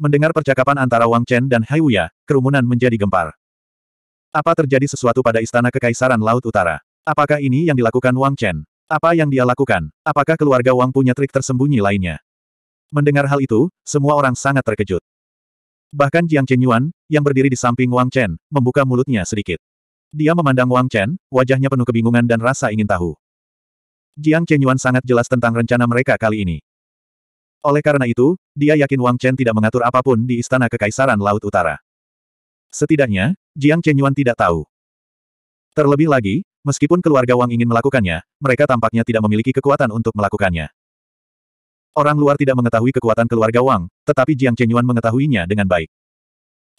Mendengar percakapan antara Wang Chen dan Hai Wuya, kerumunan menjadi gempar. Apa terjadi sesuatu pada Istana Kekaisaran Laut Utara? Apakah ini yang dilakukan Wang Chen? Apa yang dia lakukan? Apakah keluarga Wang punya trik tersembunyi lainnya? Mendengar hal itu, semua orang sangat terkejut. Bahkan Jiang Chenyuan, yang berdiri di samping Wang Chen, membuka mulutnya sedikit. Dia memandang Wang Chen, wajahnya penuh kebingungan dan rasa ingin tahu. Jiang Chen Yuan sangat jelas tentang rencana mereka kali ini. Oleh karena itu, dia yakin Wang Chen tidak mengatur apapun di Istana Kekaisaran Laut Utara. Setidaknya, Jiang Chen Yuan tidak tahu. Terlebih lagi, meskipun keluarga Wang ingin melakukannya, mereka tampaknya tidak memiliki kekuatan untuk melakukannya. Orang luar tidak mengetahui kekuatan keluarga Wang, tetapi Jiang Chen Yuan mengetahuinya dengan baik.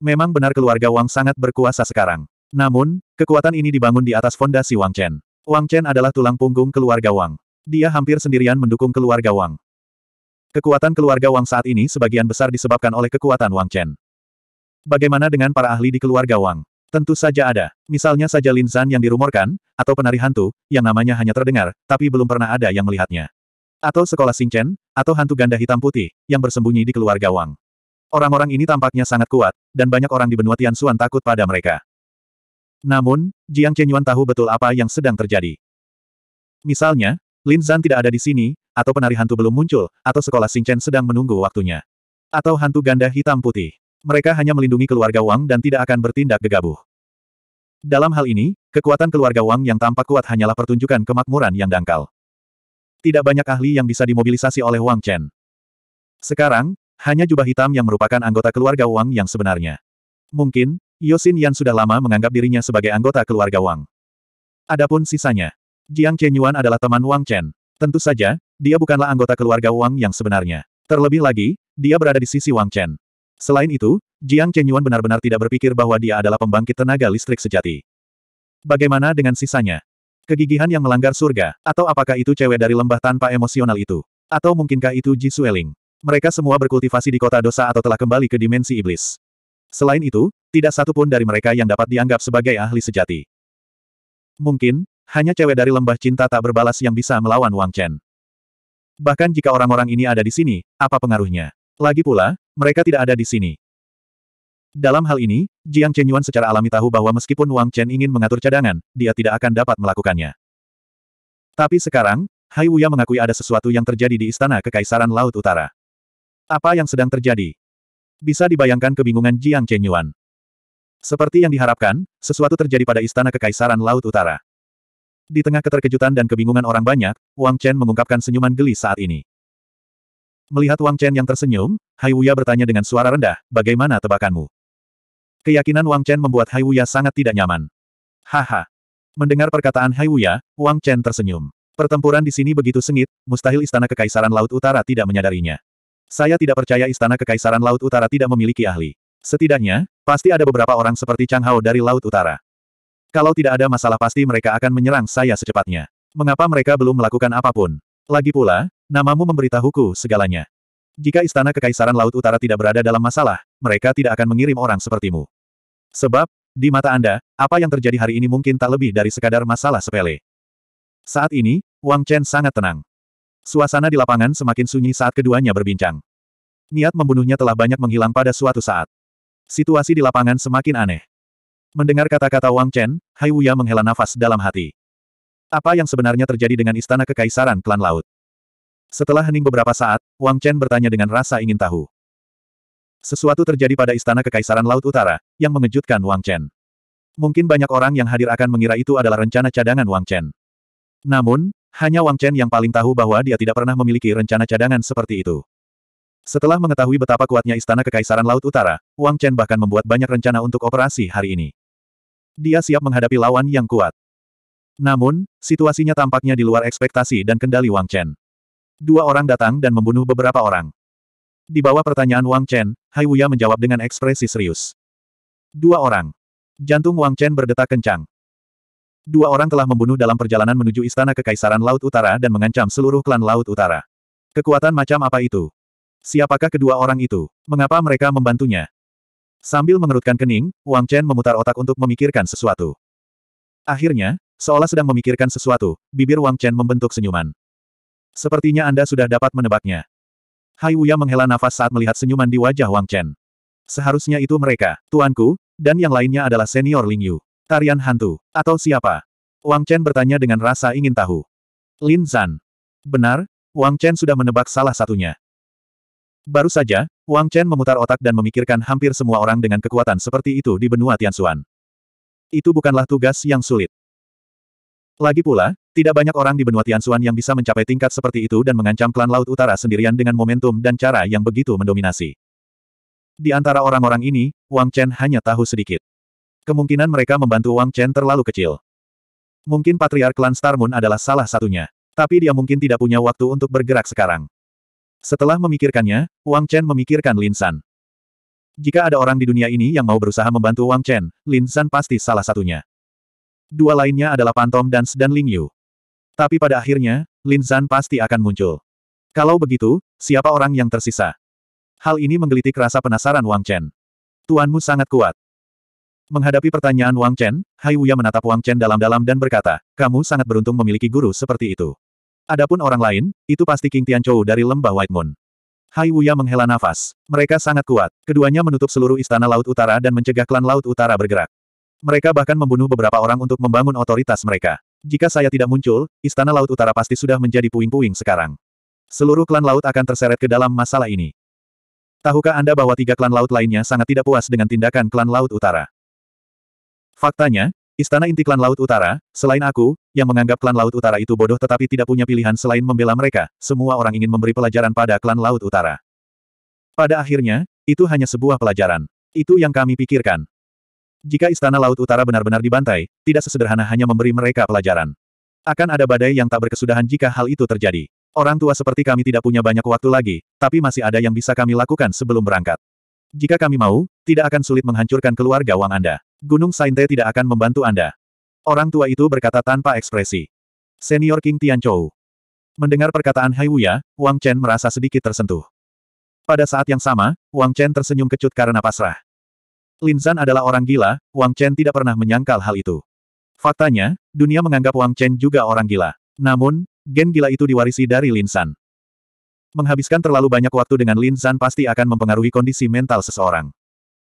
Memang benar keluarga Wang sangat berkuasa sekarang. Namun, kekuatan ini dibangun di atas fondasi Wang Chen. Wang Chen adalah tulang punggung keluarga Wang. Dia hampir sendirian mendukung keluarga Wang. Kekuatan keluarga Wang saat ini sebagian besar disebabkan oleh kekuatan Wang Chen. Bagaimana dengan para ahli di keluarga Wang? Tentu saja ada. Misalnya saja Lin Zan yang dirumorkan, atau penari hantu, yang namanya hanya terdengar, tapi belum pernah ada yang melihatnya. Atau sekolah Chen, atau hantu ganda hitam putih, yang bersembunyi di keluarga Wang. Orang-orang ini tampaknya sangat kuat, dan banyak orang di benua Tian Xuan takut pada mereka. Namun, Jiang Chenyuan tahu betul apa yang sedang terjadi. Misalnya, Lin Zhan tidak ada di sini, atau penari hantu belum muncul, atau sekolah Chen sedang menunggu waktunya. Atau hantu ganda hitam putih. Mereka hanya melindungi keluarga Wang dan tidak akan bertindak gegabah. Dalam hal ini, kekuatan keluarga Wang yang tampak kuat hanyalah pertunjukan kemakmuran yang dangkal. Tidak banyak ahli yang bisa dimobilisasi oleh Wang Chen. Sekarang, hanya jubah hitam yang merupakan anggota keluarga Wang yang sebenarnya. Mungkin, Yosin Yan sudah lama menganggap dirinya sebagai anggota keluarga Wang. Adapun sisanya, Jiang Chenyuan adalah teman Wang Chen. Tentu saja, dia bukanlah anggota keluarga Wang yang sebenarnya. Terlebih lagi, dia berada di sisi Wang Chen. Selain itu, Jiang Chenyuan benar-benar tidak berpikir bahwa dia adalah pembangkit tenaga listrik sejati. Bagaimana dengan sisanya? Kegigihan yang melanggar surga, atau apakah itu cewek dari lembah tanpa emosional itu? Atau mungkinkah itu Ji Sueling? Mereka semua berkultivasi di kota dosa atau telah kembali ke dimensi iblis. Selain itu, tidak satu pun dari mereka yang dapat dianggap sebagai ahli sejati. Mungkin, hanya cewek dari lembah cinta tak berbalas yang bisa melawan Wang Chen. Bahkan jika orang-orang ini ada di sini, apa pengaruhnya? Lagi pula, mereka tidak ada di sini. Dalam hal ini, Jiang Chen Yuan secara alami tahu bahwa meskipun Wang Chen ingin mengatur cadangan, dia tidak akan dapat melakukannya. Tapi sekarang, Hai Wuya mengakui ada sesuatu yang terjadi di Istana Kekaisaran Laut Utara. Apa yang sedang terjadi? Bisa dibayangkan kebingungan Jiang Chen Yuan. Seperti yang diharapkan, sesuatu terjadi pada Istana Kekaisaran Laut Utara. Di tengah keterkejutan dan kebingungan orang banyak, Wang Chen mengungkapkan senyuman geli saat ini. Melihat Wang Chen yang tersenyum, Hai Wuya bertanya dengan suara rendah, bagaimana tebakanmu? Keyakinan Wang Chen membuat Hai Wuya sangat tidak nyaman. Haha. Mendengar perkataan Hai Wuya, Wang Chen tersenyum. Pertempuran di sini begitu sengit, mustahil Istana Kekaisaran Laut Utara tidak menyadarinya. Saya tidak percaya Istana Kekaisaran Laut Utara tidak memiliki ahli. Setidaknya, Pasti ada beberapa orang seperti Chang Hao dari Laut Utara. Kalau tidak ada masalah pasti mereka akan menyerang saya secepatnya. Mengapa mereka belum melakukan apapun? Lagi pula, namamu memberitahuku segalanya. Jika istana kekaisaran Laut Utara tidak berada dalam masalah, mereka tidak akan mengirim orang sepertimu. Sebab, di mata Anda, apa yang terjadi hari ini mungkin tak lebih dari sekadar masalah sepele. Saat ini, Wang Chen sangat tenang. Suasana di lapangan semakin sunyi saat keduanya berbincang. Niat membunuhnya telah banyak menghilang pada suatu saat situasi di lapangan semakin aneh. Mendengar kata-kata Wang Chen, Hai Wuya menghela nafas dalam hati. Apa yang sebenarnya terjadi dengan istana kekaisaran klan laut? Setelah hening beberapa saat, Wang Chen bertanya dengan rasa ingin tahu. Sesuatu terjadi pada istana kekaisaran laut utara, yang mengejutkan Wang Chen. Mungkin banyak orang yang hadir akan mengira itu adalah rencana cadangan Wang Chen. Namun, hanya Wang Chen yang paling tahu bahwa dia tidak pernah memiliki rencana cadangan seperti itu. Setelah mengetahui betapa kuatnya istana kekaisaran Laut Utara, Wang Chen bahkan membuat banyak rencana untuk operasi hari ini. Dia siap menghadapi lawan yang kuat. Namun, situasinya tampaknya di luar ekspektasi dan kendali Wang Chen. Dua orang datang dan membunuh beberapa orang. Di bawah pertanyaan Wang Chen, Hai Wuya menjawab dengan ekspresi serius. Dua orang. Jantung Wang Chen berdetak kencang. Dua orang telah membunuh dalam perjalanan menuju Istana Kekaisaran Laut Utara dan mengancam seluruh klan Laut Utara. Kekuatan macam apa itu? Siapakah kedua orang itu? Mengapa mereka membantunya? Sambil mengerutkan kening, Wang Chen memutar otak untuk memikirkan sesuatu. Akhirnya, seolah sedang memikirkan sesuatu, bibir Wang Chen membentuk senyuman. Sepertinya Anda sudah dapat menebaknya. Hai Wuya menghela nafas saat melihat senyuman di wajah Wang Chen. Seharusnya itu mereka, tuanku, dan yang lainnya adalah senior Ling Yu. Tarian hantu, atau siapa? Wang Chen bertanya dengan rasa ingin tahu. Lin Zan. Benar, Wang Chen sudah menebak salah satunya. Baru saja, Wang Chen memutar otak dan memikirkan hampir semua orang dengan kekuatan seperti itu di benua Tianxuan. Itu bukanlah tugas yang sulit. Lagi pula, tidak banyak orang di benua Tianxuan yang bisa mencapai tingkat seperti itu dan mengancam klan Laut Utara sendirian dengan momentum dan cara yang begitu mendominasi. Di antara orang-orang ini, Wang Chen hanya tahu sedikit. Kemungkinan mereka membantu Wang Chen terlalu kecil. Mungkin Patriark Klan Star Moon adalah salah satunya. Tapi dia mungkin tidak punya waktu untuk bergerak sekarang. Setelah memikirkannya, Wang Chen memikirkan Lin San. Jika ada orang di dunia ini yang mau berusaha membantu Wang Chen, Lin San pasti salah satunya. Dua lainnya adalah Pantom Dance dan Ling Yu. Tapi pada akhirnya, Lin San pasti akan muncul. Kalau begitu, siapa orang yang tersisa? Hal ini menggelitik rasa penasaran Wang Chen. Tuanmu sangat kuat. Menghadapi pertanyaan Wang Chen, Hai Wuya menatap Wang Chen dalam-dalam dan berkata, kamu sangat beruntung memiliki guru seperti itu. Adapun orang lain, itu pasti King Tianchou dari lembah White Moon. Hai Wuya menghela nafas. Mereka sangat kuat. Keduanya menutup seluruh istana Laut Utara dan mencegah klan Laut Utara bergerak. Mereka bahkan membunuh beberapa orang untuk membangun otoritas mereka. Jika saya tidak muncul, istana Laut Utara pasti sudah menjadi puing-puing sekarang. Seluruh klan laut akan terseret ke dalam masalah ini. Tahukah Anda bahwa tiga klan laut lainnya sangat tidak puas dengan tindakan klan laut utara? Faktanya, Istana inti klan Laut Utara, selain aku, yang menganggap klan Laut Utara itu bodoh tetapi tidak punya pilihan selain membela mereka, semua orang ingin memberi pelajaran pada klan Laut Utara. Pada akhirnya, itu hanya sebuah pelajaran. Itu yang kami pikirkan. Jika Istana Laut Utara benar-benar dibantai, tidak sesederhana hanya memberi mereka pelajaran. Akan ada badai yang tak berkesudahan jika hal itu terjadi. Orang tua seperti kami tidak punya banyak waktu lagi, tapi masih ada yang bisa kami lakukan sebelum berangkat. Jika kami mau, tidak akan sulit menghancurkan keluarga Wang Anda. Gunung Sainte tidak akan membantu Anda. Orang tua itu berkata tanpa ekspresi. Senior King Tianchou. Mendengar perkataan Hai Wuya, Wang Chen merasa sedikit tersentuh. Pada saat yang sama, Wang Chen tersenyum kecut karena pasrah. Lin Zan adalah orang gila, Wang Chen tidak pernah menyangkal hal itu. Faktanya, dunia menganggap Wang Chen juga orang gila. Namun, gen gila itu diwarisi dari Lin San. Menghabiskan terlalu banyak waktu dengan Lin Zan pasti akan mempengaruhi kondisi mental seseorang.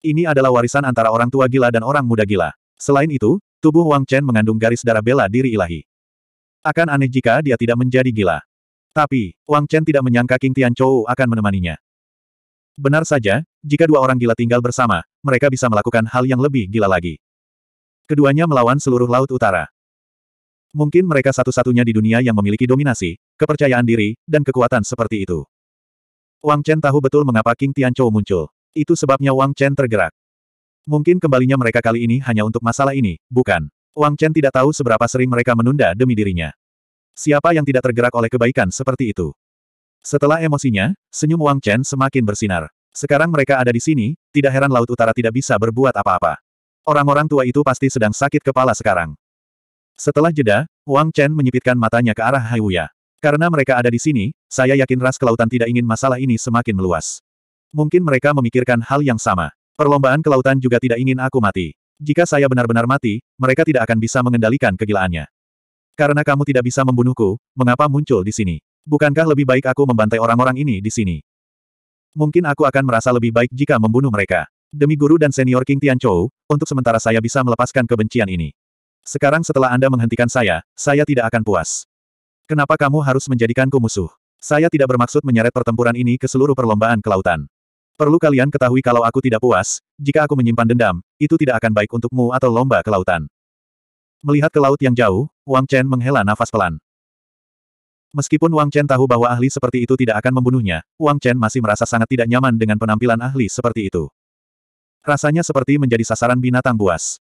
Ini adalah warisan antara orang tua gila dan orang muda gila. Selain itu, tubuh Wang Chen mengandung garis darah bela diri ilahi. Akan aneh jika dia tidak menjadi gila. Tapi, Wang Chen tidak menyangka King Tian Tianchou akan menemaninya. Benar saja, jika dua orang gila tinggal bersama, mereka bisa melakukan hal yang lebih gila lagi. Keduanya melawan seluruh Laut Utara. Mungkin mereka satu-satunya di dunia yang memiliki dominasi, kepercayaan diri, dan kekuatan seperti itu. Wang Chen tahu betul mengapa King Tianchou muncul. Itu sebabnya Wang Chen tergerak. Mungkin kembalinya mereka kali ini hanya untuk masalah ini, bukan? Wang Chen tidak tahu seberapa sering mereka menunda demi dirinya. Siapa yang tidak tergerak oleh kebaikan seperti itu? Setelah emosinya, senyum Wang Chen semakin bersinar. Sekarang mereka ada di sini, tidak heran Laut Utara tidak bisa berbuat apa-apa. Orang-orang tua itu pasti sedang sakit kepala sekarang. Setelah jeda, Wang Chen menyipitkan matanya ke arah Hai Wuya. Karena mereka ada di sini, saya yakin ras kelautan tidak ingin masalah ini semakin meluas. Mungkin mereka memikirkan hal yang sama. Perlombaan kelautan juga tidak ingin aku mati. Jika saya benar-benar mati, mereka tidak akan bisa mengendalikan kegilaannya. Karena kamu tidak bisa membunuhku, mengapa muncul di sini? Bukankah lebih baik aku membantai orang-orang ini di sini? Mungkin aku akan merasa lebih baik jika membunuh mereka. Demi guru dan senior King Tian Chou, untuk sementara saya bisa melepaskan kebencian ini. Sekarang setelah Anda menghentikan saya, saya tidak akan puas. Kenapa kamu harus menjadikanku musuh? Saya tidak bermaksud menyeret pertempuran ini ke seluruh perlombaan kelautan. Perlu kalian ketahui kalau aku tidak puas, jika aku menyimpan dendam, itu tidak akan baik untukmu atau lomba kelautan. Melihat ke laut yang jauh, Wang Chen menghela nafas pelan. Meskipun Wang Chen tahu bahwa ahli seperti itu tidak akan membunuhnya, Wang Chen masih merasa sangat tidak nyaman dengan penampilan ahli seperti itu. Rasanya seperti menjadi sasaran binatang buas.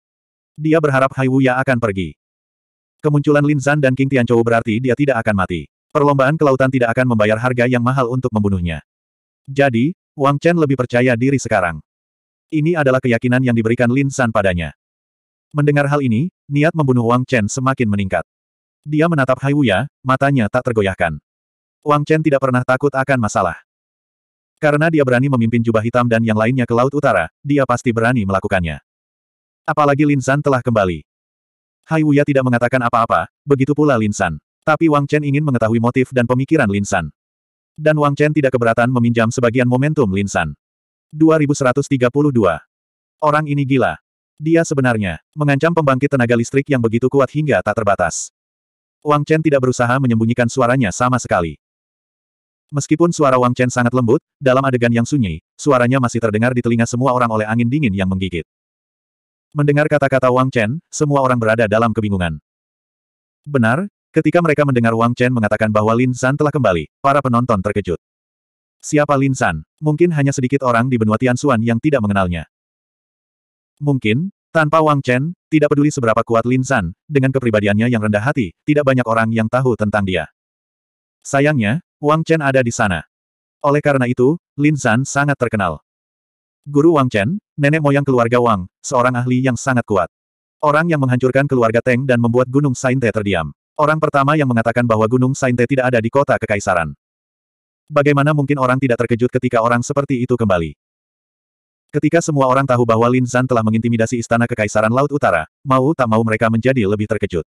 Dia berharap Hai Wuya akan pergi. Kemunculan Lin Zan dan King Tianchou berarti dia tidak akan mati. Perlombaan kelautan tidak akan membayar harga yang mahal untuk membunuhnya. Jadi, Wang Chen lebih percaya diri sekarang. Ini adalah keyakinan yang diberikan Lin San padanya. Mendengar hal ini, niat membunuh Wang Chen semakin meningkat. Dia menatap Hai Wuya, matanya tak tergoyahkan. Wang Chen tidak pernah takut akan masalah. Karena dia berani memimpin jubah hitam dan yang lainnya ke Laut Utara, dia pasti berani melakukannya. Apalagi Lin San telah kembali. Hai Wuya tidak mengatakan apa-apa, begitu pula Lin San. Tapi Wang Chen ingin mengetahui motif dan pemikiran Lin San. Dan Wang Chen tidak keberatan meminjam sebagian momentum Lin San. 2132. Orang ini gila. Dia sebenarnya mengancam pembangkit tenaga listrik yang begitu kuat hingga tak terbatas. Wang Chen tidak berusaha menyembunyikan suaranya sama sekali. Meskipun suara Wang Chen sangat lembut, dalam adegan yang sunyi, suaranya masih terdengar di telinga semua orang oleh angin dingin yang menggigit. Mendengar kata-kata Wang Chen, semua orang berada dalam kebingungan. Benar, ketika mereka mendengar Wang Chen mengatakan bahwa Lin San telah kembali, para penonton terkejut. Siapa Lin San? Mungkin hanya sedikit orang di benua Tian Tianxuan yang tidak mengenalnya. Mungkin, tanpa Wang Chen, tidak peduli seberapa kuat Lin San, dengan kepribadiannya yang rendah hati, tidak banyak orang yang tahu tentang dia. Sayangnya, Wang Chen ada di sana. Oleh karena itu, Lin San sangat terkenal. Guru Wang Chen, nenek moyang keluarga Wang, seorang ahli yang sangat kuat. Orang yang menghancurkan keluarga Teng dan membuat Gunung Sainte terdiam. Orang pertama yang mengatakan bahwa Gunung Sainte tidak ada di kota Kekaisaran. Bagaimana mungkin orang tidak terkejut ketika orang seperti itu kembali? Ketika semua orang tahu bahwa Lin Zan telah mengintimidasi istana Kekaisaran Laut Utara, mau tak mau mereka menjadi lebih terkejut.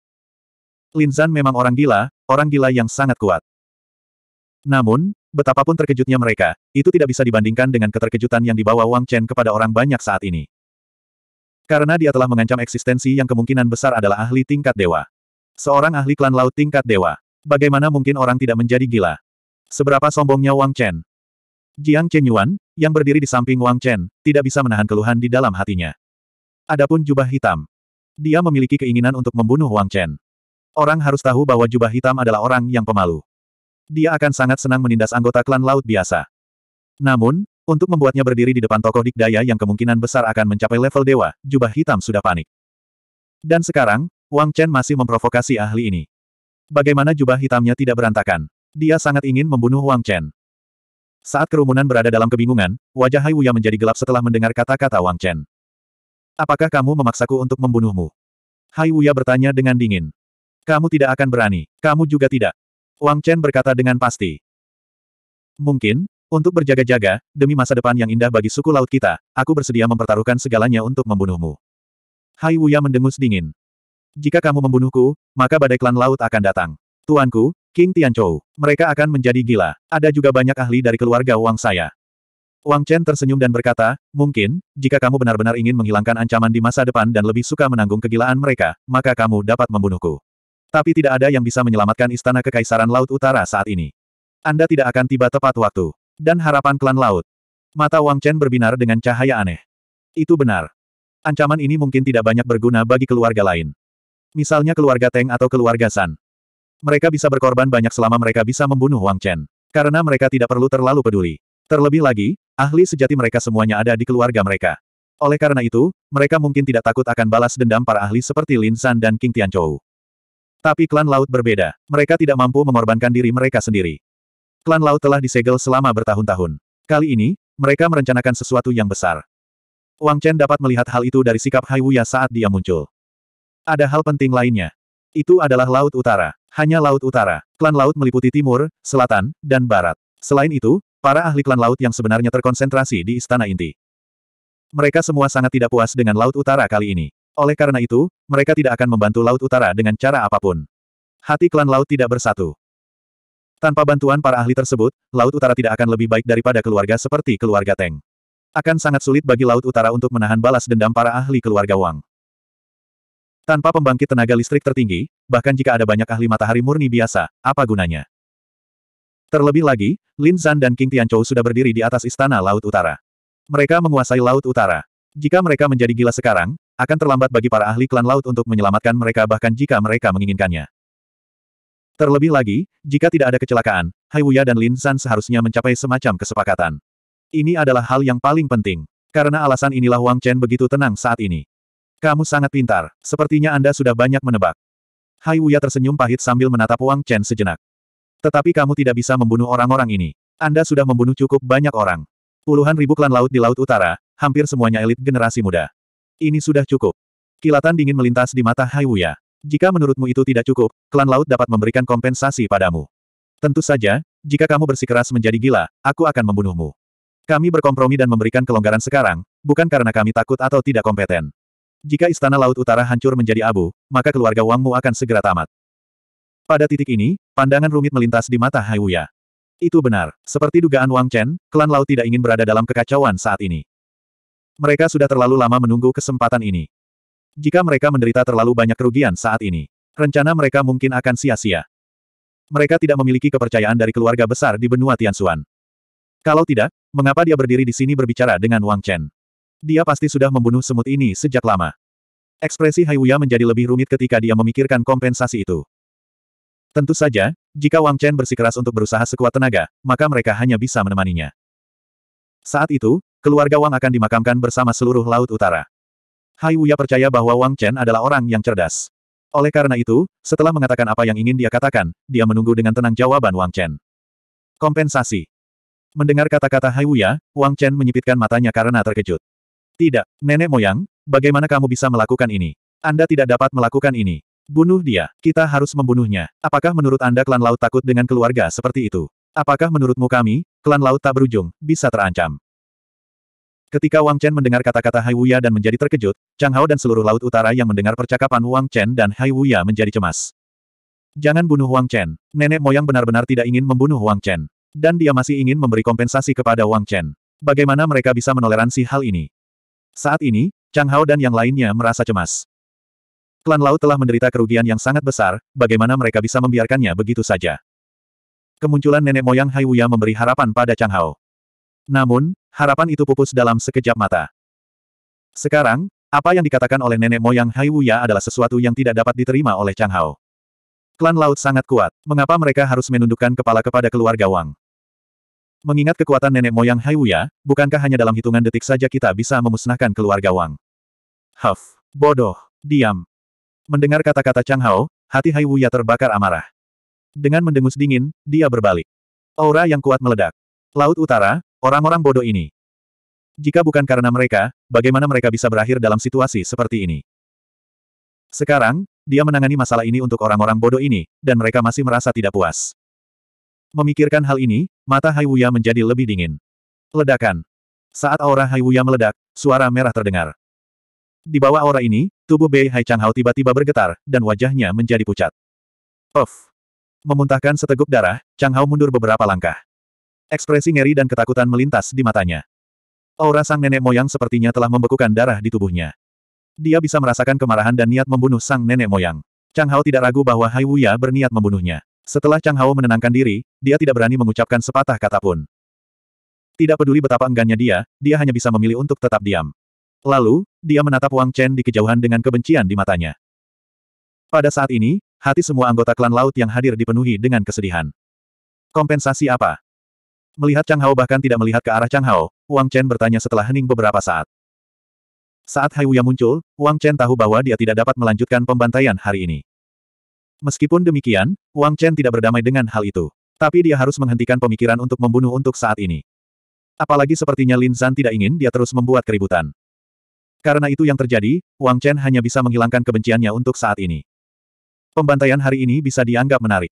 Lin Zan memang orang gila, orang gila yang sangat kuat. Namun, Betapapun terkejutnya mereka, itu tidak bisa dibandingkan dengan keterkejutan yang dibawa Wang Chen kepada orang banyak saat ini. Karena dia telah mengancam eksistensi yang kemungkinan besar adalah ahli tingkat dewa. Seorang ahli klan laut tingkat dewa. Bagaimana mungkin orang tidak menjadi gila? Seberapa sombongnya Wang Chen? Jiang Chen Yuan, yang berdiri di samping Wang Chen, tidak bisa menahan keluhan di dalam hatinya. Adapun jubah hitam. Dia memiliki keinginan untuk membunuh Wang Chen. Orang harus tahu bahwa jubah hitam adalah orang yang pemalu dia akan sangat senang menindas anggota klan laut biasa. Namun, untuk membuatnya berdiri di depan tokoh dikdaya yang kemungkinan besar akan mencapai level dewa, jubah hitam sudah panik. Dan sekarang, Wang Chen masih memprovokasi ahli ini. Bagaimana jubah hitamnya tidak berantakan? Dia sangat ingin membunuh Wang Chen. Saat kerumunan berada dalam kebingungan, wajah Hai Wuya menjadi gelap setelah mendengar kata-kata Wang Chen. Apakah kamu memaksaku untuk membunuhmu? Hai Wuya bertanya dengan dingin. Kamu tidak akan berani, kamu juga tidak. Wang Chen berkata dengan pasti. Mungkin, untuk berjaga-jaga, demi masa depan yang indah bagi suku laut kita, aku bersedia mempertaruhkan segalanya untuk membunuhmu. Hai Wuya mendengus dingin. Jika kamu membunuhku, maka badai klan laut akan datang. Tuanku, King Tianchou, mereka akan menjadi gila. Ada juga banyak ahli dari keluarga Wang saya. Wang Chen tersenyum dan berkata, mungkin, jika kamu benar-benar ingin menghilangkan ancaman di masa depan dan lebih suka menanggung kegilaan mereka, maka kamu dapat membunuhku. Tapi tidak ada yang bisa menyelamatkan istana kekaisaran Laut Utara saat ini. Anda tidak akan tiba tepat waktu. Dan harapan klan laut. Mata Wang Chen berbinar dengan cahaya aneh. Itu benar. Ancaman ini mungkin tidak banyak berguna bagi keluarga lain. Misalnya keluarga Teng atau keluarga San. Mereka bisa berkorban banyak selama mereka bisa membunuh Wang Chen. Karena mereka tidak perlu terlalu peduli. Terlebih lagi, ahli sejati mereka semuanya ada di keluarga mereka. Oleh karena itu, mereka mungkin tidak takut akan balas dendam para ahli seperti Lin San dan King Tianchou. Tapi klan laut berbeda. Mereka tidak mampu mengorbankan diri mereka sendiri. Klan laut telah disegel selama bertahun-tahun. Kali ini, mereka merencanakan sesuatu yang besar. Wang Chen dapat melihat hal itu dari sikap Hai Wuya saat dia muncul. Ada hal penting lainnya. Itu adalah Laut Utara. Hanya Laut Utara. Klan laut meliputi timur, selatan, dan barat. Selain itu, para ahli klan laut yang sebenarnya terkonsentrasi di istana inti. Mereka semua sangat tidak puas dengan Laut Utara kali ini. Oleh karena itu, mereka tidak akan membantu Laut Utara dengan cara apapun. Hati klan Laut tidak bersatu. Tanpa bantuan para ahli tersebut, Laut Utara tidak akan lebih baik daripada keluarga seperti keluarga Teng. Akan sangat sulit bagi Laut Utara untuk menahan balas dendam para ahli keluarga Wang. Tanpa pembangkit tenaga listrik tertinggi, bahkan jika ada banyak ahli matahari murni biasa, apa gunanya? Terlebih lagi, Lin Zan dan King Tianchou sudah berdiri di atas istana Laut Utara. Mereka menguasai Laut Utara. Jika mereka menjadi gila sekarang, akan terlambat bagi para ahli klan laut untuk menyelamatkan mereka bahkan jika mereka menginginkannya. Terlebih lagi, jika tidak ada kecelakaan, Hai Wuya dan Lin San seharusnya mencapai semacam kesepakatan. Ini adalah hal yang paling penting. Karena alasan inilah Wang Chen begitu tenang saat ini. Kamu sangat pintar, sepertinya Anda sudah banyak menebak. Hai Wuya tersenyum pahit sambil menatap Wang Chen sejenak. Tetapi kamu tidak bisa membunuh orang-orang ini. Anda sudah membunuh cukup banyak orang. Puluhan ribu klan laut di Laut Utara, hampir semuanya elit generasi muda. Ini sudah cukup. Kilatan dingin melintas di mata Hai Wuya. Jika menurutmu itu tidak cukup, klan laut dapat memberikan kompensasi padamu. Tentu saja, jika kamu bersikeras menjadi gila, aku akan membunuhmu. Kami berkompromi dan memberikan kelonggaran sekarang, bukan karena kami takut atau tidak kompeten. Jika Istana Laut Utara hancur menjadi abu, maka keluarga Wangmu akan segera tamat. Pada titik ini, pandangan rumit melintas di mata Hai Wuya. Itu benar. Seperti dugaan Wang Chen, klan Laut tidak ingin berada dalam kekacauan saat ini. Mereka sudah terlalu lama menunggu kesempatan ini. Jika mereka menderita terlalu banyak kerugian saat ini, rencana mereka mungkin akan sia-sia. Mereka tidak memiliki kepercayaan dari keluarga besar di benua Tianxuan. Kalau tidak, mengapa dia berdiri di sini berbicara dengan Wang Chen? Dia pasti sudah membunuh semut ini sejak lama. Ekspresi Haiwuya menjadi lebih rumit ketika dia memikirkan kompensasi itu. Tentu saja, jika Wang Chen bersikeras untuk berusaha sekuat tenaga, maka mereka hanya bisa menemaninya. Saat itu, Keluarga Wang akan dimakamkan bersama seluruh Laut Utara. Hai Wuya percaya bahwa Wang Chen adalah orang yang cerdas. Oleh karena itu, setelah mengatakan apa yang ingin dia katakan, dia menunggu dengan tenang jawaban Wang Chen. Kompensasi. Mendengar kata-kata Hai Wuya, Wang Chen menyipitkan matanya karena terkejut. Tidak, nenek moyang, bagaimana kamu bisa melakukan ini? Anda tidak dapat melakukan ini. Bunuh dia. Kita harus membunuhnya. Apakah menurut Anda klan laut takut dengan keluarga seperti itu? Apakah menurutmu kami, klan laut tak berujung, bisa terancam? Ketika Wang Chen mendengar kata-kata Hai Wuya dan menjadi terkejut, Chang Hao dan seluruh Laut Utara yang mendengar percakapan Wang Chen dan Hai Wuya menjadi cemas. Jangan bunuh Wang Chen. Nenek moyang benar-benar tidak ingin membunuh Wang Chen. Dan dia masih ingin memberi kompensasi kepada Wang Chen. Bagaimana mereka bisa menoleransi hal ini? Saat ini, Chang Hao dan yang lainnya merasa cemas. Klan Laut telah menderita kerugian yang sangat besar, bagaimana mereka bisa membiarkannya begitu saja? Kemunculan nenek moyang Hai Wuya memberi harapan pada Chang Hao. Namun, Harapan itu pupus dalam sekejap mata. Sekarang, apa yang dikatakan oleh nenek moyang Hai Wuya adalah sesuatu yang tidak dapat diterima oleh Chang Hao. Klan laut sangat kuat, mengapa mereka harus menundukkan kepala kepada keluarga Wang? Mengingat kekuatan nenek moyang Hai Wuya, bukankah hanya dalam hitungan detik saja kita bisa memusnahkan keluarga Wang? Huff, bodoh, diam. Mendengar kata-kata Chang Hao, hati Hai Wuya terbakar amarah. Dengan mendengus dingin, dia berbalik. Aura yang kuat meledak. Laut utara, Orang-orang bodoh ini. Jika bukan karena mereka, bagaimana mereka bisa berakhir dalam situasi seperti ini? Sekarang, dia menangani masalah ini untuk orang-orang bodoh ini, dan mereka masih merasa tidak puas. Memikirkan hal ini, mata Haiwuya menjadi lebih dingin. Ledakan. Saat aura Haiwuya meledak, suara merah terdengar. Di bawah aura ini, tubuh Bei Hai Changhao tiba-tiba bergetar, dan wajahnya menjadi pucat. Of. Memuntahkan seteguk darah, Changhao mundur beberapa langkah. Ekspresi ngeri dan ketakutan melintas di matanya. Aura sang nenek moyang sepertinya telah membekukan darah di tubuhnya. Dia bisa merasakan kemarahan dan niat membunuh sang nenek moyang. Chang Hao tidak ragu bahwa Hai Wuya berniat membunuhnya. Setelah Chang Hao menenangkan diri, dia tidak berani mengucapkan sepatah kata pun. Tidak peduli betapa enggannya dia, dia hanya bisa memilih untuk tetap diam. Lalu, dia menatap Wang Chen di kejauhan dengan kebencian di matanya. Pada saat ini, hati semua anggota klan laut yang hadir dipenuhi dengan kesedihan. Kompensasi apa? Melihat Chang Hao bahkan tidak melihat ke arah Chang Hao, Wang Chen bertanya setelah hening beberapa saat. Saat Hai Wuya muncul, Wang Chen tahu bahwa dia tidak dapat melanjutkan pembantaian hari ini. Meskipun demikian, Wang Chen tidak berdamai dengan hal itu. Tapi dia harus menghentikan pemikiran untuk membunuh untuk saat ini. Apalagi sepertinya Lin Zan tidak ingin dia terus membuat keributan. Karena itu yang terjadi, Wang Chen hanya bisa menghilangkan kebenciannya untuk saat ini. Pembantaian hari ini bisa dianggap menarik.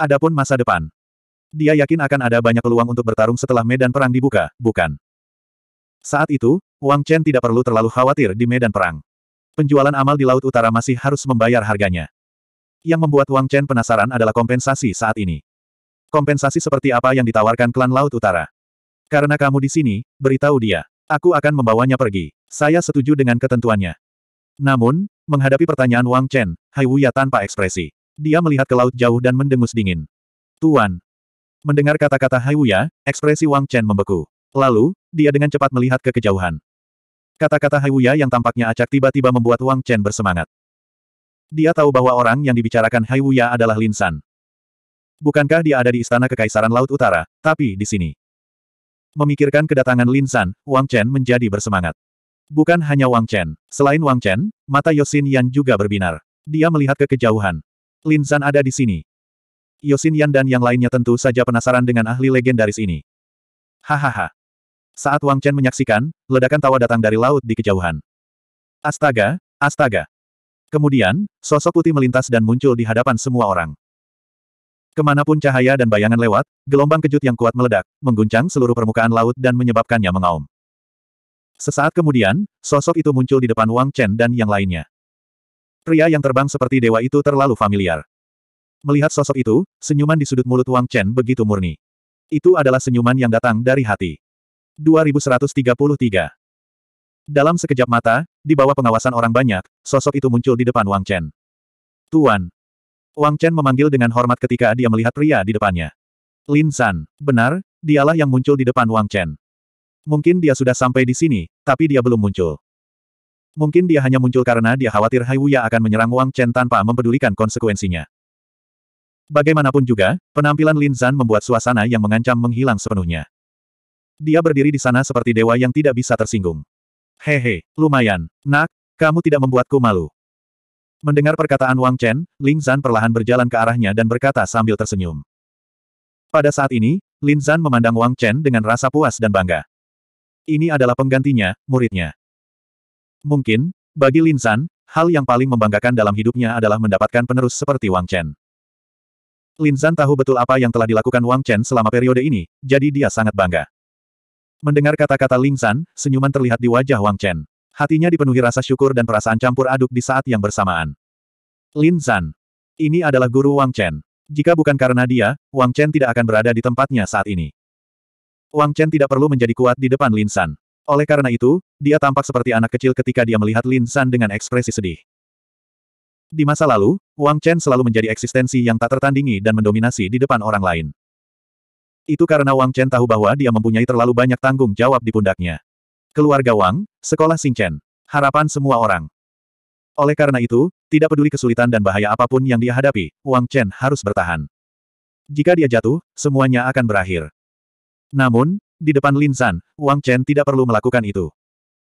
Adapun masa depan, dia yakin akan ada banyak peluang untuk bertarung setelah medan perang dibuka, bukan? Saat itu, Wang Chen tidak perlu terlalu khawatir di medan perang. Penjualan amal di Laut Utara masih harus membayar harganya. Yang membuat Wang Chen penasaran adalah kompensasi saat ini. Kompensasi seperti apa yang ditawarkan klan Laut Utara? Karena kamu di sini, beritahu dia. Aku akan membawanya pergi. Saya setuju dengan ketentuannya. Namun, menghadapi pertanyaan Wang Chen, Hai Wuya tanpa ekspresi. Dia melihat ke laut jauh dan mendengus dingin. Tuan, Mendengar kata-kata Hai Wuya, ekspresi Wang Chen membeku. Lalu, dia dengan cepat melihat ke kejauhan. Kata-kata Hai Wuya yang tampaknya acak tiba-tiba membuat Wang Chen bersemangat. Dia tahu bahwa orang yang dibicarakan Hai Wuya adalah Lin San. Bukankah dia ada di Istana Kekaisaran Laut Utara, tapi di sini. Memikirkan kedatangan Lin San, Wang Chen menjadi bersemangat. Bukan hanya Wang Chen. Selain Wang Chen, mata Yosin Yan juga berbinar. Dia melihat ke kejauhan. Lin San ada di sini. Yosin Yan dan yang lainnya tentu saja penasaran dengan ahli legendaris ini. Hahaha. Saat Wang Chen menyaksikan, ledakan tawa datang dari laut di kejauhan. Astaga, astaga. Kemudian, sosok putih melintas dan muncul di hadapan semua orang. Kemanapun cahaya dan bayangan lewat, gelombang kejut yang kuat meledak, mengguncang seluruh permukaan laut dan menyebabkannya mengaum. Sesaat kemudian, sosok itu muncul di depan Wang Chen dan yang lainnya. Pria yang terbang seperti dewa itu terlalu familiar. Melihat sosok itu, senyuman di sudut mulut Wang Chen begitu murni. Itu adalah senyuman yang datang dari hati. 2133 Dalam sekejap mata, di bawah pengawasan orang banyak, sosok itu muncul di depan Wang Chen. Tuan. Wang Chen memanggil dengan hormat ketika dia melihat pria di depannya. Lin San, benar, dialah yang muncul di depan Wang Chen. Mungkin dia sudah sampai di sini, tapi dia belum muncul. Mungkin dia hanya muncul karena dia khawatir Hai Wuya akan menyerang Wang Chen tanpa mempedulikan konsekuensinya. Bagaimanapun juga, penampilan Lin Zan membuat suasana yang mengancam menghilang sepenuhnya. Dia berdiri di sana seperti dewa yang tidak bisa tersinggung. Hehe, lumayan. Nak, kamu tidak membuatku malu. Mendengar perkataan Wang Chen, Lin Zan perlahan berjalan ke arahnya dan berkata sambil tersenyum. Pada saat ini, Lin Zan memandang Wang Chen dengan rasa puas dan bangga. Ini adalah penggantinya, muridnya. Mungkin, bagi Lin Zan, hal yang paling membanggakan dalam hidupnya adalah mendapatkan penerus seperti Wang Chen. Lin Zhan tahu betul apa yang telah dilakukan Wang Chen selama periode ini, jadi dia sangat bangga. Mendengar kata-kata Lin Zhan, senyuman terlihat di wajah Wang Chen. Hatinya dipenuhi rasa syukur dan perasaan campur aduk di saat yang bersamaan. Lin Zhan. Ini adalah guru Wang Chen. Jika bukan karena dia, Wang Chen tidak akan berada di tempatnya saat ini. Wang Chen tidak perlu menjadi kuat di depan Lin San. Oleh karena itu, dia tampak seperti anak kecil ketika dia melihat Lin San dengan ekspresi sedih. Di masa lalu, Wang Chen selalu menjadi eksistensi yang tak tertandingi dan mendominasi di depan orang lain. Itu karena Wang Chen tahu bahwa dia mempunyai terlalu banyak tanggung jawab di pundaknya. Keluarga Wang, sekolah Xing Chen, harapan semua orang. Oleh karena itu, tidak peduli kesulitan dan bahaya apapun yang dia hadapi, Wang Chen harus bertahan. Jika dia jatuh, semuanya akan berakhir. Namun, di depan Lin San, Wang Chen tidak perlu melakukan itu.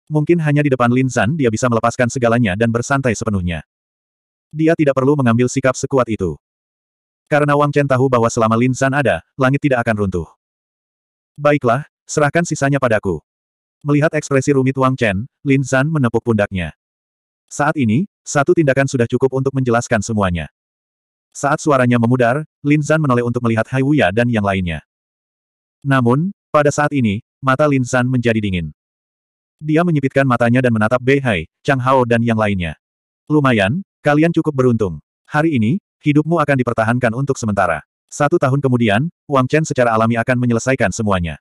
Mungkin hanya di depan Lin San dia bisa melepaskan segalanya dan bersantai sepenuhnya. Dia tidak perlu mengambil sikap sekuat itu. Karena Wang Chen tahu bahwa selama Lin San ada, langit tidak akan runtuh. Baiklah, serahkan sisanya padaku. Melihat ekspresi rumit Wang Chen, Lin San menepuk pundaknya. Saat ini, satu tindakan sudah cukup untuk menjelaskan semuanya. Saat suaranya memudar, Lin San menoleh untuk melihat Hai Wuya dan yang lainnya. Namun, pada saat ini, mata Lin San menjadi dingin. Dia menyipitkan matanya dan menatap Bei Hai, Chang Hao dan yang lainnya. Lumayan, Kalian cukup beruntung. Hari ini, hidupmu akan dipertahankan untuk sementara. Satu tahun kemudian, Wang Chen secara alami akan menyelesaikan semuanya.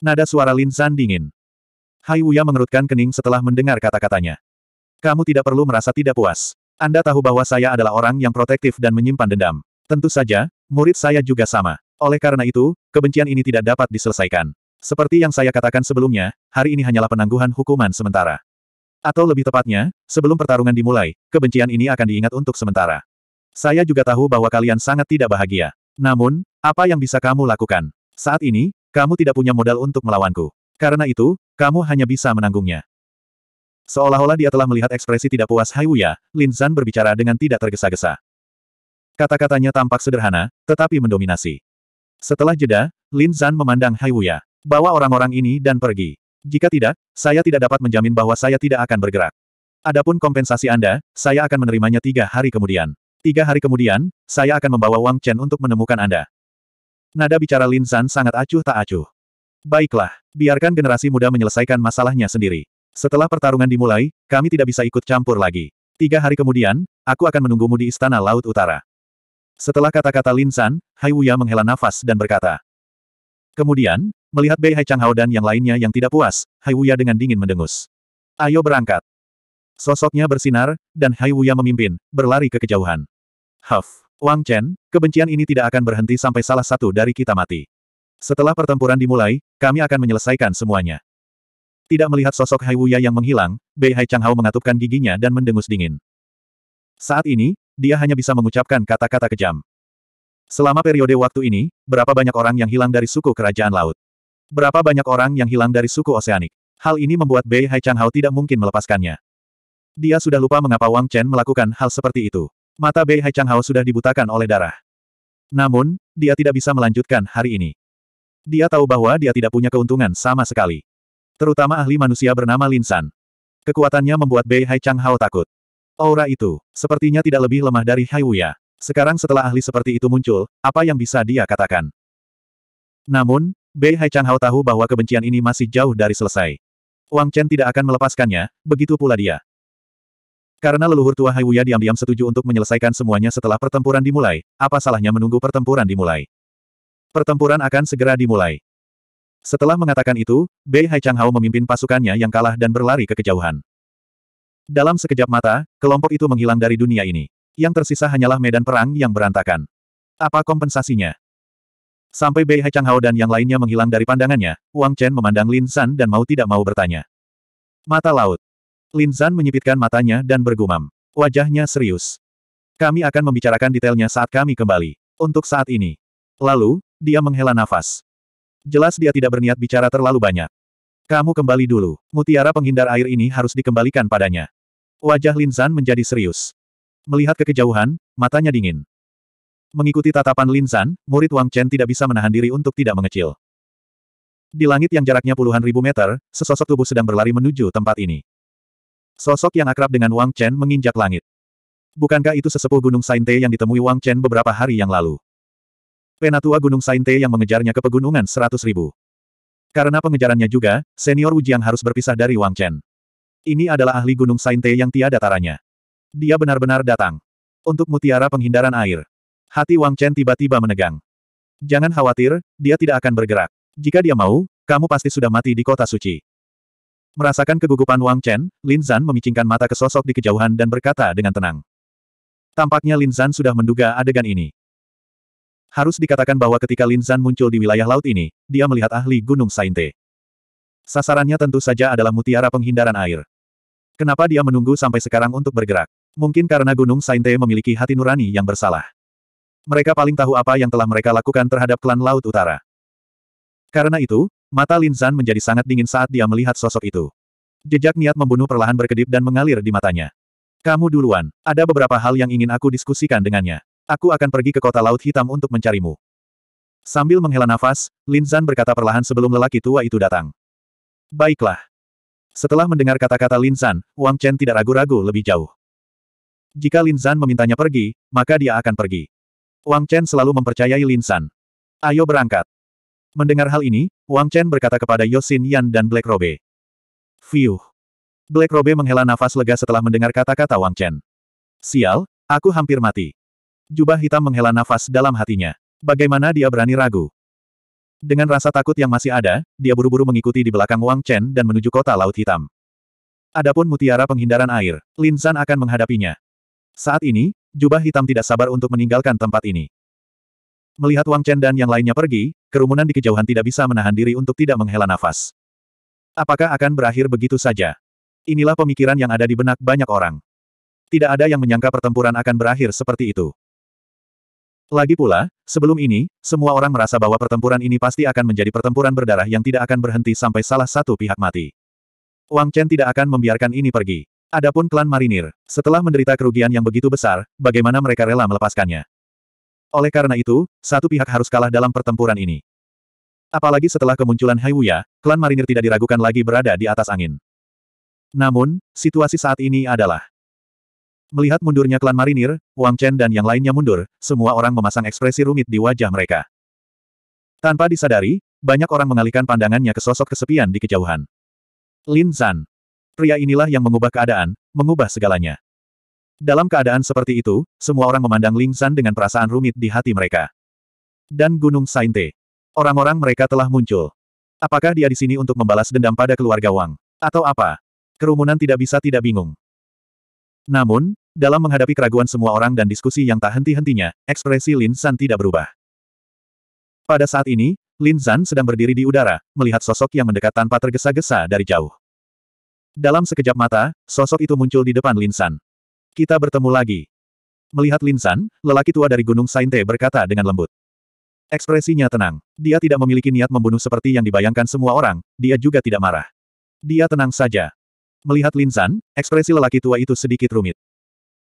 Nada suara Lin San dingin. Hai Wuya mengerutkan kening setelah mendengar kata-katanya. Kamu tidak perlu merasa tidak puas. Anda tahu bahwa saya adalah orang yang protektif dan menyimpan dendam. Tentu saja, murid saya juga sama. Oleh karena itu, kebencian ini tidak dapat diselesaikan. Seperti yang saya katakan sebelumnya, hari ini hanyalah penangguhan hukuman sementara. Atau lebih tepatnya, sebelum pertarungan dimulai, kebencian ini akan diingat untuk sementara. Saya juga tahu bahwa kalian sangat tidak bahagia. Namun, apa yang bisa kamu lakukan? Saat ini, kamu tidak punya modal untuk melawanku. Karena itu, kamu hanya bisa menanggungnya. Seolah-olah dia telah melihat ekspresi tidak puas Hai Wuya, Lin Zan berbicara dengan tidak tergesa-gesa. Kata-katanya tampak sederhana, tetapi mendominasi. Setelah jeda, Lin Zan memandang Hai Wuya. Bawa orang-orang ini dan pergi. Jika tidak, saya tidak dapat menjamin bahwa saya tidak akan bergerak. Adapun kompensasi Anda, saya akan menerimanya tiga hari kemudian. Tiga hari kemudian, saya akan membawa Wang Chen untuk menemukan Anda. Nada bicara Lin San sangat acuh tak acuh. Baiklah, biarkan generasi muda menyelesaikan masalahnya sendiri. Setelah pertarungan dimulai, kami tidak bisa ikut campur lagi. Tiga hari kemudian, aku akan menunggumu di Istana Laut Utara. Setelah kata-kata Lin San, Hai Wuya menghela nafas dan berkata, Kemudian, melihat Bei Hai Changhao dan yang lainnya yang tidak puas, Hai Wuya dengan dingin mendengus. Ayo berangkat. Sosoknya bersinar, dan Hai Wuya memimpin, berlari ke kejauhan. Huff. Wang Chen, kebencian ini tidak akan berhenti sampai salah satu dari kita mati. Setelah pertempuran dimulai, kami akan menyelesaikan semuanya. Tidak melihat sosok Hai Wuya yang menghilang, Bei Hai Chang Changhao mengatupkan giginya dan mendengus dingin. Saat ini, dia hanya bisa mengucapkan kata-kata kejam. Selama periode waktu ini, berapa banyak orang yang hilang dari suku kerajaan laut? Berapa banyak orang yang hilang dari suku oseanik? Hal ini membuat Bei Hai Chang Hao tidak mungkin melepaskannya. Dia sudah lupa mengapa Wang Chen melakukan hal seperti itu. Mata Bei Hai Chang Hao sudah dibutakan oleh darah. Namun, dia tidak bisa melanjutkan hari ini. Dia tahu bahwa dia tidak punya keuntungan sama sekali. Terutama ahli manusia bernama Lin San. Kekuatannya membuat Bei Hai Chang Hao takut. Aura itu, sepertinya tidak lebih lemah dari Hai Wuya. Sekarang setelah ahli seperti itu muncul, apa yang bisa dia katakan? Namun, Bei Hai Chang Hao tahu bahwa kebencian ini masih jauh dari selesai. Wang Chen tidak akan melepaskannya, begitu pula dia. Karena leluhur tua Hai Wuya diam-diam setuju untuk menyelesaikan semuanya setelah pertempuran dimulai, apa salahnya menunggu pertempuran dimulai? Pertempuran akan segera dimulai. Setelah mengatakan itu, Bei Hai Chang Hao memimpin pasukannya yang kalah dan berlari ke kejauhan. Dalam sekejap mata, kelompok itu menghilang dari dunia ini yang tersisa hanyalah medan perang yang berantakan. Apa kompensasinya? Sampai Bei Hai hao dan yang lainnya menghilang dari pandangannya, Wang Chen memandang Lin San dan mau tidak mau bertanya. Mata laut. Lin San menyipitkan matanya dan bergumam. Wajahnya serius. Kami akan membicarakan detailnya saat kami kembali. Untuk saat ini. Lalu, dia menghela nafas. Jelas dia tidak berniat bicara terlalu banyak. Kamu kembali dulu. Mutiara penghindar air ini harus dikembalikan padanya. Wajah Lin San menjadi serius. Melihat ke kejauhan, matanya dingin. Mengikuti tatapan Lin San, murid Wang Chen tidak bisa menahan diri untuk tidak mengecil. Di langit yang jaraknya puluhan ribu meter, sesosok tubuh sedang berlari menuju tempat ini. Sosok yang akrab dengan Wang Chen menginjak langit. Bukankah itu sesepuh Gunung Sainte yang ditemui Wang Chen beberapa hari yang lalu? Penatua Gunung Sainte yang mengejarnya ke pegunungan seratus ribu. Karena pengejarannya juga, senior Wu Jiang harus berpisah dari Wang Chen. Ini adalah ahli Gunung Sainte yang tiada taranya. Dia benar-benar datang. Untuk mutiara penghindaran air. Hati Wang Chen tiba-tiba menegang. Jangan khawatir, dia tidak akan bergerak. Jika dia mau, kamu pasti sudah mati di kota suci. Merasakan kegugupan Wang Chen, Lin Zan memicingkan mata ke sosok di kejauhan dan berkata dengan tenang. Tampaknya Lin Zan sudah menduga adegan ini. Harus dikatakan bahwa ketika Lin Zan muncul di wilayah laut ini, dia melihat ahli Gunung Sainte. Sasarannya tentu saja adalah mutiara penghindaran air. Kenapa dia menunggu sampai sekarang untuk bergerak? Mungkin karena Gunung Sainte memiliki hati nurani yang bersalah. Mereka paling tahu apa yang telah mereka lakukan terhadap klan Laut Utara. Karena itu, mata Lin Linzan menjadi sangat dingin saat dia melihat sosok itu. Jejak niat membunuh perlahan berkedip dan mengalir di matanya. Kamu duluan, ada beberapa hal yang ingin aku diskusikan dengannya. Aku akan pergi ke kota Laut Hitam untuk mencarimu. Sambil menghela nafas, Lin Linzan berkata perlahan sebelum lelaki tua itu datang. Baiklah, setelah mendengar kata-kata Lin San, Wang Chen tidak ragu-ragu lebih jauh. Jika Lin San memintanya pergi, maka dia akan pergi. Wang Chen selalu mempercayai Lin San. Ayo berangkat. Mendengar hal ini, Wang Chen berkata kepada Yosin Yan dan Black Robe. Fiuh. Black Robe menghela nafas lega setelah mendengar kata-kata Wang Chen. Sial, aku hampir mati. Jubah hitam menghela nafas dalam hatinya. Bagaimana dia berani ragu? Dengan rasa takut yang masih ada, dia buru-buru mengikuti di belakang Wang Chen dan menuju kota Laut Hitam. Adapun mutiara penghindaran air, Lin San akan menghadapinya. Saat ini, jubah hitam tidak sabar untuk meninggalkan tempat ini. Melihat Wang Chen dan yang lainnya pergi, kerumunan di kejauhan tidak bisa menahan diri untuk tidak menghela nafas. Apakah akan berakhir begitu saja? Inilah pemikiran yang ada di benak banyak orang. Tidak ada yang menyangka pertempuran akan berakhir seperti itu. Lagi pula, sebelum ini, semua orang merasa bahwa pertempuran ini pasti akan menjadi pertempuran berdarah yang tidak akan berhenti sampai salah satu pihak mati. Wang Chen tidak akan membiarkan ini pergi. Adapun klan marinir, setelah menderita kerugian yang begitu besar, bagaimana mereka rela melepaskannya? Oleh karena itu, satu pihak harus kalah dalam pertempuran ini. Apalagi setelah kemunculan Haiwuya, klan marinir tidak diragukan lagi berada di atas angin. Namun, situasi saat ini adalah Melihat mundurnya klan marinir, Wang Chen dan yang lainnya mundur, semua orang memasang ekspresi rumit di wajah mereka. Tanpa disadari, banyak orang mengalihkan pandangannya ke sosok kesepian di kejauhan. Lin Zan. Pria inilah yang mengubah keadaan, mengubah segalanya. Dalam keadaan seperti itu, semua orang memandang Lin Zan dengan perasaan rumit di hati mereka. Dan Gunung Sainte. Orang-orang mereka telah muncul. Apakah dia di sini untuk membalas dendam pada keluarga Wang? Atau apa? Kerumunan tidak bisa tidak bingung. Namun, dalam menghadapi keraguan semua orang dan diskusi yang tak henti-hentinya, ekspresi Lin San tidak berubah. Pada saat ini, Lin San sedang berdiri di udara, melihat sosok yang mendekat tanpa tergesa-gesa dari jauh. Dalam sekejap mata, sosok itu muncul di depan Lin San. Kita bertemu lagi. Melihat Lin San, lelaki tua dari Gunung Sainte berkata dengan lembut. Ekspresinya tenang. Dia tidak memiliki niat membunuh seperti yang dibayangkan semua orang, dia juga tidak marah. Dia tenang saja. Melihat Lin San, ekspresi lelaki tua itu sedikit rumit.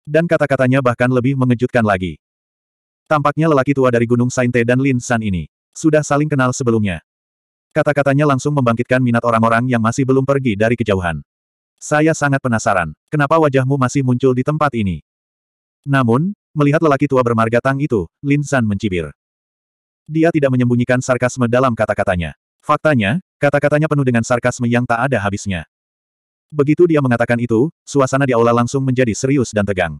Dan kata-katanya bahkan lebih mengejutkan lagi. Tampaknya lelaki tua dari Gunung Sainte dan Lin San ini sudah saling kenal sebelumnya. Kata-katanya langsung membangkitkan minat orang-orang yang masih belum pergi dari kejauhan. Saya sangat penasaran, kenapa wajahmu masih muncul di tempat ini? Namun, melihat lelaki tua bermarga Tang itu, Lin San mencibir. Dia tidak menyembunyikan sarkasme dalam kata-katanya. Faktanya, kata-katanya penuh dengan sarkasme yang tak ada habisnya. Begitu dia mengatakan itu, suasana di aula langsung menjadi serius dan tegang.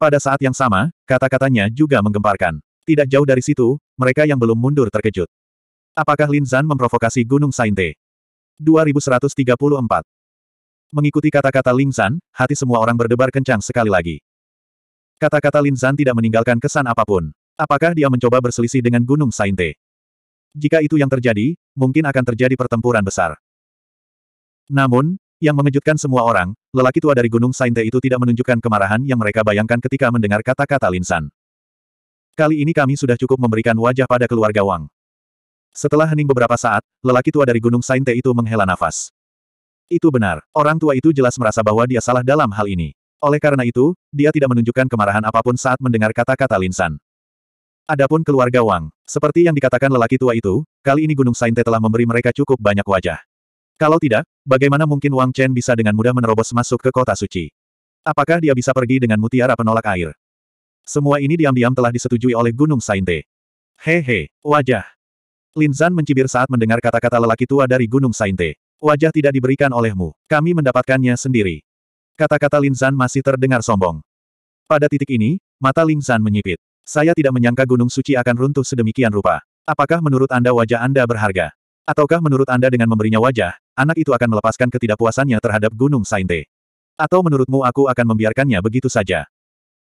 Pada saat yang sama, kata-katanya juga menggemparkan. Tidak jauh dari situ, mereka yang belum mundur terkejut. Apakah Lin Zan memprovokasi Gunung Sainte? 2134 Mengikuti kata-kata Lin Zan, hati semua orang berdebar kencang sekali lagi. Kata-kata Lin Zan tidak meninggalkan kesan apapun. Apakah dia mencoba berselisih dengan Gunung Sainte? Jika itu yang terjadi, mungkin akan terjadi pertempuran besar. Namun, yang mengejutkan semua orang, lelaki tua dari Gunung Sainte itu tidak menunjukkan kemarahan yang mereka bayangkan ketika mendengar kata-kata Linsan. Kali ini kami sudah cukup memberikan wajah pada keluarga Wang. Setelah hening beberapa saat, lelaki tua dari Gunung Sainte itu menghela nafas. Itu benar, orang tua itu jelas merasa bahwa dia salah dalam hal ini. Oleh karena itu, dia tidak menunjukkan kemarahan apapun saat mendengar kata-kata Linsan. Adapun keluarga Wang, seperti yang dikatakan lelaki tua itu, kali ini Gunung Sainte telah memberi mereka cukup banyak wajah. Kalau tidak, bagaimana mungkin Wang Chen bisa dengan mudah menerobos masuk ke kota suci? Apakah dia bisa pergi dengan mutiara penolak air? Semua ini diam-diam telah disetujui oleh Gunung Sainte. Hehe, wajah. Lin Zan mencibir saat mendengar kata-kata lelaki tua dari Gunung Sainte. Wajah tidak diberikan olehmu, kami mendapatkannya sendiri. Kata-kata Lin Zan masih terdengar sombong. Pada titik ini, mata Lin Zan menyipit. Saya tidak menyangka Gunung Suci akan runtuh sedemikian rupa. Apakah menurut Anda wajah Anda berharga? Ataukah menurut Anda dengan memberinya wajah, anak itu akan melepaskan ketidakpuasannya terhadap Gunung Sainte? Atau menurutmu aku akan membiarkannya begitu saja?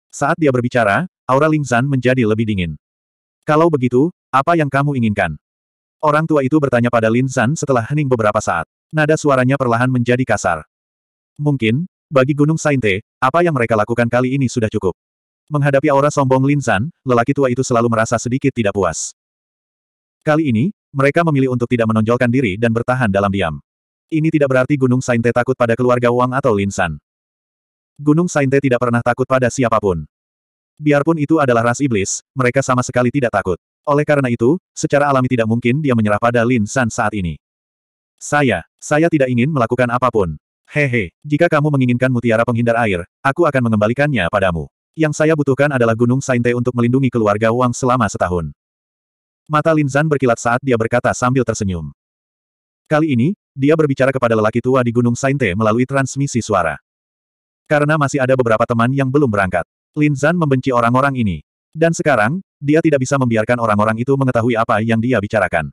Saat dia berbicara, aura Ling menjadi lebih dingin. Kalau begitu, apa yang kamu inginkan? Orang tua itu bertanya pada Lin setelah hening beberapa saat. Nada suaranya perlahan menjadi kasar. Mungkin, bagi Gunung Sainte, apa yang mereka lakukan kali ini sudah cukup. Menghadapi aura sombong Lin Zan, lelaki tua itu selalu merasa sedikit tidak puas. Kali ini, mereka memilih untuk tidak menonjolkan diri dan bertahan dalam diam. Ini tidak berarti Gunung Sainte takut pada keluarga Wang atau Linsan. Gunung Sainte tidak pernah takut pada siapapun. Biarpun itu adalah ras iblis, mereka sama sekali tidak takut. Oleh karena itu, secara alami tidak mungkin dia menyerah pada Lin San saat ini. Saya, saya tidak ingin melakukan apapun. Hehe, jika kamu menginginkan mutiara penghindar air, aku akan mengembalikannya padamu. Yang saya butuhkan adalah Gunung Sainte untuk melindungi keluarga Wang selama setahun. Mata Lin Zan berkilat saat dia berkata sambil tersenyum. Kali ini, dia berbicara kepada lelaki tua di Gunung Sainte melalui transmisi suara. Karena masih ada beberapa teman yang belum berangkat. Lin Zan membenci orang-orang ini. Dan sekarang, dia tidak bisa membiarkan orang-orang itu mengetahui apa yang dia bicarakan.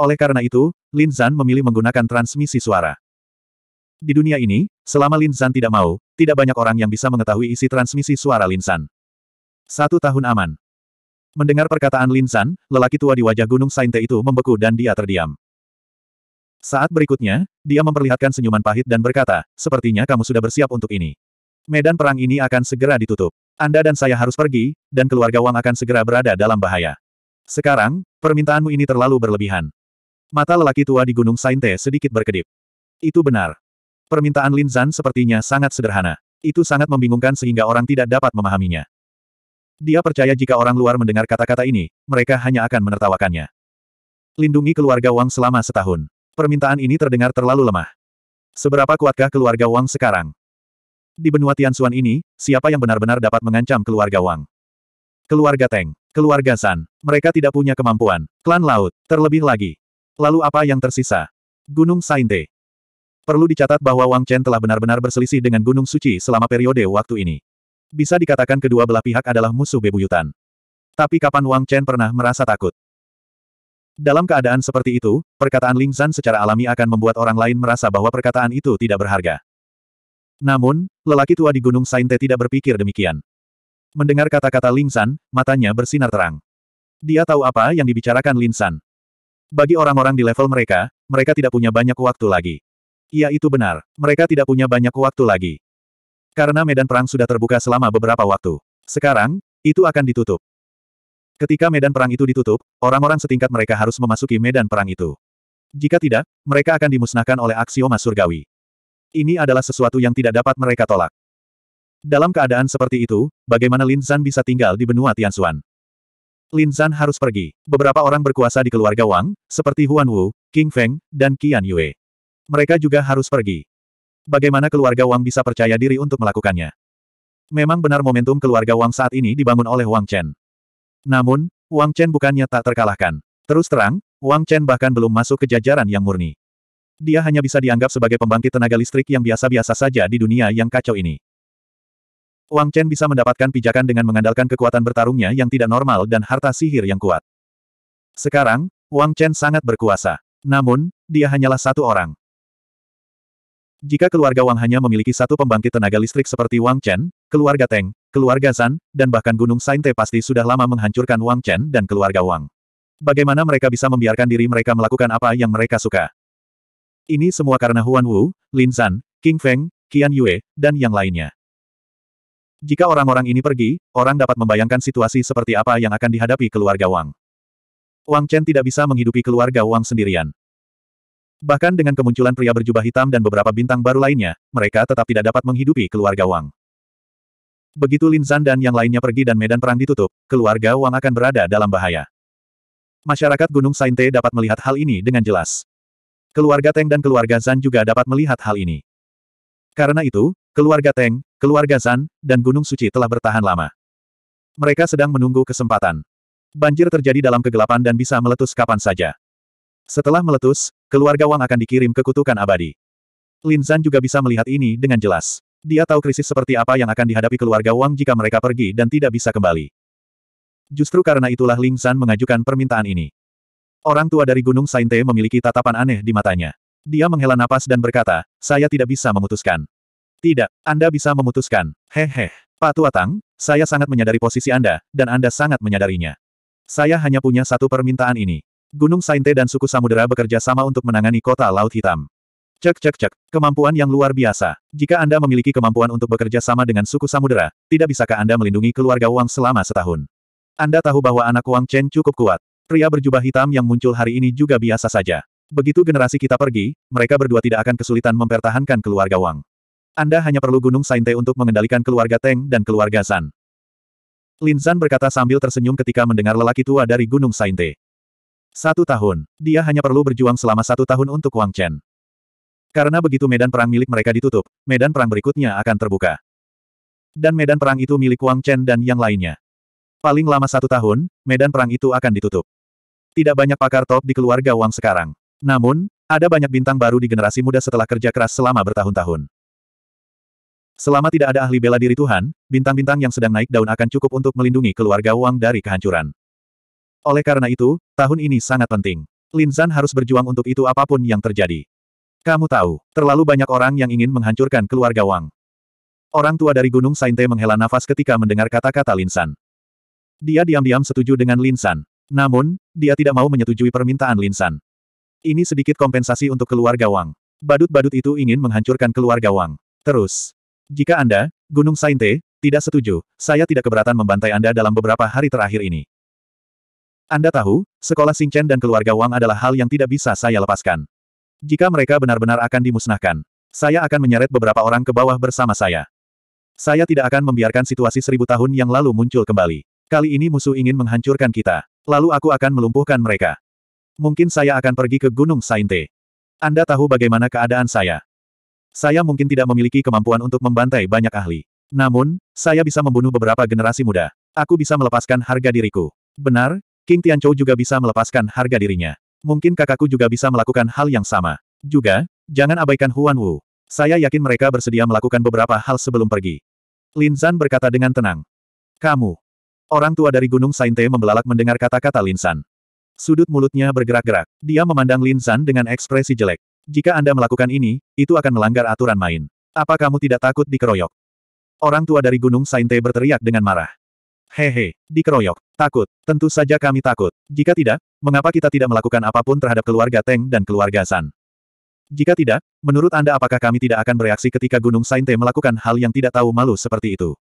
Oleh karena itu, Lin Zan memilih menggunakan transmisi suara. Di dunia ini, selama Lin Zan tidak mau, tidak banyak orang yang bisa mengetahui isi transmisi suara Lin Zan. Satu tahun aman. Mendengar perkataan Lin San, lelaki tua di wajah Gunung Sainte itu membeku dan dia terdiam. Saat berikutnya, dia memperlihatkan senyuman pahit dan berkata, sepertinya kamu sudah bersiap untuk ini. Medan perang ini akan segera ditutup. Anda dan saya harus pergi, dan keluarga Wang akan segera berada dalam bahaya. Sekarang, permintaanmu ini terlalu berlebihan. Mata lelaki tua di Gunung Sainte sedikit berkedip. Itu benar. Permintaan Lin Zan sepertinya sangat sederhana. Itu sangat membingungkan sehingga orang tidak dapat memahaminya. Dia percaya jika orang luar mendengar kata-kata ini, mereka hanya akan menertawakannya. Lindungi keluarga Wang selama setahun. Permintaan ini terdengar terlalu lemah. Seberapa kuatkah keluarga Wang sekarang? Di benua Tianxuan ini, siapa yang benar-benar dapat mengancam keluarga Wang? Keluarga Teng, keluarga San, mereka tidak punya kemampuan, klan laut, terlebih lagi. Lalu apa yang tersisa? Gunung Sainte. Perlu dicatat bahwa Wang Chen telah benar-benar berselisih dengan Gunung Suci selama periode waktu ini. Bisa dikatakan kedua belah pihak adalah musuh bebuyutan. Tapi kapan Wang Chen pernah merasa takut? Dalam keadaan seperti itu, perkataan Ling Zhan secara alami akan membuat orang lain merasa bahwa perkataan itu tidak berharga. Namun, lelaki tua di Gunung Sainte tidak berpikir demikian. Mendengar kata-kata Ling San, matanya bersinar terang. Dia tahu apa yang dibicarakan Ling San. Bagi orang-orang di level mereka, mereka tidak punya banyak waktu lagi. Ia itu benar, mereka tidak punya banyak waktu lagi. Karena medan perang sudah terbuka selama beberapa waktu. Sekarang, itu akan ditutup. Ketika medan perang itu ditutup, orang-orang setingkat mereka harus memasuki medan perang itu. Jika tidak, mereka akan dimusnahkan oleh aksioma surgawi. Ini adalah sesuatu yang tidak dapat mereka tolak. Dalam keadaan seperti itu, bagaimana Lin Zan bisa tinggal di benua Tianxuan? Lin Zan harus pergi. Beberapa orang berkuasa di keluarga Wang, seperti Huan Wu, King Feng, dan Qian Yue. Mereka juga harus pergi. Bagaimana keluarga Wang bisa percaya diri untuk melakukannya? Memang benar momentum keluarga Wang saat ini dibangun oleh Wang Chen. Namun, Wang Chen bukannya tak terkalahkan. Terus terang, Wang Chen bahkan belum masuk ke jajaran yang murni. Dia hanya bisa dianggap sebagai pembangkit tenaga listrik yang biasa-biasa saja di dunia yang kacau ini. Wang Chen bisa mendapatkan pijakan dengan mengandalkan kekuatan bertarungnya yang tidak normal dan harta sihir yang kuat. Sekarang, Wang Chen sangat berkuasa. Namun, dia hanyalah satu orang. Jika keluarga Wang hanya memiliki satu pembangkit tenaga listrik seperti Wang Chen, keluarga Teng, keluarga Zan, dan bahkan Gunung Sainte pasti sudah lama menghancurkan Wang Chen dan keluarga Wang. Bagaimana mereka bisa membiarkan diri mereka melakukan apa yang mereka suka? Ini semua karena Huan Wu, Lin Zan, King Feng, Qian Yue, dan yang lainnya. Jika orang-orang ini pergi, orang dapat membayangkan situasi seperti apa yang akan dihadapi keluarga Wang. Wang Chen tidak bisa menghidupi keluarga Wang sendirian. Bahkan dengan kemunculan pria berjubah hitam dan beberapa bintang baru lainnya, mereka tetap tidak dapat menghidupi keluarga Wang. Begitu Lin Zan dan yang lainnya pergi dan medan perang ditutup, keluarga Wang akan berada dalam bahaya. Masyarakat Gunung Sainte dapat melihat hal ini dengan jelas. Keluarga Teng dan keluarga Zan juga dapat melihat hal ini. Karena itu, keluarga Teng, keluarga Zan, dan Gunung Suci telah bertahan lama. Mereka sedang menunggu kesempatan. Banjir terjadi dalam kegelapan dan bisa meletus kapan saja. Setelah meletus, keluarga Wang akan dikirim ke kutukan abadi. Lin Zan juga bisa melihat ini dengan jelas. Dia tahu krisis seperti apa yang akan dihadapi keluarga Wang jika mereka pergi dan tidak bisa kembali. Justru karena itulah Lin Zan mengajukan permintaan ini. Orang tua dari Gunung Sainte memiliki tatapan aneh di matanya. Dia menghela napas dan berkata, saya tidak bisa memutuskan. Tidak, Anda bisa memutuskan. Hehe. Pak Tuatang, saya sangat menyadari posisi Anda, dan Anda sangat menyadarinya. Saya hanya punya satu permintaan ini. Gunung Sainte dan suku Samudera bekerja sama untuk menangani kota Laut Hitam. Cek cek cek, kemampuan yang luar biasa. Jika Anda memiliki kemampuan untuk bekerja sama dengan suku Samudera, tidak bisakah Anda melindungi keluarga Wang selama setahun? Anda tahu bahwa anak Wang Chen cukup kuat. Pria berjubah hitam yang muncul hari ini juga biasa saja. Begitu generasi kita pergi, mereka berdua tidak akan kesulitan mempertahankan keluarga Wang. Anda hanya perlu Gunung Sainte untuk mengendalikan keluarga Teng dan keluarga San. Lin San berkata sambil tersenyum ketika mendengar lelaki tua dari Gunung Sainte. Satu tahun. Dia hanya perlu berjuang selama satu tahun untuk Wang Chen. Karena begitu medan perang milik mereka ditutup, medan perang berikutnya akan terbuka. Dan medan perang itu milik Wang Chen dan yang lainnya. Paling lama satu tahun, medan perang itu akan ditutup. Tidak banyak pakar top di keluarga Wang sekarang. Namun, ada banyak bintang baru di generasi muda setelah kerja keras selama bertahun-tahun. Selama tidak ada ahli bela diri Tuhan, bintang-bintang yang sedang naik daun akan cukup untuk melindungi keluarga Wang dari kehancuran. Oleh karena itu, tahun ini sangat penting. Lin Zan harus berjuang untuk itu apapun yang terjadi. Kamu tahu, terlalu banyak orang yang ingin menghancurkan keluarga Wang. Orang tua dari Gunung Sainte menghela nafas ketika mendengar kata-kata Lin San. Dia diam-diam setuju dengan Lin San. Namun, dia tidak mau menyetujui permintaan Lin San. Ini sedikit kompensasi untuk keluarga Wang. Badut-badut itu ingin menghancurkan keluarga Wang. Terus, jika Anda, Gunung Sainte, tidak setuju, saya tidak keberatan membantai Anda dalam beberapa hari terakhir ini. Anda tahu, sekolah Singchen dan keluarga Wang adalah hal yang tidak bisa saya lepaskan. Jika mereka benar-benar akan dimusnahkan, saya akan menyeret beberapa orang ke bawah bersama saya. Saya tidak akan membiarkan situasi seribu tahun yang lalu muncul kembali. Kali ini musuh ingin menghancurkan kita. Lalu aku akan melumpuhkan mereka. Mungkin saya akan pergi ke Gunung Sainte. Anda tahu bagaimana keadaan saya. Saya mungkin tidak memiliki kemampuan untuk membantai banyak ahli. Namun, saya bisa membunuh beberapa generasi muda. Aku bisa melepaskan harga diriku. Benar, King Tianchou juga bisa melepaskan harga dirinya. Mungkin kakakku juga bisa melakukan hal yang sama. Juga, jangan abaikan Huan Wu. Saya yakin mereka bersedia melakukan beberapa hal sebelum pergi. Lin Zan berkata dengan tenang. Kamu. Orang tua dari Gunung Sainte membelalak mendengar kata-kata Lin Zan. Sudut mulutnya bergerak-gerak. Dia memandang Lin Zan dengan ekspresi jelek. Jika Anda melakukan ini, itu akan melanggar aturan main. Apa kamu tidak takut dikeroyok? Orang tua dari Gunung Sainte berteriak dengan marah. Hehe, dikeroyok. Takut, tentu saja kami takut. Jika tidak, mengapa kita tidak melakukan apapun terhadap keluarga Teng dan keluarga San? Jika tidak, menurut Anda apakah kami tidak akan bereaksi ketika Gunung Sainte melakukan hal yang tidak tahu malu seperti itu?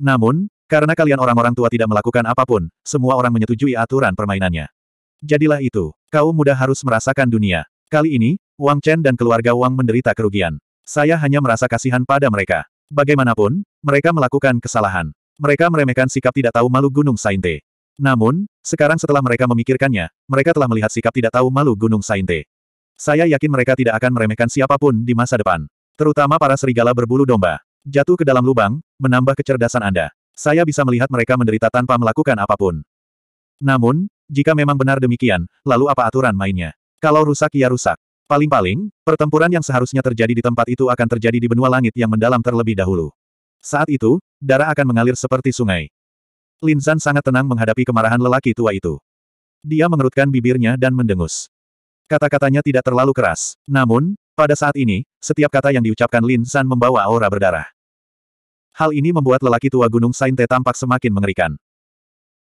Namun, karena kalian orang-orang tua tidak melakukan apapun, semua orang menyetujui aturan permainannya. Jadilah itu, kaum muda harus merasakan dunia. Kali ini, Wang Chen dan keluarga Wang menderita kerugian. Saya hanya merasa kasihan pada mereka. Bagaimanapun, mereka melakukan kesalahan. Mereka meremehkan sikap tidak tahu malu Gunung Sainte. Namun, sekarang setelah mereka memikirkannya, mereka telah melihat sikap tidak tahu malu Gunung Sainte. Saya yakin mereka tidak akan meremehkan siapapun di masa depan. Terutama para serigala berbulu domba. Jatuh ke dalam lubang, menambah kecerdasan Anda. Saya bisa melihat mereka menderita tanpa melakukan apapun. Namun, jika memang benar demikian, lalu apa aturan mainnya? Kalau rusak ya rusak. Paling-paling, pertempuran yang seharusnya terjadi di tempat itu akan terjadi di benua langit yang mendalam terlebih dahulu. Saat itu, darah akan mengalir seperti sungai. Lin Zan sangat tenang menghadapi kemarahan lelaki tua itu. Dia mengerutkan bibirnya dan mendengus. Kata-katanya tidak terlalu keras. Namun, pada saat ini, setiap kata yang diucapkan Lin Zan membawa aura berdarah. Hal ini membuat lelaki tua Gunung Sainte tampak semakin mengerikan.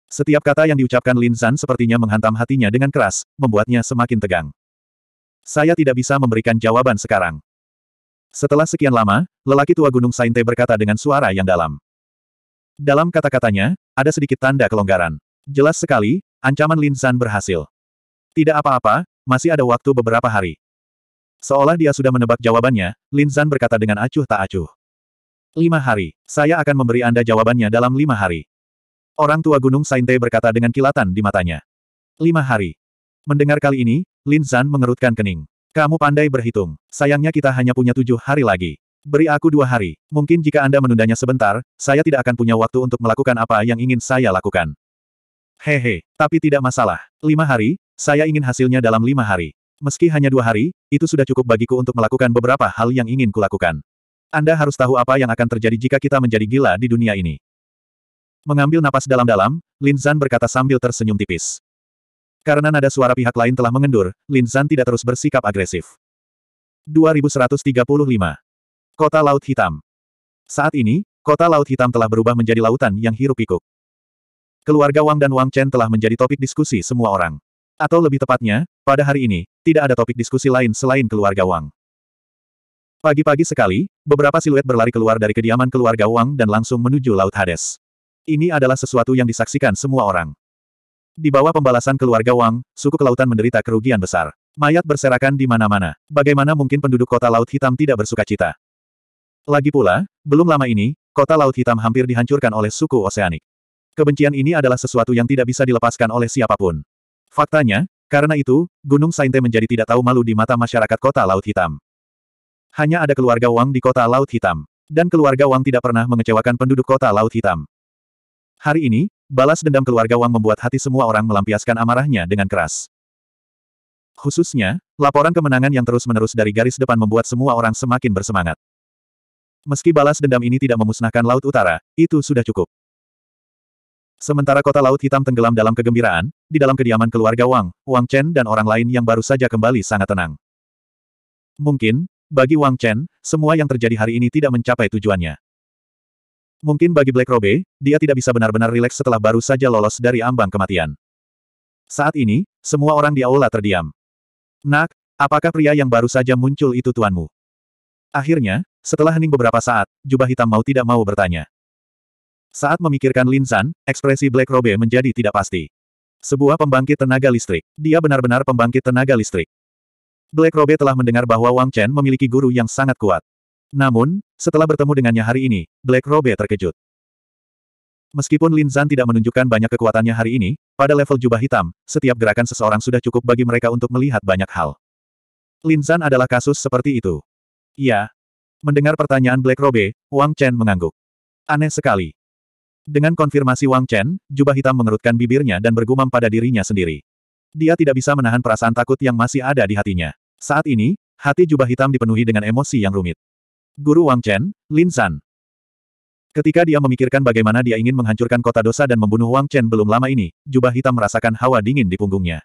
Setiap kata yang diucapkan Lin Zan sepertinya menghantam hatinya dengan keras, membuatnya semakin tegang. Saya tidak bisa memberikan jawaban sekarang. Setelah sekian lama, lelaki tua Gunung Sainte berkata dengan suara yang dalam. Dalam kata-katanya, ada sedikit tanda kelonggaran. Jelas sekali, ancaman Lin San berhasil. Tidak apa-apa, masih ada waktu beberapa hari. Seolah dia sudah menebak jawabannya, Lin San berkata dengan acuh tak acuh. Lima hari, saya akan memberi Anda jawabannya dalam lima hari. Orang tua Gunung Sainte berkata dengan kilatan di matanya. Lima hari. Mendengar kali ini, Lin San mengerutkan kening. Kamu pandai berhitung. Sayangnya kita hanya punya tujuh hari lagi. Beri aku dua hari. Mungkin jika Anda menundanya sebentar, saya tidak akan punya waktu untuk melakukan apa yang ingin saya lakukan. Hehe, tapi tidak masalah. Lima hari, saya ingin hasilnya dalam lima hari. Meski hanya dua hari, itu sudah cukup bagiku untuk melakukan beberapa hal yang ingin kulakukan. Anda harus tahu apa yang akan terjadi jika kita menjadi gila di dunia ini. Mengambil napas dalam-dalam, Lin Zan berkata sambil tersenyum tipis. Karena nada suara pihak lain telah mengendur, Lin Zan tidak terus bersikap agresif. 2135. Kota Laut Hitam Saat ini, Kota Laut Hitam telah berubah menjadi lautan yang hirup pikuk Keluarga Wang dan Wang Chen telah menjadi topik diskusi semua orang. Atau lebih tepatnya, pada hari ini, tidak ada topik diskusi lain selain keluarga Wang. Pagi-pagi sekali, beberapa siluet berlari keluar dari kediaman keluarga Wang dan langsung menuju Laut Hades. Ini adalah sesuatu yang disaksikan semua orang. Di bawah pembalasan keluarga Wang, suku kelautan menderita kerugian besar. Mayat berserakan di mana-mana. Bagaimana mungkin penduduk kota Laut Hitam tidak bersuka cita? Lagi pula, belum lama ini, kota Laut Hitam hampir dihancurkan oleh suku Oseanik. Kebencian ini adalah sesuatu yang tidak bisa dilepaskan oleh siapapun. Faktanya, karena itu, Gunung Sainte menjadi tidak tahu malu di mata masyarakat kota Laut Hitam. Hanya ada keluarga Wang di kota Laut Hitam. Dan keluarga Wang tidak pernah mengecewakan penduduk kota Laut Hitam. Hari ini, Balas dendam keluarga Wang membuat hati semua orang melampiaskan amarahnya dengan keras. Khususnya, laporan kemenangan yang terus-menerus dari garis depan membuat semua orang semakin bersemangat. Meski balas dendam ini tidak memusnahkan Laut Utara, itu sudah cukup. Sementara kota Laut Hitam tenggelam dalam kegembiraan, di dalam kediaman keluarga Wang, Wang Chen dan orang lain yang baru saja kembali sangat tenang. Mungkin, bagi Wang Chen, semua yang terjadi hari ini tidak mencapai tujuannya. Mungkin bagi Black Robe, dia tidak bisa benar-benar rileks setelah baru saja lolos dari ambang kematian. Saat ini, semua orang di aula terdiam. Nak, apakah pria yang baru saja muncul itu tuanmu? Akhirnya, setelah hening beberapa saat, jubah hitam mau tidak mau bertanya. Saat memikirkan Lin San, ekspresi Black Robe menjadi tidak pasti. Sebuah pembangkit tenaga listrik. Dia benar-benar pembangkit tenaga listrik. Black Robe telah mendengar bahwa Wang Chen memiliki guru yang sangat kuat. Namun, setelah bertemu dengannya hari ini, Black Robe terkejut. Meskipun Lin Zan tidak menunjukkan banyak kekuatannya hari ini, pada level jubah hitam, setiap gerakan seseorang sudah cukup bagi mereka untuk melihat banyak hal. Lin Zan adalah kasus seperti itu. Iya. Mendengar pertanyaan Black Robe, Wang Chen mengangguk. Aneh sekali. Dengan konfirmasi Wang Chen, jubah hitam mengerutkan bibirnya dan bergumam pada dirinya sendiri. Dia tidak bisa menahan perasaan takut yang masih ada di hatinya. Saat ini, hati jubah hitam dipenuhi dengan emosi yang rumit. Guru Wang Chen, Lin San. Ketika dia memikirkan bagaimana dia ingin menghancurkan kota dosa dan membunuh Wang Chen belum lama ini, jubah hitam merasakan hawa dingin di punggungnya.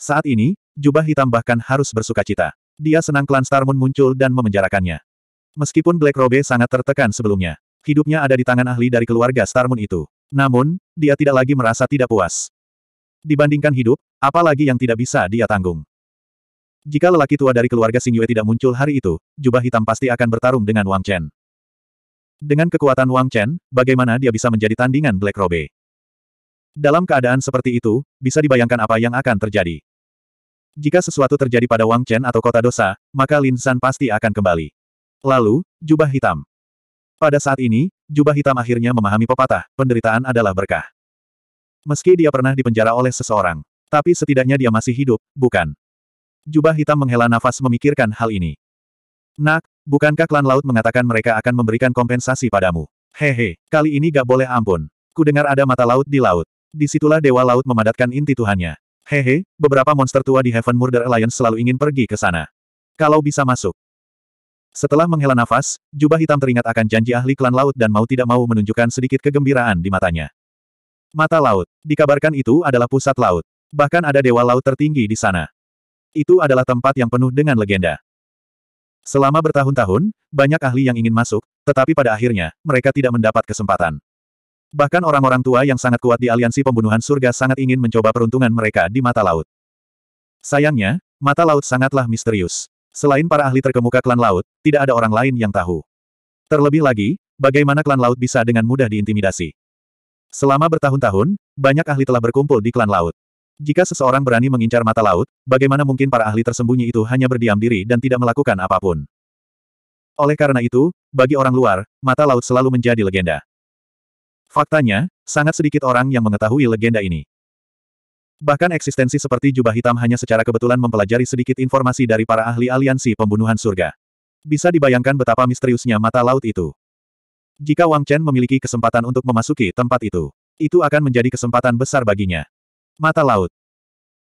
Saat ini, jubah hitam bahkan harus bersuka cita. Dia senang klan Star Moon muncul dan memenjarakannya. Meskipun Black Robe sangat tertekan sebelumnya, hidupnya ada di tangan ahli dari keluarga Star Moon itu. Namun, dia tidak lagi merasa tidak puas. Dibandingkan hidup, apalagi yang tidak bisa dia tanggung. Jika lelaki tua dari keluarga Sing Yue tidak muncul hari itu, jubah hitam pasti akan bertarung dengan Wang Chen. Dengan kekuatan Wang Chen, bagaimana dia bisa menjadi tandingan Black Robe? Dalam keadaan seperti itu, bisa dibayangkan apa yang akan terjadi. Jika sesuatu terjadi pada Wang Chen atau kota dosa, maka Lin San pasti akan kembali. Lalu, jubah hitam. Pada saat ini, jubah hitam akhirnya memahami pepatah, penderitaan adalah berkah. Meski dia pernah dipenjara oleh seseorang, tapi setidaknya dia masih hidup, bukan? Jubah hitam menghela nafas memikirkan hal ini. Nak, bukankah klan laut mengatakan mereka akan memberikan kompensasi padamu? Hehe, kali ini gak boleh ampun. Kudengar ada mata laut di laut. Disitulah dewa laut memadatkan inti Tuhannya. Hehe, beberapa monster tua di Heaven Murder Alliance selalu ingin pergi ke sana. Kalau bisa masuk. Setelah menghela nafas, jubah hitam teringat akan janji ahli klan laut dan mau tidak mau menunjukkan sedikit kegembiraan di matanya. Mata laut. Dikabarkan itu adalah pusat laut. Bahkan ada dewa laut tertinggi di sana. Itu adalah tempat yang penuh dengan legenda. Selama bertahun-tahun, banyak ahli yang ingin masuk, tetapi pada akhirnya, mereka tidak mendapat kesempatan. Bahkan orang-orang tua yang sangat kuat di aliansi pembunuhan surga sangat ingin mencoba peruntungan mereka di mata laut. Sayangnya, mata laut sangatlah misterius. Selain para ahli terkemuka klan laut, tidak ada orang lain yang tahu. Terlebih lagi, bagaimana klan laut bisa dengan mudah diintimidasi. Selama bertahun-tahun, banyak ahli telah berkumpul di klan laut. Jika seseorang berani mengincar mata laut, bagaimana mungkin para ahli tersembunyi itu hanya berdiam diri dan tidak melakukan apapun? Oleh karena itu, bagi orang luar, mata laut selalu menjadi legenda. Faktanya, sangat sedikit orang yang mengetahui legenda ini. Bahkan eksistensi seperti jubah hitam hanya secara kebetulan mempelajari sedikit informasi dari para ahli aliansi pembunuhan surga. Bisa dibayangkan betapa misteriusnya mata laut itu. Jika Wang Chen memiliki kesempatan untuk memasuki tempat itu, itu akan menjadi kesempatan besar baginya. Mata laut.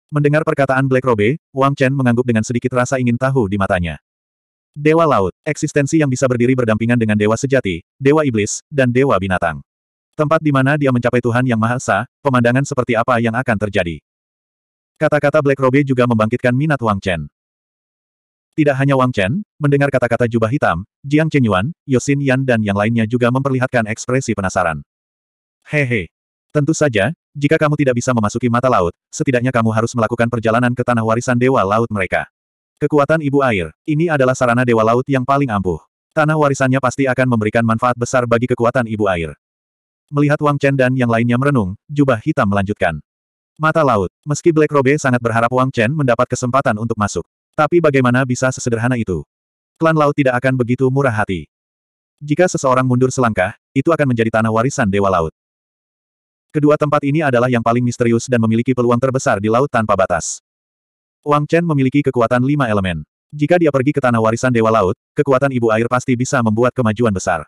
Mendengar perkataan Black Robe, Wang Chen mengangguk dengan sedikit rasa ingin tahu di matanya. Dewa laut, eksistensi yang bisa berdiri berdampingan dengan dewa sejati, dewa iblis, dan dewa binatang. Tempat di mana dia mencapai Tuhan yang Maha Esa, pemandangan seperti apa yang akan terjadi. Kata-kata Black Robe juga membangkitkan minat Wang Chen. Tidak hanya Wang Chen, mendengar kata-kata jubah hitam, Jiang Chenyuan, Yosin Yan dan yang lainnya juga memperlihatkan ekspresi penasaran. Hehe. Tentu saja, jika kamu tidak bisa memasuki mata laut, setidaknya kamu harus melakukan perjalanan ke tanah warisan dewa laut mereka. Kekuatan ibu air, ini adalah sarana dewa laut yang paling ampuh. Tanah warisannya pasti akan memberikan manfaat besar bagi kekuatan ibu air. Melihat Wang Chen dan yang lainnya merenung, jubah hitam melanjutkan. Mata laut, meski Black Robe sangat berharap Wang Chen mendapat kesempatan untuk masuk. Tapi bagaimana bisa sesederhana itu? Klan laut tidak akan begitu murah hati. Jika seseorang mundur selangkah, itu akan menjadi tanah warisan Dewa Laut. Kedua tempat ini adalah yang paling misterius dan memiliki peluang terbesar di laut tanpa batas. Wang Chen memiliki kekuatan lima elemen. Jika dia pergi ke tanah warisan Dewa Laut, kekuatan ibu air pasti bisa membuat kemajuan besar.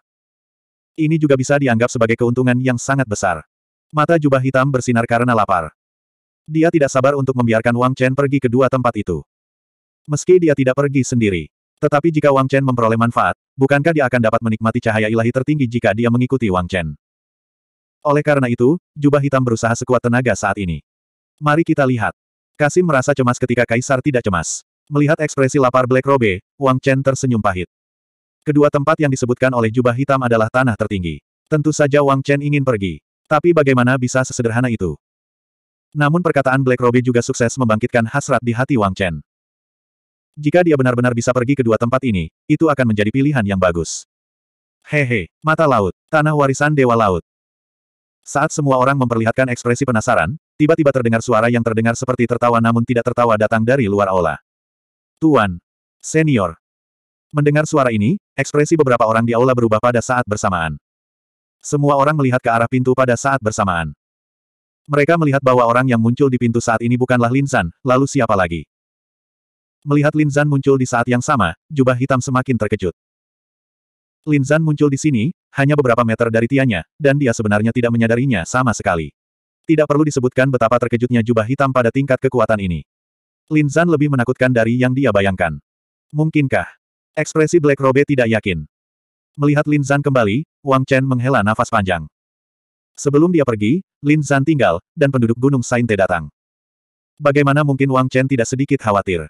Ini juga bisa dianggap sebagai keuntungan yang sangat besar. Mata jubah hitam bersinar karena lapar. Dia tidak sabar untuk membiarkan Wang Chen pergi ke dua tempat itu. Meski dia tidak pergi sendiri. Tetapi jika Wang Chen memperoleh manfaat, bukankah dia akan dapat menikmati cahaya ilahi tertinggi jika dia mengikuti Wang Chen? Oleh karena itu, jubah hitam berusaha sekuat tenaga saat ini. Mari kita lihat. Kasim merasa cemas ketika Kaisar tidak cemas. Melihat ekspresi lapar Black Robe, Wang Chen tersenyum pahit. Kedua tempat yang disebutkan oleh jubah hitam adalah tanah tertinggi. Tentu saja Wang Chen ingin pergi. Tapi bagaimana bisa sesederhana itu? Namun perkataan Black Robe juga sukses membangkitkan hasrat di hati Wang Chen. Jika dia benar-benar bisa pergi ke dua tempat ini, itu akan menjadi pilihan yang bagus. Hehe, mata laut, tanah warisan Dewa Laut. Saat semua orang memperlihatkan ekspresi penasaran, tiba-tiba terdengar suara yang terdengar seperti tertawa namun tidak tertawa datang dari luar aula. Tuan. Senior. Mendengar suara ini, ekspresi beberapa orang di aula berubah pada saat bersamaan. Semua orang melihat ke arah pintu pada saat bersamaan. Mereka melihat bahwa orang yang muncul di pintu saat ini bukanlah Linzan, lalu siapa lagi? Melihat Linzan muncul di saat yang sama, jubah hitam semakin terkejut. Lin Zan muncul di sini, hanya beberapa meter dari Tianya, dan dia sebenarnya tidak menyadarinya sama sekali. Tidak perlu disebutkan betapa terkejutnya jubah hitam pada tingkat kekuatan ini. Lin Zan lebih menakutkan dari yang dia bayangkan. Mungkinkah? Ekspresi Black Robe tidak yakin. Melihat Lin Zan kembali, Wang Chen menghela nafas panjang. Sebelum dia pergi, Lin Zan tinggal, dan penduduk Gunung Sainte datang. Bagaimana mungkin Wang Chen tidak sedikit khawatir?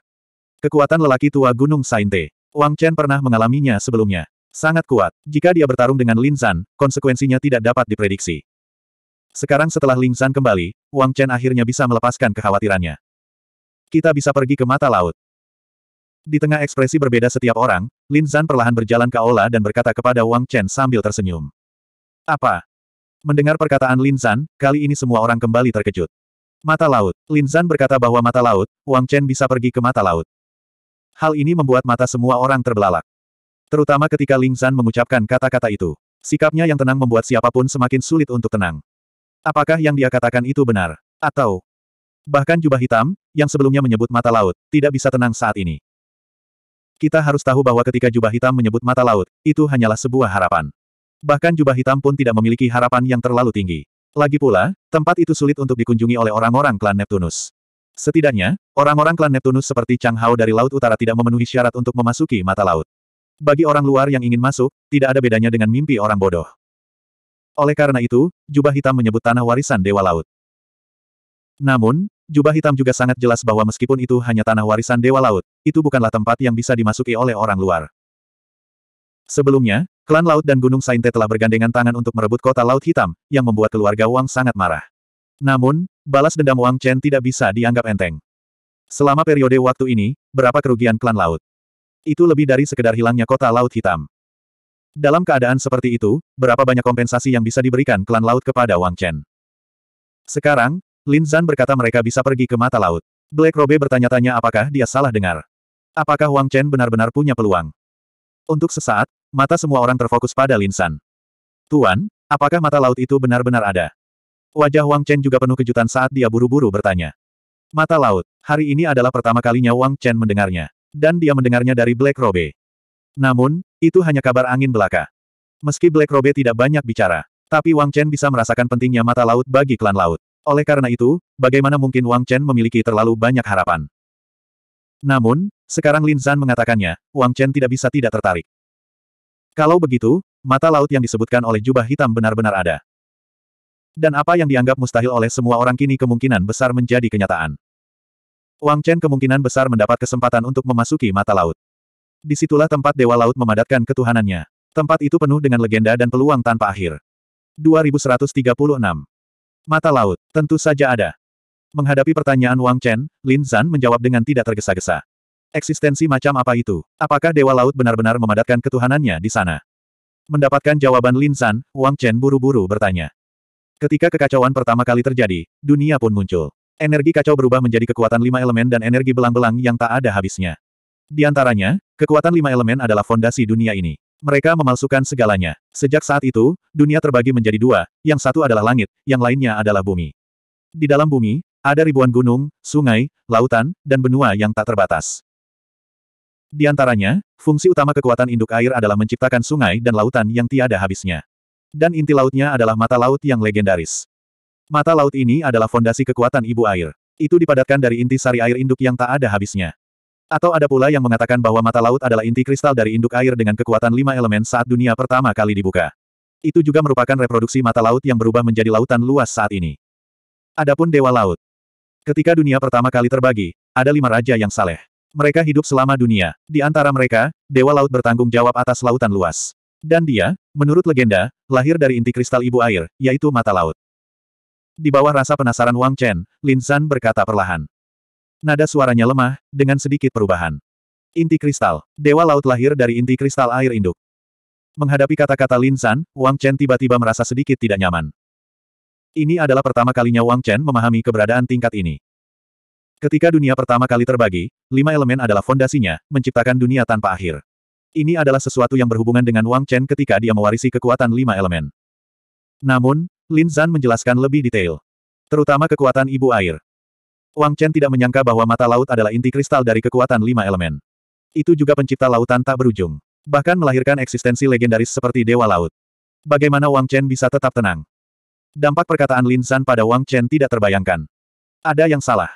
Kekuatan lelaki tua Gunung Sainte. Wang Chen pernah mengalaminya sebelumnya. Sangat kuat. Jika dia bertarung dengan Lin San, konsekuensinya tidak dapat diprediksi. Sekarang setelah Lin San kembali, Wang Chen akhirnya bisa melepaskan kekhawatirannya. Kita bisa pergi ke mata laut. Di tengah ekspresi berbeda setiap orang, Lin San perlahan berjalan ke aula dan berkata kepada Wang Chen sambil tersenyum. Apa? Mendengar perkataan Lin San, kali ini semua orang kembali terkejut. Mata laut. Lin San berkata bahwa mata laut, Wang Chen bisa pergi ke mata laut. Hal ini membuat mata semua orang terbelalak. Terutama ketika Ling Zan mengucapkan kata-kata itu. Sikapnya yang tenang membuat siapapun semakin sulit untuk tenang. Apakah yang dia katakan itu benar? Atau bahkan jubah hitam, yang sebelumnya menyebut mata laut, tidak bisa tenang saat ini. Kita harus tahu bahwa ketika jubah hitam menyebut mata laut, itu hanyalah sebuah harapan. Bahkan jubah hitam pun tidak memiliki harapan yang terlalu tinggi. Lagi pula, tempat itu sulit untuk dikunjungi oleh orang-orang klan Neptunus. Setidaknya, orang-orang klan Neptunus seperti Chang Hao dari Laut Utara tidak memenuhi syarat untuk memasuki mata laut. Bagi orang luar yang ingin masuk, tidak ada bedanya dengan mimpi orang bodoh. Oleh karena itu, jubah hitam menyebut tanah warisan Dewa Laut. Namun, jubah hitam juga sangat jelas bahwa meskipun itu hanya tanah warisan Dewa Laut, itu bukanlah tempat yang bisa dimasuki oleh orang luar. Sebelumnya, klan Laut dan Gunung Sainte telah bergandengan tangan untuk merebut kota Laut Hitam, yang membuat keluarga Wang sangat marah. Namun, balas dendam Wang Chen tidak bisa dianggap enteng. Selama periode waktu ini, berapa kerugian klan Laut? Itu lebih dari sekedar hilangnya kota Laut Hitam. Dalam keadaan seperti itu, berapa banyak kompensasi yang bisa diberikan klan laut kepada Wang Chen? Sekarang, Lin Zan berkata mereka bisa pergi ke mata laut. Black Robe bertanya-tanya apakah dia salah dengar. Apakah Wang Chen benar-benar punya peluang? Untuk sesaat, mata semua orang terfokus pada Lin Zan. Tuan, apakah mata laut itu benar-benar ada? Wajah Wang Chen juga penuh kejutan saat dia buru-buru bertanya. Mata laut, hari ini adalah pertama kalinya Wang Chen mendengarnya. Dan dia mendengarnya dari Black Robe. Namun, itu hanya kabar angin belaka. Meski Black Robe tidak banyak bicara, tapi Wang Chen bisa merasakan pentingnya mata laut bagi klan laut. Oleh karena itu, bagaimana mungkin Wang Chen memiliki terlalu banyak harapan? Namun, sekarang Lin Zhan mengatakannya, Wang Chen tidak bisa tidak tertarik. Kalau begitu, mata laut yang disebutkan oleh jubah hitam benar-benar ada. Dan apa yang dianggap mustahil oleh semua orang kini kemungkinan besar menjadi kenyataan. Wang Chen kemungkinan besar mendapat kesempatan untuk memasuki mata laut. Disitulah tempat Dewa Laut memadatkan ketuhanannya. Tempat itu penuh dengan legenda dan peluang tanpa akhir. 2136. Mata Laut, tentu saja ada. Menghadapi pertanyaan Wang Chen, Lin Zan menjawab dengan tidak tergesa-gesa. Eksistensi macam apa itu? Apakah Dewa Laut benar-benar memadatkan ketuhanannya di sana? Mendapatkan jawaban Lin Zan, Wang Chen buru-buru bertanya. Ketika kekacauan pertama kali terjadi, dunia pun muncul. Energi kacau berubah menjadi kekuatan lima elemen dan energi belang-belang yang tak ada habisnya. Di antaranya, kekuatan lima elemen adalah fondasi dunia ini. Mereka memalsukan segalanya. Sejak saat itu, dunia terbagi menjadi dua, yang satu adalah langit, yang lainnya adalah bumi. Di dalam bumi, ada ribuan gunung, sungai, lautan, dan benua yang tak terbatas. Di antaranya, fungsi utama kekuatan induk air adalah menciptakan sungai dan lautan yang tiada habisnya. Dan inti lautnya adalah mata laut yang legendaris. Mata laut ini adalah fondasi kekuatan ibu air. Itu dipadatkan dari inti sari air induk yang tak ada habisnya. Atau ada pula yang mengatakan bahwa mata laut adalah inti kristal dari induk air dengan kekuatan lima elemen saat dunia pertama kali dibuka. Itu juga merupakan reproduksi mata laut yang berubah menjadi lautan luas saat ini. Adapun Dewa Laut. Ketika dunia pertama kali terbagi, ada lima raja yang saleh. Mereka hidup selama dunia. Di antara mereka, Dewa Laut bertanggung jawab atas lautan luas. Dan dia, menurut legenda, lahir dari inti kristal ibu air, yaitu mata laut. Di bawah rasa penasaran Wang Chen, Lin San berkata perlahan. Nada suaranya lemah, dengan sedikit perubahan. Inti kristal. Dewa laut lahir dari inti kristal air induk. Menghadapi kata-kata Lin San, Wang Chen tiba-tiba merasa sedikit tidak nyaman. Ini adalah pertama kalinya Wang Chen memahami keberadaan tingkat ini. Ketika dunia pertama kali terbagi, lima elemen adalah fondasinya, menciptakan dunia tanpa akhir. Ini adalah sesuatu yang berhubungan dengan Wang Chen ketika dia mewarisi kekuatan lima elemen. Namun, Lin Zan menjelaskan lebih detail. Terutama kekuatan ibu air. Wang Chen tidak menyangka bahwa mata laut adalah inti kristal dari kekuatan lima elemen. Itu juga pencipta lautan tak berujung. Bahkan melahirkan eksistensi legendaris seperti Dewa Laut. Bagaimana Wang Chen bisa tetap tenang? Dampak perkataan Lin Zan pada Wang Chen tidak terbayangkan. Ada yang salah.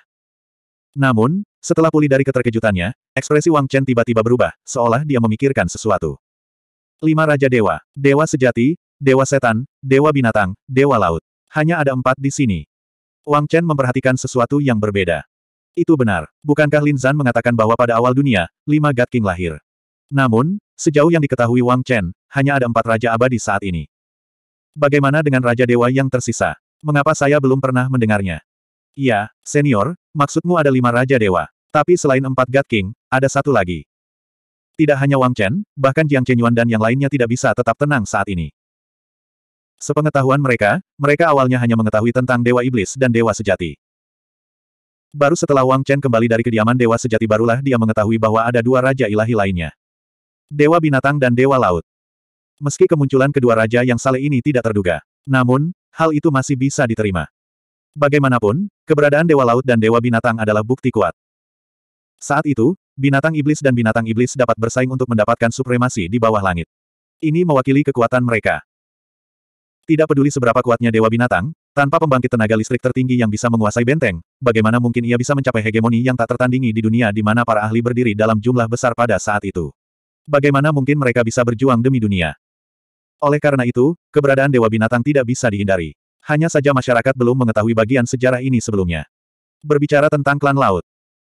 Namun, setelah pulih dari keterkejutannya, ekspresi Wang Chen tiba-tiba berubah, seolah dia memikirkan sesuatu. Lima Raja Dewa, Dewa Sejati, Dewa setan, dewa binatang, dewa laut. Hanya ada empat di sini. Wang Chen memperhatikan sesuatu yang berbeda. Itu benar. Bukankah Lin Zan mengatakan bahwa pada awal dunia, lima God King lahir? Namun, sejauh yang diketahui Wang Chen, hanya ada empat Raja Abadi saat ini. Bagaimana dengan Raja Dewa yang tersisa? Mengapa saya belum pernah mendengarnya? Iya, senior, maksudmu ada lima Raja Dewa. Tapi selain empat God King, ada satu lagi. Tidak hanya Wang Chen, bahkan Jiang Chenyuan dan yang lainnya tidak bisa tetap tenang saat ini. Sepengetahuan mereka, mereka awalnya hanya mengetahui tentang Dewa Iblis dan Dewa Sejati. Baru setelah Wang Chen kembali dari kediaman Dewa Sejati barulah dia mengetahui bahwa ada dua Raja Ilahi lainnya. Dewa Binatang dan Dewa Laut. Meski kemunculan kedua raja yang saleh ini tidak terduga. Namun, hal itu masih bisa diterima. Bagaimanapun, keberadaan Dewa Laut dan Dewa Binatang adalah bukti kuat. Saat itu, binatang iblis dan binatang iblis dapat bersaing untuk mendapatkan supremasi di bawah langit. Ini mewakili kekuatan mereka. Tidak peduli seberapa kuatnya dewa binatang, tanpa pembangkit tenaga listrik tertinggi yang bisa menguasai benteng, bagaimana mungkin ia bisa mencapai hegemoni yang tak tertandingi di dunia di mana para ahli berdiri dalam jumlah besar pada saat itu? Bagaimana mungkin mereka bisa berjuang demi dunia? Oleh karena itu, keberadaan dewa binatang tidak bisa dihindari. Hanya saja masyarakat belum mengetahui bagian sejarah ini sebelumnya. Berbicara tentang klan laut.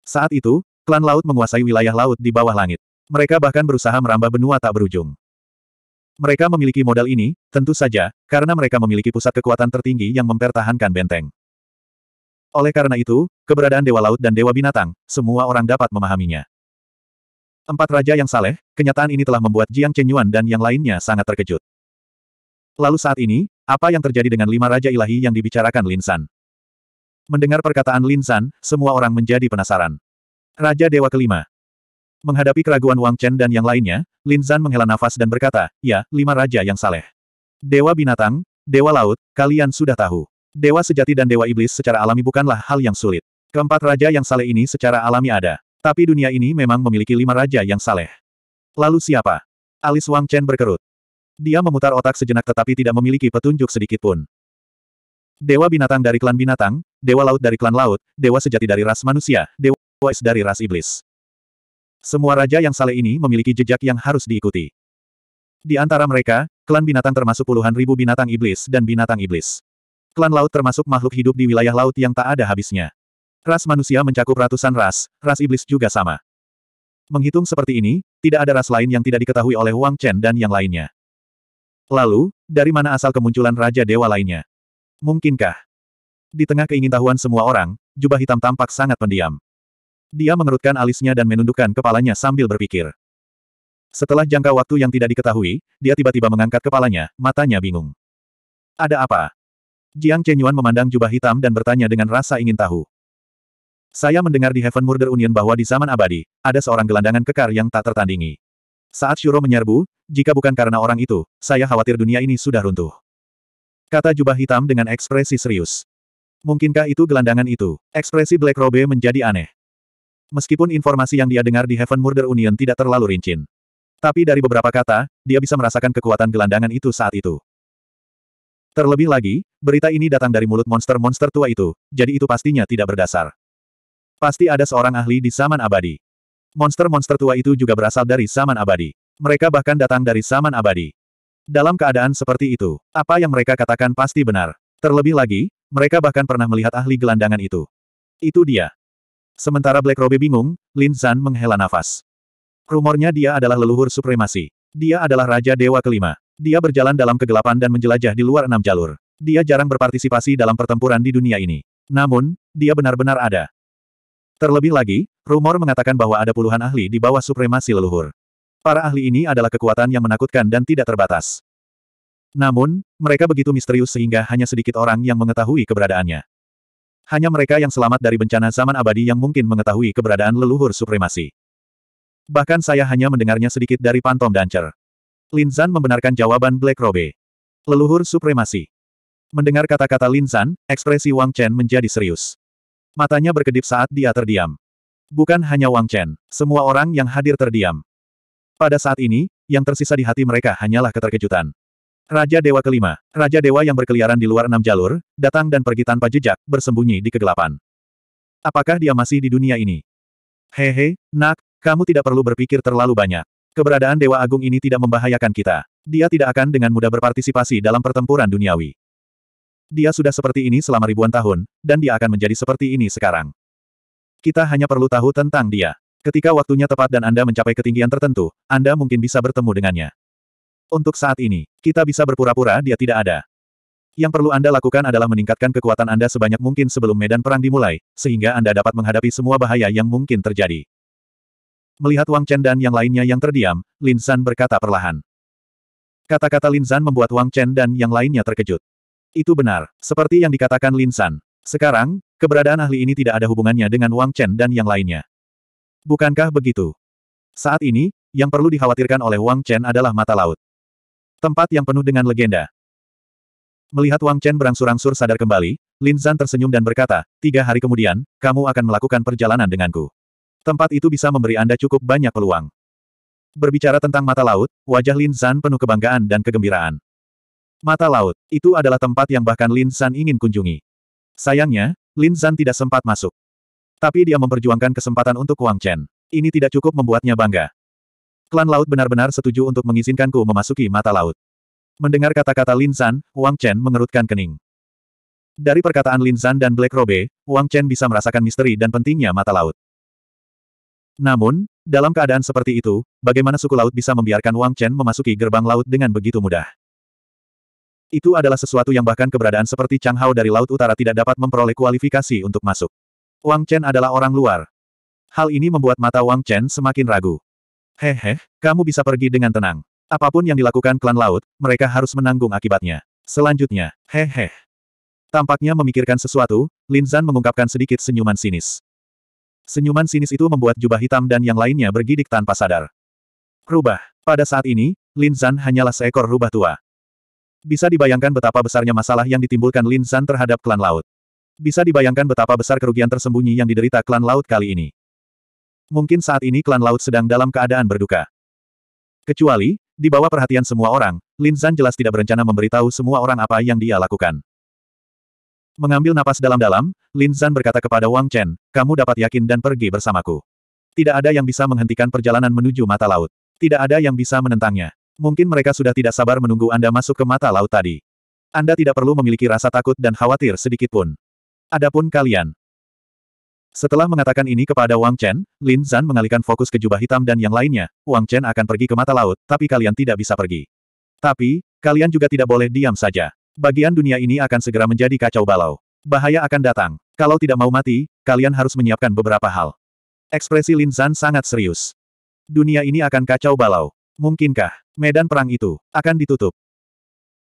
Saat itu, klan laut menguasai wilayah laut di bawah langit. Mereka bahkan berusaha merambah benua tak berujung. Mereka memiliki modal ini, tentu saja, karena mereka memiliki pusat kekuatan tertinggi yang mempertahankan benteng. Oleh karena itu, keberadaan Dewa Laut dan Dewa Binatang, semua orang dapat memahaminya. Empat raja yang saleh, kenyataan ini telah membuat Jiang Chenyuan dan yang lainnya sangat terkejut. Lalu saat ini, apa yang terjadi dengan lima raja ilahi yang dibicarakan Lin San? Mendengar perkataan Lin San, semua orang menjadi penasaran. Raja Dewa kelima, Menghadapi keraguan Wang Chen dan yang lainnya, Lin Zan menghela nafas dan berkata, ya, lima raja yang saleh. Dewa binatang, dewa laut, kalian sudah tahu. Dewa sejati dan dewa iblis secara alami bukanlah hal yang sulit. Keempat raja yang saleh ini secara alami ada. Tapi dunia ini memang memiliki lima raja yang saleh. Lalu siapa? Alis Wang Chen berkerut. Dia memutar otak sejenak tetapi tidak memiliki petunjuk sedikit pun. Dewa binatang dari klan binatang, dewa laut dari klan laut, dewa sejati dari ras manusia, dewa es dari ras iblis. Semua raja yang saleh ini memiliki jejak yang harus diikuti. Di antara mereka, klan binatang termasuk puluhan ribu binatang iblis dan binatang iblis. Klan laut termasuk makhluk hidup di wilayah laut yang tak ada habisnya. Ras manusia mencakup ratusan ras, ras iblis juga sama. Menghitung seperti ini, tidak ada ras lain yang tidak diketahui oleh Wang Chen dan yang lainnya. Lalu, dari mana asal kemunculan Raja Dewa lainnya? Mungkinkah? Di tengah keingintahuan semua orang, jubah hitam tampak sangat pendiam. Dia mengerutkan alisnya dan menundukkan kepalanya sambil berpikir. Setelah jangka waktu yang tidak diketahui, dia tiba-tiba mengangkat kepalanya, matanya bingung. Ada apa? Jiang Chenyuan memandang jubah hitam dan bertanya dengan rasa ingin tahu. Saya mendengar di Heaven Murder Union bahwa di zaman abadi, ada seorang gelandangan kekar yang tak tertandingi. Saat Shuro menyerbu, jika bukan karena orang itu, saya khawatir dunia ini sudah runtuh. Kata jubah hitam dengan ekspresi serius. Mungkinkah itu gelandangan itu? Ekspresi Black Robe menjadi aneh. Meskipun informasi yang dia dengar di Heaven Murder Union tidak terlalu rincin. Tapi dari beberapa kata, dia bisa merasakan kekuatan gelandangan itu saat itu. Terlebih lagi, berita ini datang dari mulut monster-monster tua itu, jadi itu pastinya tidak berdasar. Pasti ada seorang ahli di zaman Abadi. Monster-monster tua itu juga berasal dari zaman Abadi. Mereka bahkan datang dari zaman Abadi. Dalam keadaan seperti itu, apa yang mereka katakan pasti benar. Terlebih lagi, mereka bahkan pernah melihat ahli gelandangan itu. Itu dia. Sementara Black Robe bingung, Lin Zan menghela nafas. Rumornya dia adalah leluhur supremasi. Dia adalah Raja Dewa Kelima. Dia berjalan dalam kegelapan dan menjelajah di luar enam jalur. Dia jarang berpartisipasi dalam pertempuran di dunia ini. Namun, dia benar-benar ada. Terlebih lagi, rumor mengatakan bahwa ada puluhan ahli di bawah supremasi leluhur. Para ahli ini adalah kekuatan yang menakutkan dan tidak terbatas. Namun, mereka begitu misterius sehingga hanya sedikit orang yang mengetahui keberadaannya. Hanya mereka yang selamat dari bencana zaman abadi yang mungkin mengetahui keberadaan leluhur supremasi. Bahkan saya hanya mendengarnya sedikit dari Pantom Dancer. Lin Zan membenarkan jawaban Black Robe. Leluhur supremasi. Mendengar kata-kata Lin Zan, ekspresi Wang Chen menjadi serius. Matanya berkedip saat dia terdiam. Bukan hanya Wang Chen, semua orang yang hadir terdiam. Pada saat ini, yang tersisa di hati mereka hanyalah keterkejutan. Raja Dewa kelima, Raja Dewa yang berkeliaran di luar enam jalur, datang dan pergi tanpa jejak, bersembunyi di kegelapan. Apakah dia masih di dunia ini? Hehe, nak, kamu tidak perlu berpikir terlalu banyak. Keberadaan Dewa Agung ini tidak membahayakan kita. Dia tidak akan dengan mudah berpartisipasi dalam pertempuran duniawi. Dia sudah seperti ini selama ribuan tahun, dan dia akan menjadi seperti ini sekarang. Kita hanya perlu tahu tentang dia. Ketika waktunya tepat dan Anda mencapai ketinggian tertentu, Anda mungkin bisa bertemu dengannya. Untuk saat ini, kita bisa berpura-pura dia tidak ada. Yang perlu Anda lakukan adalah meningkatkan kekuatan Anda sebanyak mungkin sebelum medan perang dimulai, sehingga Anda dapat menghadapi semua bahaya yang mungkin terjadi. Melihat Wang Chen dan yang lainnya yang terdiam, Lin San berkata perlahan. Kata-kata Lin San membuat Wang Chen dan yang lainnya terkejut. Itu benar, seperti yang dikatakan Lin San. Sekarang, keberadaan ahli ini tidak ada hubungannya dengan Wang Chen dan yang lainnya. Bukankah begitu? Saat ini, yang perlu dikhawatirkan oleh Wang Chen adalah mata laut. Tempat yang penuh dengan legenda. Melihat Wang Chen berangsur-angsur sadar kembali, Lin Zhan tersenyum dan berkata, tiga hari kemudian, kamu akan melakukan perjalanan denganku. Tempat itu bisa memberi Anda cukup banyak peluang. Berbicara tentang mata laut, wajah Lin Zhan penuh kebanggaan dan kegembiraan. Mata laut, itu adalah tempat yang bahkan Lin Zhan ingin kunjungi. Sayangnya, Lin Zhan tidak sempat masuk. Tapi dia memperjuangkan kesempatan untuk Wang Chen. Ini tidak cukup membuatnya bangga. Klan Laut benar-benar setuju untuk mengizinkanku memasuki mata laut. Mendengar kata-kata Lin San, Wang Chen mengerutkan kening. Dari perkataan Lin San dan Black Robe, Wang Chen bisa merasakan misteri dan pentingnya mata laut. Namun, dalam keadaan seperti itu, bagaimana suku laut bisa membiarkan Wang Chen memasuki gerbang laut dengan begitu mudah? Itu adalah sesuatu yang bahkan keberadaan seperti Chang Hao dari Laut Utara tidak dapat memperoleh kualifikasi untuk masuk. Wang Chen adalah orang luar. Hal ini membuat mata Wang Chen semakin ragu. Hehe, kamu bisa pergi dengan tenang. Apapun yang dilakukan klan laut, mereka harus menanggung akibatnya. Selanjutnya, hehe. Tampaknya memikirkan sesuatu, Lin Zan mengungkapkan sedikit senyuman sinis. Senyuman sinis itu membuat jubah hitam dan yang lainnya bergidik tanpa sadar. Rubah. Pada saat ini, Lin Zan hanyalah seekor rubah tua. Bisa dibayangkan betapa besarnya masalah yang ditimbulkan Lin Zan terhadap klan laut. Bisa dibayangkan betapa besar kerugian tersembunyi yang diderita klan laut kali ini. Mungkin saat ini klan laut sedang dalam keadaan berduka. Kecuali, di bawah perhatian semua orang, Lin Zhan jelas tidak berencana memberitahu semua orang apa yang dia lakukan. Mengambil napas dalam-dalam, Lin Zhan berkata kepada Wang Chen, kamu dapat yakin dan pergi bersamaku. Tidak ada yang bisa menghentikan perjalanan menuju mata laut. Tidak ada yang bisa menentangnya. Mungkin mereka sudah tidak sabar menunggu Anda masuk ke mata laut tadi. Anda tidak perlu memiliki rasa takut dan khawatir sedikitpun. Adapun kalian, setelah mengatakan ini kepada Wang Chen, Lin Zan mengalihkan fokus ke jubah hitam dan yang lainnya, Wang Chen akan pergi ke mata laut, tapi kalian tidak bisa pergi. Tapi, kalian juga tidak boleh diam saja. Bagian dunia ini akan segera menjadi kacau balau. Bahaya akan datang. Kalau tidak mau mati, kalian harus menyiapkan beberapa hal. Ekspresi Lin Zan sangat serius. Dunia ini akan kacau balau. Mungkinkah, medan perang itu, akan ditutup?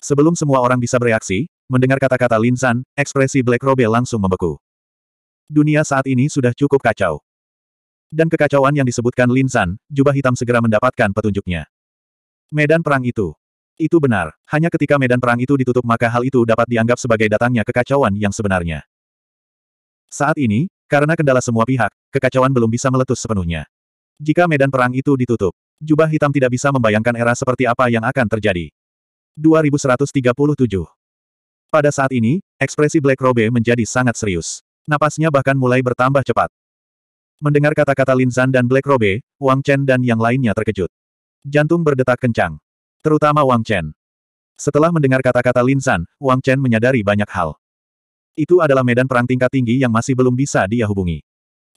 Sebelum semua orang bisa bereaksi, mendengar kata-kata Lin Zan, ekspresi Black Robe langsung membeku. Dunia saat ini sudah cukup kacau. Dan kekacauan yang disebutkan Lin San, jubah hitam segera mendapatkan petunjuknya. Medan perang itu. Itu benar, hanya ketika medan perang itu ditutup maka hal itu dapat dianggap sebagai datangnya kekacauan yang sebenarnya. Saat ini, karena kendala semua pihak, kekacauan belum bisa meletus sepenuhnya. Jika medan perang itu ditutup, jubah hitam tidak bisa membayangkan era seperti apa yang akan terjadi. 2137 Pada saat ini, ekspresi Black Robe menjadi sangat serius. Napasnya bahkan mulai bertambah cepat. Mendengar kata-kata Linzan dan Black Robe, Wang Chen dan yang lainnya terkejut. Jantung berdetak kencang. Terutama Wang Chen. Setelah mendengar kata-kata Linzan, Wang Chen menyadari banyak hal. Itu adalah medan perang tingkat tinggi yang masih belum bisa dia hubungi.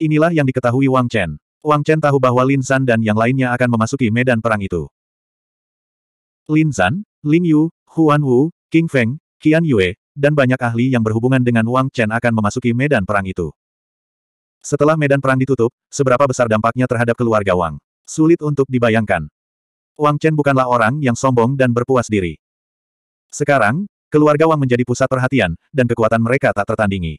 Inilah yang diketahui Wang Chen. Wang Chen tahu bahwa Lin dan yang lainnya akan memasuki medan perang itu. Lin Lin Yu, Huan Wu, King Feng, Qian Yue, dan banyak ahli yang berhubungan dengan Wang Chen akan memasuki medan perang itu. Setelah medan perang ditutup, seberapa besar dampaknya terhadap keluarga Wang? Sulit untuk dibayangkan. Wang Chen bukanlah orang yang sombong dan berpuas diri. Sekarang, keluarga Wang menjadi pusat perhatian, dan kekuatan mereka tak tertandingi.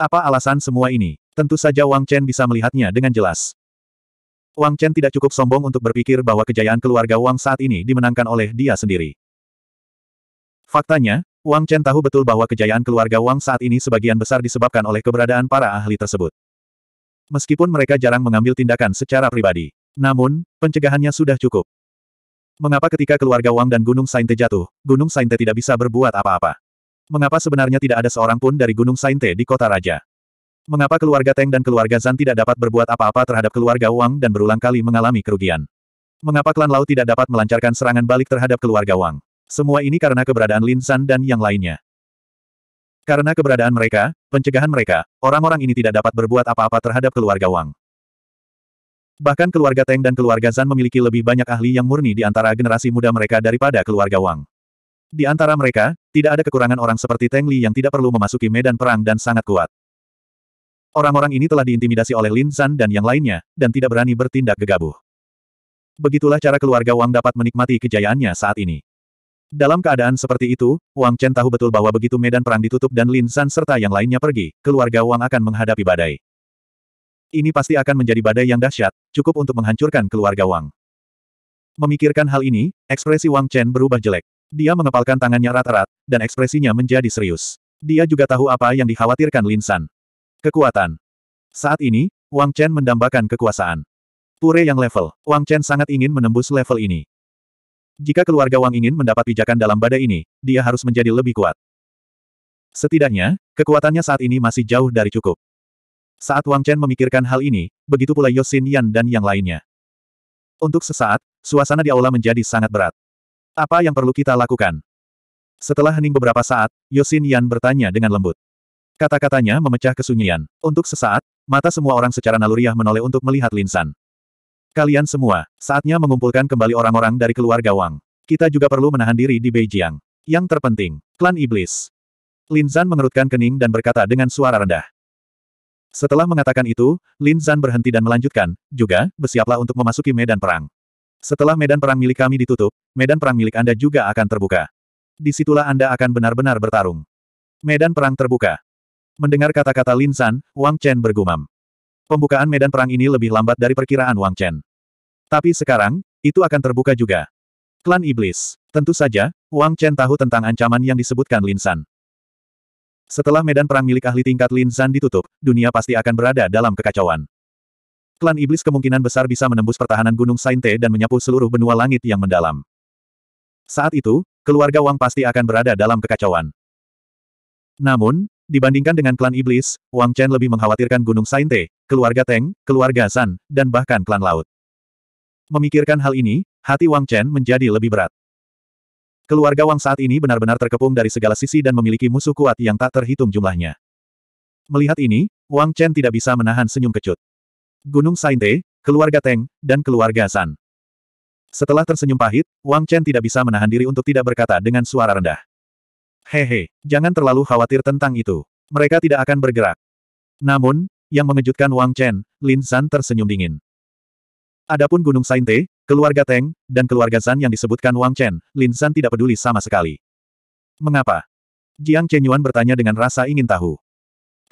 Apa alasan semua ini? Tentu saja Wang Chen bisa melihatnya dengan jelas. Wang Chen tidak cukup sombong untuk berpikir bahwa kejayaan keluarga Wang saat ini dimenangkan oleh dia sendiri. Faktanya, Wang Chen tahu betul bahwa kejayaan keluarga Wang saat ini sebagian besar disebabkan oleh keberadaan para ahli tersebut. Meskipun mereka jarang mengambil tindakan secara pribadi. Namun, pencegahannya sudah cukup. Mengapa ketika keluarga Wang dan Gunung Sainte jatuh, Gunung Sainte tidak bisa berbuat apa-apa? Mengapa sebenarnya tidak ada seorang pun dari Gunung Sainte di kota raja? Mengapa keluarga Teng dan keluarga Zan tidak dapat berbuat apa-apa terhadap keluarga Wang dan berulang kali mengalami kerugian? Mengapa klan Lau tidak dapat melancarkan serangan balik terhadap keluarga Wang? Semua ini karena keberadaan Lin San dan yang lainnya. Karena keberadaan mereka, pencegahan mereka, orang-orang ini tidak dapat berbuat apa-apa terhadap keluarga Wang. Bahkan keluarga Teng dan keluarga Zan memiliki lebih banyak ahli yang murni di antara generasi muda mereka daripada keluarga Wang. Di antara mereka, tidak ada kekurangan orang seperti Teng Li yang tidak perlu memasuki medan perang dan sangat kuat. Orang-orang ini telah diintimidasi oleh Lin San dan yang lainnya, dan tidak berani bertindak gegabah. Begitulah cara keluarga Wang dapat menikmati kejayaannya saat ini. Dalam keadaan seperti itu, Wang Chen tahu betul bahwa begitu medan perang ditutup dan Lin San serta yang lainnya pergi, keluarga Wang akan menghadapi badai. Ini pasti akan menjadi badai yang dahsyat, cukup untuk menghancurkan keluarga Wang. Memikirkan hal ini, ekspresi Wang Chen berubah jelek. Dia mengepalkan tangannya rata-rat, dan ekspresinya menjadi serius. Dia juga tahu apa yang dikhawatirkan Lin San. Kekuatan. Saat ini, Wang Chen mendambakan kekuasaan. Pure yang level, Wang Chen sangat ingin menembus level ini. Jika keluarga Wang ingin mendapat pijakan dalam badai ini, dia harus menjadi lebih kuat. Setidaknya, kekuatannya saat ini masih jauh dari cukup. Saat Wang Chen memikirkan hal ini, begitu pula Yosin Yan dan yang lainnya. Untuk sesaat, suasana di aula menjadi sangat berat. Apa yang perlu kita lakukan? Setelah hening beberapa saat, Yosin Yan bertanya dengan lembut. Kata-katanya memecah kesunyian. Untuk sesaat, mata semua orang secara naluriah menoleh untuk melihat Linsan. Kalian semua, saatnya mengumpulkan kembali orang-orang dari keluarga Wang. Kita juga perlu menahan diri di Beijing. Yang terpenting, klan iblis. Lin Zan mengerutkan kening dan berkata dengan suara rendah. Setelah mengatakan itu, Lin Zan berhenti dan melanjutkan, juga, bersiaplah untuk memasuki medan perang. Setelah medan perang milik kami ditutup, medan perang milik Anda juga akan terbuka. Disitulah Anda akan benar-benar bertarung. Medan perang terbuka. Mendengar kata-kata Lin Zan, Wang Chen bergumam. Pembukaan medan perang ini lebih lambat dari perkiraan Wang Chen. Tapi sekarang, itu akan terbuka juga. Klan Iblis. Tentu saja, Wang Chen tahu tentang ancaman yang disebutkan Lin San. Setelah medan perang milik ahli tingkat Lin San ditutup, dunia pasti akan berada dalam kekacauan. Klan Iblis kemungkinan besar bisa menembus pertahanan Gunung Sainte dan menyapu seluruh benua langit yang mendalam. Saat itu, keluarga Wang pasti akan berada dalam kekacauan. Namun, dibandingkan dengan klan Iblis, Wang Chen lebih mengkhawatirkan Gunung Sainte, keluarga Teng, keluarga San, dan bahkan klan Laut. Memikirkan hal ini, hati Wang Chen menjadi lebih berat. Keluarga Wang saat ini benar-benar terkepung dari segala sisi dan memiliki musuh kuat yang tak terhitung jumlahnya. Melihat ini, Wang Chen tidak bisa menahan senyum kecut. Gunung Sainte, keluarga Teng, dan keluarga San. Setelah tersenyum pahit, Wang Chen tidak bisa menahan diri untuk tidak berkata dengan suara rendah. Hehe, jangan terlalu khawatir tentang itu. Mereka tidak akan bergerak. Namun, yang mengejutkan Wang Chen, Lin San tersenyum dingin. Adapun Gunung Sainte, keluarga Teng, dan keluarga Zan yang disebutkan Wang Chen, Lin Zan tidak peduli sama sekali. Mengapa? Jiang Chenyuan bertanya dengan rasa ingin tahu.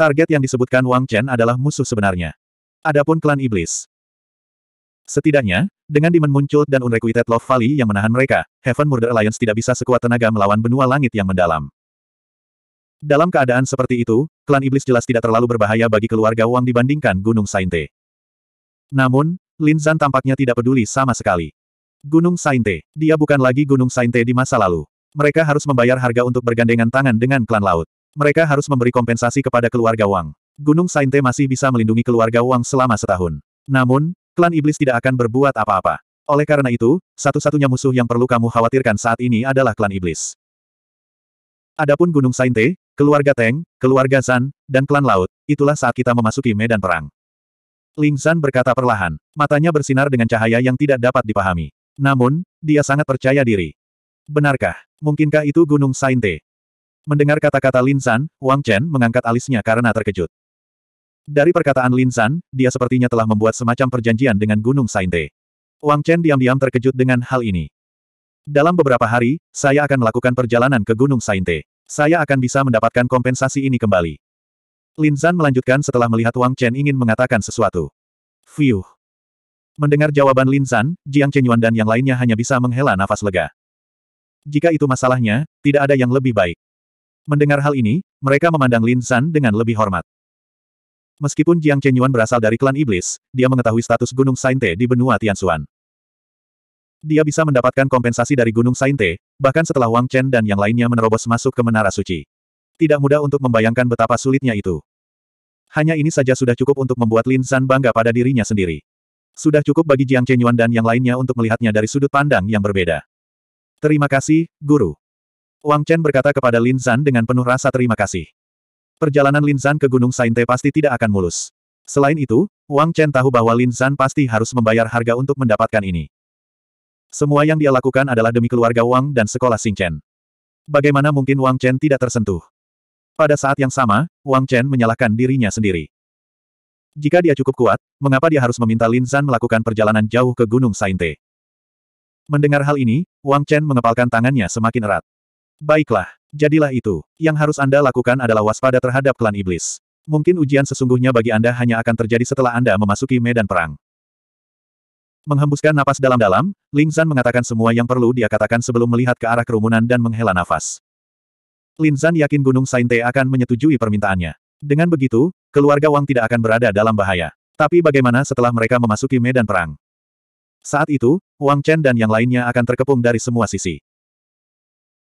Target yang disebutkan Wang Chen adalah musuh sebenarnya. Adapun klan iblis. Setidaknya, dengan Demon Muncul dan Unrequited Love Valley yang menahan mereka, Heaven Murder Alliance tidak bisa sekuat tenaga melawan benua langit yang mendalam. Dalam keadaan seperti itu, klan iblis jelas tidak terlalu berbahaya bagi keluarga Wang dibandingkan Gunung Sainte. Namun, Lin Zhan tampaknya tidak peduli sama sekali. Gunung Sainte. Dia bukan lagi Gunung Sainte di masa lalu. Mereka harus membayar harga untuk bergandengan tangan dengan klan laut. Mereka harus memberi kompensasi kepada keluarga Wang. Gunung Sainte masih bisa melindungi keluarga Wang selama setahun. Namun, klan iblis tidak akan berbuat apa-apa. Oleh karena itu, satu-satunya musuh yang perlu kamu khawatirkan saat ini adalah klan iblis. Adapun Gunung Sainte, keluarga Teng, keluarga Zan, dan klan laut, itulah saat kita memasuki medan perang. Ling San berkata perlahan, matanya bersinar dengan cahaya yang tidak dapat dipahami. Namun, dia sangat percaya diri. Benarkah? Mungkinkah itu Gunung Sainte? Mendengar kata-kata Lin San, Wang Chen mengangkat alisnya karena terkejut. Dari perkataan Lin San, dia sepertinya telah membuat semacam perjanjian dengan Gunung Sainte. Wang Chen diam-diam terkejut dengan hal ini. Dalam beberapa hari, saya akan melakukan perjalanan ke Gunung Sainte. Saya akan bisa mendapatkan kompensasi ini kembali. Lin Zan melanjutkan setelah melihat Wang Chen ingin mengatakan sesuatu. Fiuh. Mendengar jawaban Lin Zan, Jiang Yuan dan yang lainnya hanya bisa menghela nafas lega. Jika itu masalahnya, tidak ada yang lebih baik. Mendengar hal ini, mereka memandang Lin Zan dengan lebih hormat. Meskipun Jiang Chen Yuan berasal dari klan iblis, dia mengetahui status Gunung Sainte di benua Tianxuan. Dia bisa mendapatkan kompensasi dari Gunung Sainte, bahkan setelah Wang Chen dan yang lainnya menerobos masuk ke Menara Suci. Tidak mudah untuk membayangkan betapa sulitnya itu. Hanya ini saja sudah cukup untuk membuat Lin San bangga pada dirinya sendiri. Sudah cukup bagi Jiang Chenyuan dan yang lainnya untuk melihatnya dari sudut pandang yang berbeda. Terima kasih, Guru. Wang Chen berkata kepada Lin San dengan penuh rasa terima kasih. Perjalanan Lin San ke Gunung Sainte pasti tidak akan mulus. Selain itu, Wang Chen tahu bahwa Lin San pasti harus membayar harga untuk mendapatkan ini. Semua yang dia lakukan adalah demi keluarga Wang dan sekolah Xing Chen. Bagaimana mungkin Wang Chen tidak tersentuh? Pada saat yang sama, Wang Chen menyalahkan dirinya sendiri. Jika dia cukup kuat, mengapa dia harus meminta Lin Zan melakukan perjalanan jauh ke Gunung Sainte? Mendengar hal ini, Wang Chen mengepalkan tangannya semakin erat. Baiklah, jadilah itu. Yang harus Anda lakukan adalah waspada terhadap klan iblis. Mungkin ujian sesungguhnya bagi Anda hanya akan terjadi setelah Anda memasuki medan perang. Menghembuskan napas dalam-dalam, Ling Zan mengatakan semua yang perlu dia katakan sebelum melihat ke arah kerumunan dan menghela nafas. Lin Zan yakin Gunung Sainte akan menyetujui permintaannya. Dengan begitu, keluarga Wang tidak akan berada dalam bahaya. Tapi bagaimana setelah mereka memasuki medan perang? Saat itu, Wang Chen dan yang lainnya akan terkepung dari semua sisi.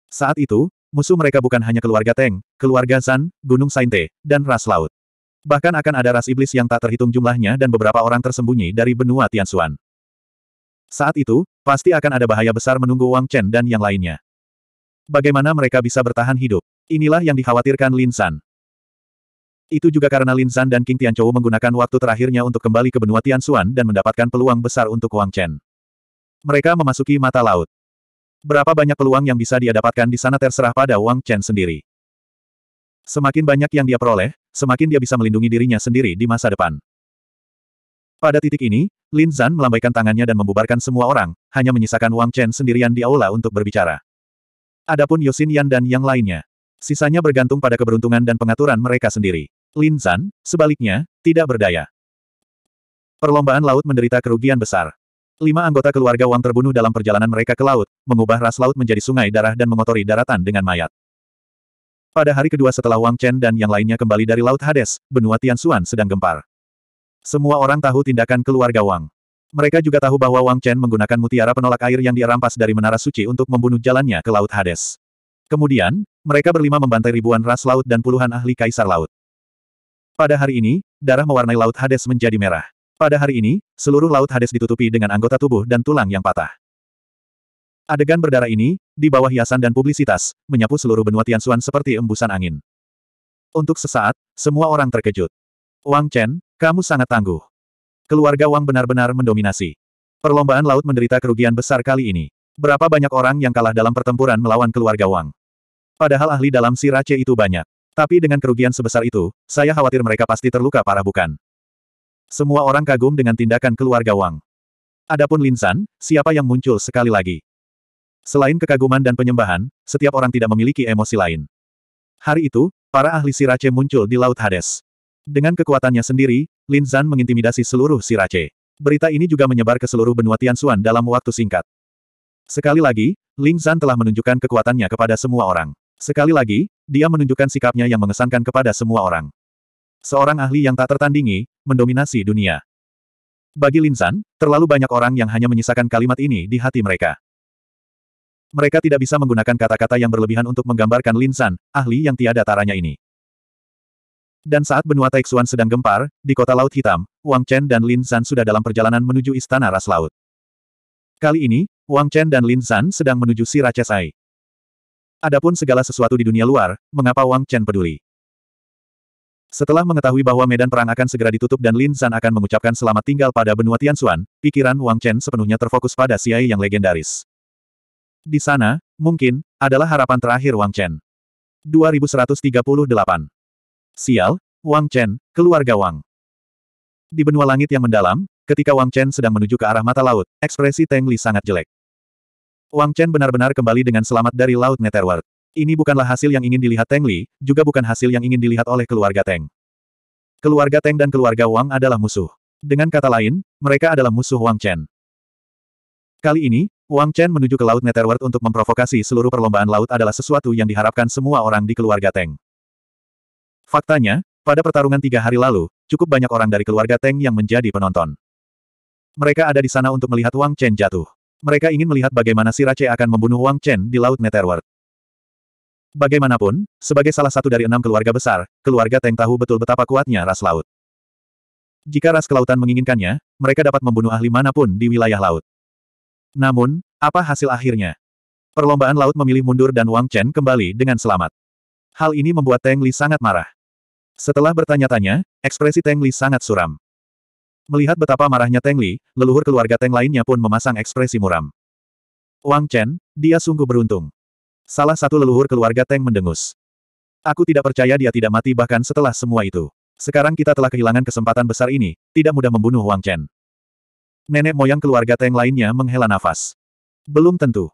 Saat itu, musuh mereka bukan hanya keluarga Teng, keluarga Zan, Gunung Sainte, dan ras laut. Bahkan akan ada ras iblis yang tak terhitung jumlahnya dan beberapa orang tersembunyi dari benua Tianxuan. Saat itu, pasti akan ada bahaya besar menunggu Wang Chen dan yang lainnya. Bagaimana mereka bisa bertahan hidup? Inilah yang dikhawatirkan Lin San. Itu juga karena Lin San dan King Tianchou menggunakan waktu terakhirnya untuk kembali ke benua Tianxuan dan mendapatkan peluang besar untuk Wang Chen. Mereka memasuki mata laut. Berapa banyak peluang yang bisa dia dapatkan di sana terserah pada Wang Chen sendiri. Semakin banyak yang dia peroleh, semakin dia bisa melindungi dirinya sendiri di masa depan. Pada titik ini, Lin Zan melambaikan tangannya dan membubarkan semua orang, hanya menyisakan Wang Chen sendirian di aula untuk berbicara. Adapun Yosin Yan dan yang lainnya. Sisanya bergantung pada keberuntungan dan pengaturan mereka sendiri. Lin Zan, sebaliknya, tidak berdaya. Perlombaan laut menderita kerugian besar. Lima anggota keluarga Wang terbunuh dalam perjalanan mereka ke laut, mengubah ras laut menjadi sungai darah dan mengotori daratan dengan mayat. Pada hari kedua setelah Wang Chen dan yang lainnya kembali dari Laut Hades, benua Tian Tianxuan sedang gempar. Semua orang tahu tindakan keluarga Wang. Mereka juga tahu bahwa Wang Chen menggunakan mutiara penolak air yang dirampas dari Menara Suci untuk membunuh jalannya ke Laut Hades. Kemudian, mereka berlima membantai ribuan ras laut dan puluhan ahli kaisar laut. Pada hari ini, darah mewarnai Laut Hades menjadi merah. Pada hari ini, seluruh Laut Hades ditutupi dengan anggota tubuh dan tulang yang patah. Adegan berdarah ini, di bawah hiasan dan publisitas, menyapu seluruh benua Tianxuan seperti embusan angin. Untuk sesaat, semua orang terkejut. Wang Chen, kamu sangat tangguh. Keluarga Wang benar-benar mendominasi. Perlombaan laut menderita kerugian besar kali ini. Berapa banyak orang yang kalah dalam pertempuran melawan keluarga Wang. Padahal ahli dalam si Race itu banyak. Tapi dengan kerugian sebesar itu, saya khawatir mereka pasti terluka parah bukan? Semua orang kagum dengan tindakan keluarga Wang. Adapun Linsan, siapa yang muncul sekali lagi? Selain kekaguman dan penyembahan, setiap orang tidak memiliki emosi lain. Hari itu, para ahli Sirace muncul di Laut Hades. Dengan kekuatannya sendiri, Lin Zan mengintimidasi seluruh Sirace. Berita ini juga menyebar ke seluruh benua Tianxuan dalam waktu singkat. Sekali lagi, Lin Zan telah menunjukkan kekuatannya kepada semua orang. Sekali lagi, dia menunjukkan sikapnya yang mengesankan kepada semua orang. Seorang ahli yang tak tertandingi, mendominasi dunia. Bagi Lin Zan, terlalu banyak orang yang hanya menyisakan kalimat ini di hati mereka. Mereka tidak bisa menggunakan kata-kata yang berlebihan untuk menggambarkan Lin Zan, ahli yang tiada taranya ini. Dan saat benua Taixuan sedang gempar, di kota Laut Hitam, Wang Chen dan Lin Zan sudah dalam perjalanan menuju Istana Ras Laut. Kali ini, Wang Chen dan Lin Zan sedang menuju si Sai. Adapun segala sesuatu di dunia luar, mengapa Wang Chen peduli? Setelah mengetahui bahwa medan perang akan segera ditutup dan Lin Zan akan mengucapkan selamat tinggal pada benua Tianxuan, pikiran Wang Chen sepenuhnya terfokus pada Siai yang legendaris. Di sana, mungkin, adalah harapan terakhir Wang Chen. 2138 Sial, Wang Chen, keluarga Wang. Di benua langit yang mendalam, ketika Wang Chen sedang menuju ke arah mata laut, ekspresi Teng Li sangat jelek. Wang Chen benar-benar kembali dengan selamat dari Laut Netherworld. Ini bukanlah hasil yang ingin dilihat Teng Li, juga bukan hasil yang ingin dilihat oleh keluarga Teng. Keluarga Teng dan keluarga Wang adalah musuh. Dengan kata lain, mereka adalah musuh Wang Chen. Kali ini, Wang Chen menuju ke Laut Netherworld untuk memprovokasi seluruh perlombaan laut adalah sesuatu yang diharapkan semua orang di keluarga Teng. Faktanya, pada pertarungan tiga hari lalu, cukup banyak orang dari keluarga Teng yang menjadi penonton. Mereka ada di sana untuk melihat Wang Chen jatuh. Mereka ingin melihat bagaimana si Rache akan membunuh Wang Chen di Laut Netherworld. Bagaimanapun, sebagai salah satu dari enam keluarga besar, keluarga Teng tahu betul betapa kuatnya ras laut. Jika ras kelautan menginginkannya, mereka dapat membunuh ahli manapun di wilayah laut. Namun, apa hasil akhirnya? Perlombaan laut memilih mundur dan Wang Chen kembali dengan selamat. Hal ini membuat Teng Li sangat marah. Setelah bertanya-tanya, ekspresi Teng Li sangat suram. Melihat betapa marahnya Teng Li, leluhur keluarga Teng lainnya pun memasang ekspresi muram. Wang Chen, dia sungguh beruntung. Salah satu leluhur keluarga Teng mendengus. Aku tidak percaya dia tidak mati bahkan setelah semua itu. Sekarang kita telah kehilangan kesempatan besar ini, tidak mudah membunuh Wang Chen. Nenek moyang keluarga Teng lainnya menghela nafas. Belum tentu.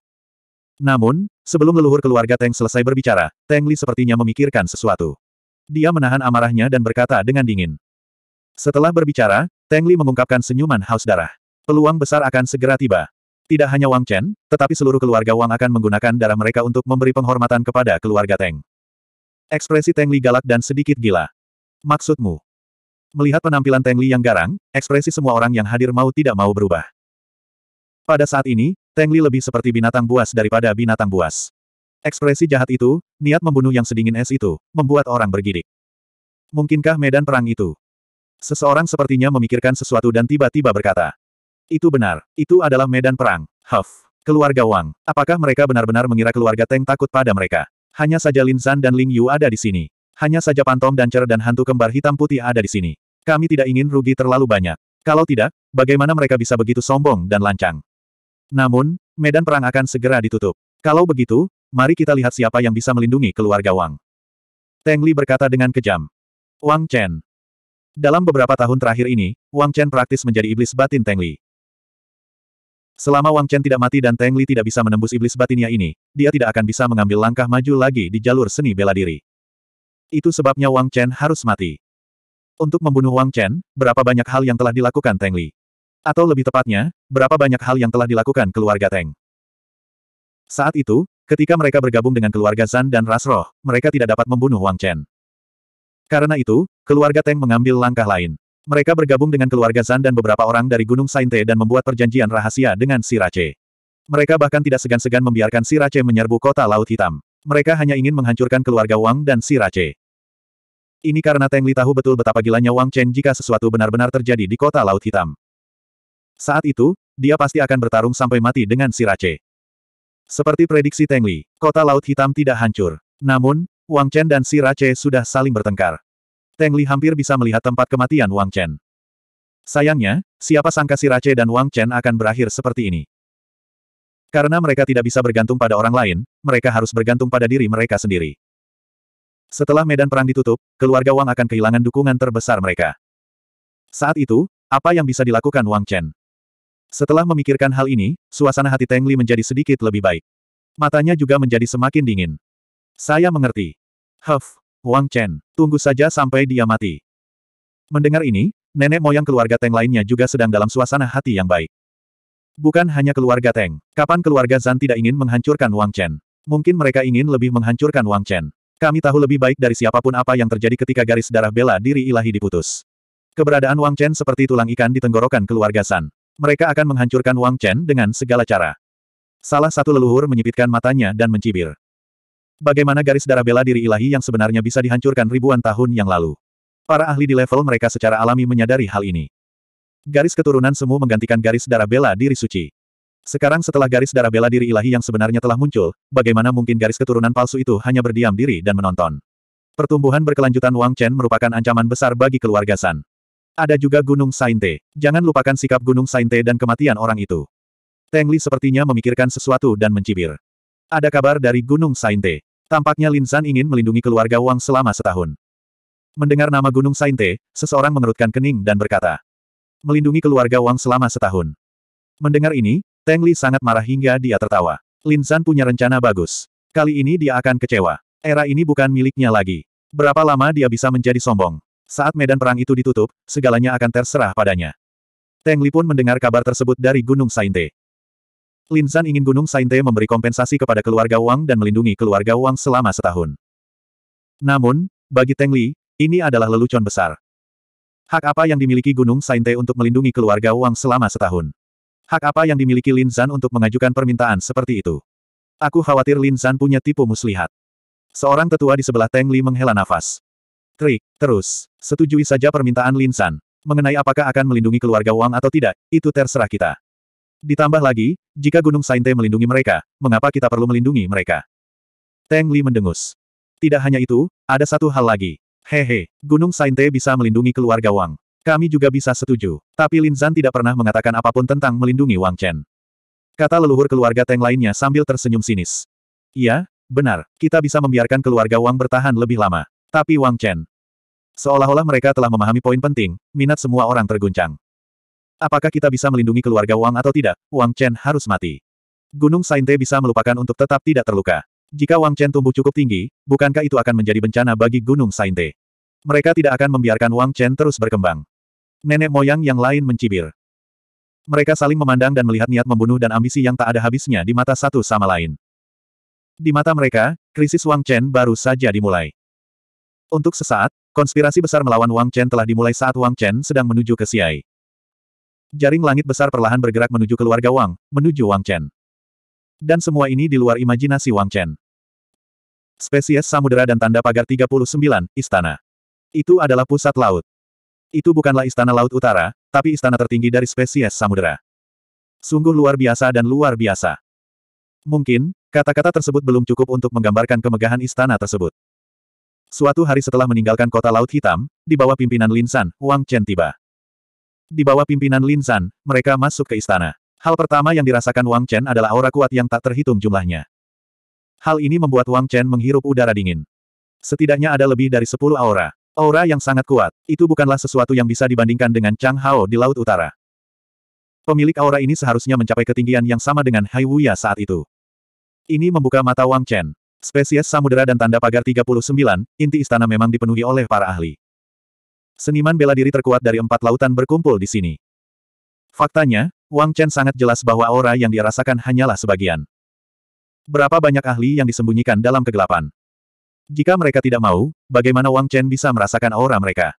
Namun, sebelum leluhur keluarga Teng selesai berbicara, Teng Li sepertinya memikirkan sesuatu. Dia menahan amarahnya dan berkata dengan dingin. Setelah berbicara, Teng Li mengungkapkan senyuman haus darah. Peluang besar akan segera tiba. Tidak hanya Wang Chen, tetapi seluruh keluarga Wang akan menggunakan darah mereka untuk memberi penghormatan kepada keluarga Teng. Ekspresi Teng Li galak dan sedikit gila. Maksudmu? Melihat penampilan Teng Li yang garang, ekspresi semua orang yang hadir mau tidak mau berubah. Pada saat ini, Teng Li lebih seperti binatang buas daripada binatang buas. Ekspresi jahat itu, niat membunuh yang sedingin es itu, membuat orang bergidik. Mungkinkah medan perang itu? Seseorang sepertinya memikirkan sesuatu dan tiba-tiba berkata. Itu benar, itu adalah medan perang, Huff. Keluarga Wang, apakah mereka benar-benar mengira keluarga Teng takut pada mereka? Hanya saja Lin Zan dan Ling Yu ada di sini. Hanya saja Pantom dan Cer dan hantu kembar hitam putih ada di sini. Kami tidak ingin rugi terlalu banyak. Kalau tidak, bagaimana mereka bisa begitu sombong dan lancang? Namun, medan perang akan segera ditutup. Kalau begitu, mari kita lihat siapa yang bisa melindungi keluarga Wang. Teng Li berkata dengan kejam. Wang Chen. Dalam beberapa tahun terakhir ini, Wang Chen praktis menjadi iblis batin Teng Li. Selama Wang Chen tidak mati dan Teng Li tidak bisa menembus iblis batinnya ini, dia tidak akan bisa mengambil langkah maju lagi di jalur seni bela diri. Itu sebabnya Wang Chen harus mati. Untuk membunuh Wang Chen, berapa banyak hal yang telah dilakukan Teng Li. Atau lebih tepatnya, berapa banyak hal yang telah dilakukan keluarga Teng. Saat itu, ketika mereka bergabung dengan keluarga Zan dan Rasroh, mereka tidak dapat membunuh Wang Chen. Karena itu, keluarga Teng mengambil langkah lain. Mereka bergabung dengan keluarga Zan dan beberapa orang dari Gunung Sainte dan membuat perjanjian rahasia dengan Sirace. Mereka bahkan tidak segan-segan membiarkan Sirace menyerbu kota Laut Hitam. Mereka hanya ingin menghancurkan keluarga Wang dan Sirace. Ini karena Teng Li tahu betul betapa gilanya Wang Chen jika sesuatu benar-benar terjadi di kota Laut Hitam. Saat itu, dia pasti akan bertarung sampai mati dengan Sirace. Seperti prediksi Teng Li, kota Laut Hitam tidak hancur. Namun, Wang Chen dan Sirace sudah saling bertengkar. Teng Li hampir bisa melihat tempat kematian Wang Chen. Sayangnya, siapa sangka Sirace dan Wang Chen akan berakhir seperti ini. Karena mereka tidak bisa bergantung pada orang lain, mereka harus bergantung pada diri mereka sendiri. Setelah medan perang ditutup, keluarga Wang akan kehilangan dukungan terbesar mereka. Saat itu, apa yang bisa dilakukan Wang Chen? Setelah memikirkan hal ini, suasana hati Teng Li menjadi sedikit lebih baik. Matanya juga menjadi semakin dingin. Saya mengerti. Huff, Wang Chen, tunggu saja sampai dia mati. Mendengar ini, nenek moyang keluarga Teng lainnya juga sedang dalam suasana hati yang baik. Bukan hanya keluarga Teng, kapan keluarga Zan tidak ingin menghancurkan Wang Chen? Mungkin mereka ingin lebih menghancurkan Wang Chen. Kami tahu lebih baik dari siapapun apa yang terjadi ketika garis darah bela diri ilahi diputus. Keberadaan Wang Chen seperti tulang ikan di tenggorokan keluarga San mereka akan menghancurkan Wang Chen dengan segala cara. Salah satu leluhur menyipitkan matanya dan mencibir. Bagaimana garis darah bela diri ilahi yang sebenarnya bisa dihancurkan ribuan tahun yang lalu? Para ahli di level mereka secara alami menyadari hal ini. Garis keturunan semu menggantikan garis darah bela diri suci. Sekarang setelah garis darah bela diri ilahi yang sebenarnya telah muncul, bagaimana mungkin garis keturunan palsu itu hanya berdiam diri dan menonton? Pertumbuhan berkelanjutan Wang Chen merupakan ancaman besar bagi keluarga San. Ada juga Gunung Sainte. Jangan lupakan sikap Gunung Sainte dan kematian orang itu. Teng Li sepertinya memikirkan sesuatu dan mencibir. Ada kabar dari Gunung Sainte. Tampaknya Lin San ingin melindungi keluarga Wang selama setahun. Mendengar nama Gunung Sainte, seseorang mengerutkan kening dan berkata. Melindungi keluarga Wang selama setahun. Mendengar ini, Teng Li sangat marah hingga dia tertawa. Lin San punya rencana bagus. Kali ini dia akan kecewa. Era ini bukan miliknya lagi. Berapa lama dia bisa menjadi sombong? Saat medan perang itu ditutup, segalanya akan terserah padanya. Teng Li pun mendengar kabar tersebut dari Gunung Sainte. Lin Zan ingin Gunung Sainte memberi kompensasi kepada keluarga Wang dan melindungi keluarga Wang selama setahun. Namun, bagi Teng Li, ini adalah lelucon besar. Hak apa yang dimiliki Gunung Sainte untuk melindungi keluarga Wang selama setahun? Hak apa yang dimiliki Lin Zan untuk mengajukan permintaan seperti itu? Aku khawatir Lin Zan punya tipu muslihat. Seorang tetua di sebelah Teng Li menghela nafas. Trik, terus, setujui saja permintaan Linsan. Mengenai apakah akan melindungi keluarga Wang atau tidak, itu terserah kita. Ditambah lagi, jika Gunung Sainte melindungi mereka, mengapa kita perlu melindungi mereka? Teng Li mendengus. Tidak hanya itu, ada satu hal lagi. Hehe, Gunung Sainte bisa melindungi keluarga Wang. Kami juga bisa setuju, tapi Lin Linzan tidak pernah mengatakan apapun tentang melindungi Wang Chen. Kata leluhur keluarga Teng lainnya sambil tersenyum sinis. Iya, benar, kita bisa membiarkan keluarga Wang bertahan lebih lama. Tapi Wang Chen. Seolah-olah mereka telah memahami poin penting, minat semua orang terguncang. Apakah kita bisa melindungi keluarga Wang atau tidak, Wang Chen harus mati. Gunung Sainte bisa melupakan untuk tetap tidak terluka. Jika Wang Chen tumbuh cukup tinggi, bukankah itu akan menjadi bencana bagi Gunung Sainte? Mereka tidak akan membiarkan Wang Chen terus berkembang. Nenek moyang yang lain mencibir. Mereka saling memandang dan melihat niat membunuh dan ambisi yang tak ada habisnya di mata satu sama lain. Di mata mereka, krisis Wang Chen baru saja dimulai. Untuk sesaat, konspirasi besar melawan Wang Chen telah dimulai saat Wang Chen sedang menuju ke Xiai. Jaring langit besar perlahan bergerak menuju keluarga Wang, menuju Wang Chen. Dan semua ini di luar imajinasi Wang Chen. Spesies samudera dan tanda pagar 39, istana. Itu adalah pusat laut. Itu bukanlah istana laut utara, tapi istana tertinggi dari spesies samudera. Sungguh luar biasa dan luar biasa. Mungkin, kata-kata tersebut belum cukup untuk menggambarkan kemegahan istana tersebut. Suatu hari setelah meninggalkan kota Laut Hitam, di bawah pimpinan Linsan, Wang Chen tiba. Di bawah pimpinan Linsan, mereka masuk ke istana. Hal pertama yang dirasakan Wang Chen adalah aura kuat yang tak terhitung jumlahnya. Hal ini membuat Wang Chen menghirup udara dingin. Setidaknya ada lebih dari sepuluh aura. Aura yang sangat kuat, itu bukanlah sesuatu yang bisa dibandingkan dengan Chang Hao di Laut Utara. Pemilik aura ini seharusnya mencapai ketinggian yang sama dengan Hai Wuya saat itu. Ini membuka mata Wang Chen. Spesies samudera dan tanda pagar 39, inti istana memang dipenuhi oleh para ahli. Seniman bela diri terkuat dari empat lautan berkumpul di sini. Faktanya, Wang Chen sangat jelas bahwa aura yang dia rasakan hanyalah sebagian. Berapa banyak ahli yang disembunyikan dalam kegelapan? Jika mereka tidak mau, bagaimana Wang Chen bisa merasakan aura mereka?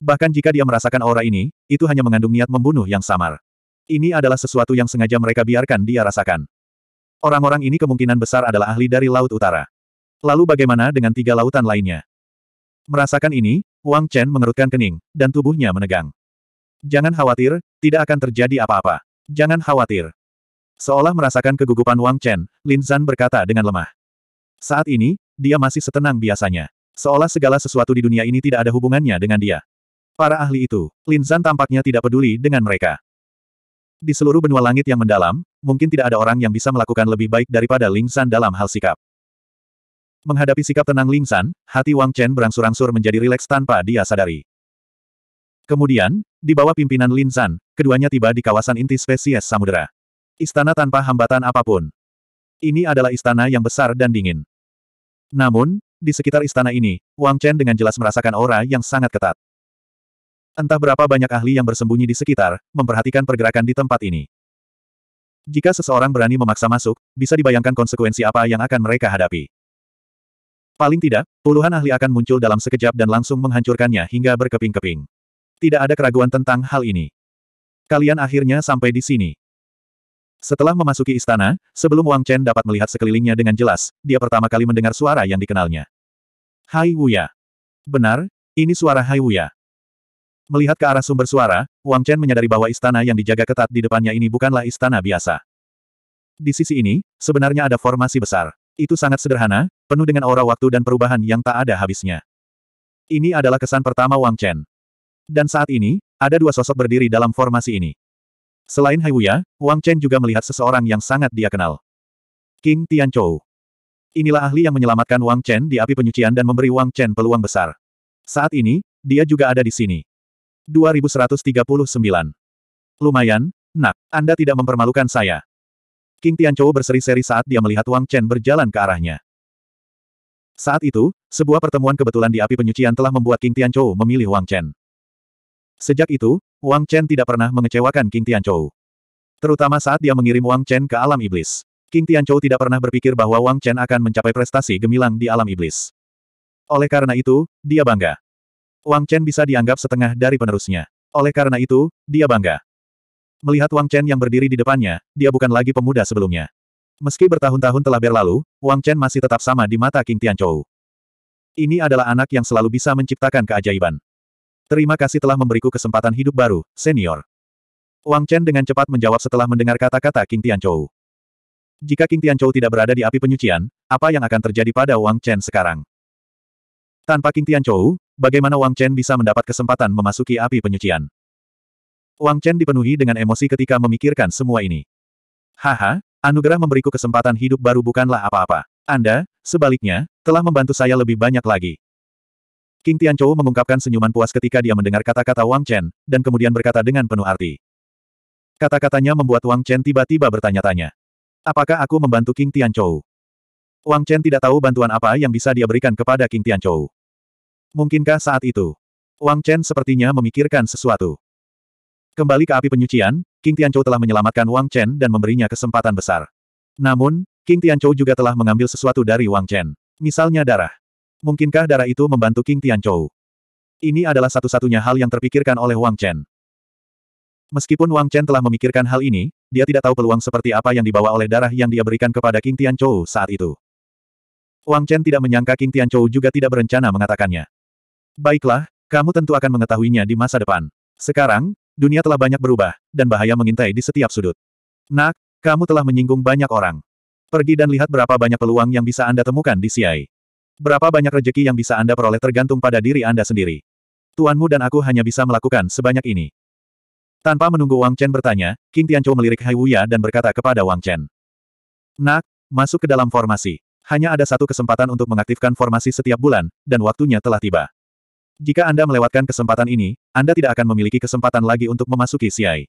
Bahkan jika dia merasakan aura ini, itu hanya mengandung niat membunuh yang samar. Ini adalah sesuatu yang sengaja mereka biarkan dia rasakan. Orang-orang ini kemungkinan besar adalah ahli dari Laut Utara. Lalu bagaimana dengan tiga lautan lainnya? Merasakan ini, Wang Chen mengerutkan kening, dan tubuhnya menegang. Jangan khawatir, tidak akan terjadi apa-apa. Jangan khawatir. Seolah merasakan kegugupan Wang Chen, Lin Zan berkata dengan lemah. Saat ini, dia masih setenang biasanya. Seolah segala sesuatu di dunia ini tidak ada hubungannya dengan dia. Para ahli itu, Lin Zan tampaknya tidak peduli dengan mereka. Di seluruh benua langit yang mendalam, mungkin tidak ada orang yang bisa melakukan lebih baik daripada Ling San dalam hal sikap. Menghadapi sikap tenang Ling San, hati Wang Chen berangsur-angsur menjadi rileks tanpa dia sadari. Kemudian, di bawah pimpinan Ling San, keduanya tiba di kawasan inti spesies samudera. Istana tanpa hambatan apapun. Ini adalah istana yang besar dan dingin. Namun, di sekitar istana ini, Wang Chen dengan jelas merasakan aura yang sangat ketat. Entah berapa banyak ahli yang bersembunyi di sekitar, memperhatikan pergerakan di tempat ini. Jika seseorang berani memaksa masuk, bisa dibayangkan konsekuensi apa yang akan mereka hadapi. Paling tidak, puluhan ahli akan muncul dalam sekejap dan langsung menghancurkannya hingga berkeping-keping. Tidak ada keraguan tentang hal ini. Kalian akhirnya sampai di sini. Setelah memasuki istana, sebelum Wang Chen dapat melihat sekelilingnya dengan jelas, dia pertama kali mendengar suara yang dikenalnya. Hai Wuya. Benar, ini suara Hai Wuya. Melihat ke arah sumber suara, Wang Chen menyadari bahwa istana yang dijaga ketat di depannya ini bukanlah istana biasa. Di sisi ini, sebenarnya ada formasi besar. Itu sangat sederhana, penuh dengan aura waktu dan perubahan yang tak ada habisnya. Ini adalah kesan pertama Wang Chen. Dan saat ini, ada dua sosok berdiri dalam formasi ini. Selain Hai Wuya, Wang Chen juga melihat seseorang yang sangat dia kenal. King Tian Chou. Inilah ahli yang menyelamatkan Wang Chen di api penyucian dan memberi Wang Chen peluang besar. Saat ini, dia juga ada di sini. 2139. Lumayan, nak, Anda tidak mempermalukan saya. King Tianchou berseri-seri saat dia melihat Wang Chen berjalan ke arahnya. Saat itu, sebuah pertemuan kebetulan di api penyucian telah membuat King Tianchou memilih Wang Chen. Sejak itu, Wang Chen tidak pernah mengecewakan King Tianchou. Terutama saat dia mengirim Wang Chen ke alam iblis. King Tianchou tidak pernah berpikir bahwa Wang Chen akan mencapai prestasi gemilang di alam iblis. Oleh karena itu, dia bangga. Wang Chen bisa dianggap setengah dari penerusnya. Oleh karena itu, dia bangga. Melihat Wang Chen yang berdiri di depannya, dia bukan lagi pemuda sebelumnya. Meski bertahun-tahun telah berlalu, Wang Chen masih tetap sama di mata King Tianchou. Ini adalah anak yang selalu bisa menciptakan keajaiban. Terima kasih telah memberiku kesempatan hidup baru, senior. Wang Chen dengan cepat menjawab setelah mendengar kata-kata King Tianchou. Jika King Tianchou tidak berada di api penyucian, apa yang akan terjadi pada Wang Chen sekarang? Tanpa King Tianchou, Bagaimana Wang Chen bisa mendapat kesempatan memasuki api penyucian? Wang Chen dipenuhi dengan emosi ketika memikirkan semua ini. Haha, anugerah memberiku kesempatan hidup baru bukanlah apa-apa. Anda, sebaliknya, telah membantu saya lebih banyak lagi. King Tianchou mengungkapkan senyuman puas ketika dia mendengar kata-kata Wang Chen, dan kemudian berkata dengan penuh arti. Kata-katanya membuat Wang Chen tiba-tiba bertanya-tanya. Apakah aku membantu King Tianchou? Wang Chen tidak tahu bantuan apa yang bisa dia berikan kepada King Tianchou. Mungkinkah saat itu? Wang Chen sepertinya memikirkan sesuatu. Kembali ke api penyucian, King Tianchou telah menyelamatkan Wang Chen dan memberinya kesempatan besar. Namun, King Tianchou juga telah mengambil sesuatu dari Wang Chen. Misalnya darah. Mungkinkah darah itu membantu King Tianchou? Ini adalah satu-satunya hal yang terpikirkan oleh Wang Chen. Meskipun Wang Chen telah memikirkan hal ini, dia tidak tahu peluang seperti apa yang dibawa oleh darah yang dia berikan kepada King Tianchou saat itu. Wang Chen tidak menyangka King Tianchou juga tidak berencana mengatakannya. Baiklah, kamu tentu akan mengetahuinya di masa depan. Sekarang, dunia telah banyak berubah, dan bahaya mengintai di setiap sudut. Nak, kamu telah menyinggung banyak orang. Pergi dan lihat berapa banyak peluang yang bisa Anda temukan di CIA. Berapa banyak rejeki yang bisa Anda peroleh tergantung pada diri Anda sendiri. Tuanmu dan aku hanya bisa melakukan sebanyak ini. Tanpa menunggu Wang Chen bertanya, King Chou melirik Hai Wuya dan berkata kepada Wang Chen. Nak, masuk ke dalam formasi. Hanya ada satu kesempatan untuk mengaktifkan formasi setiap bulan, dan waktunya telah tiba. Jika Anda melewatkan kesempatan ini, Anda tidak akan memiliki kesempatan lagi untuk memasuki Xiai.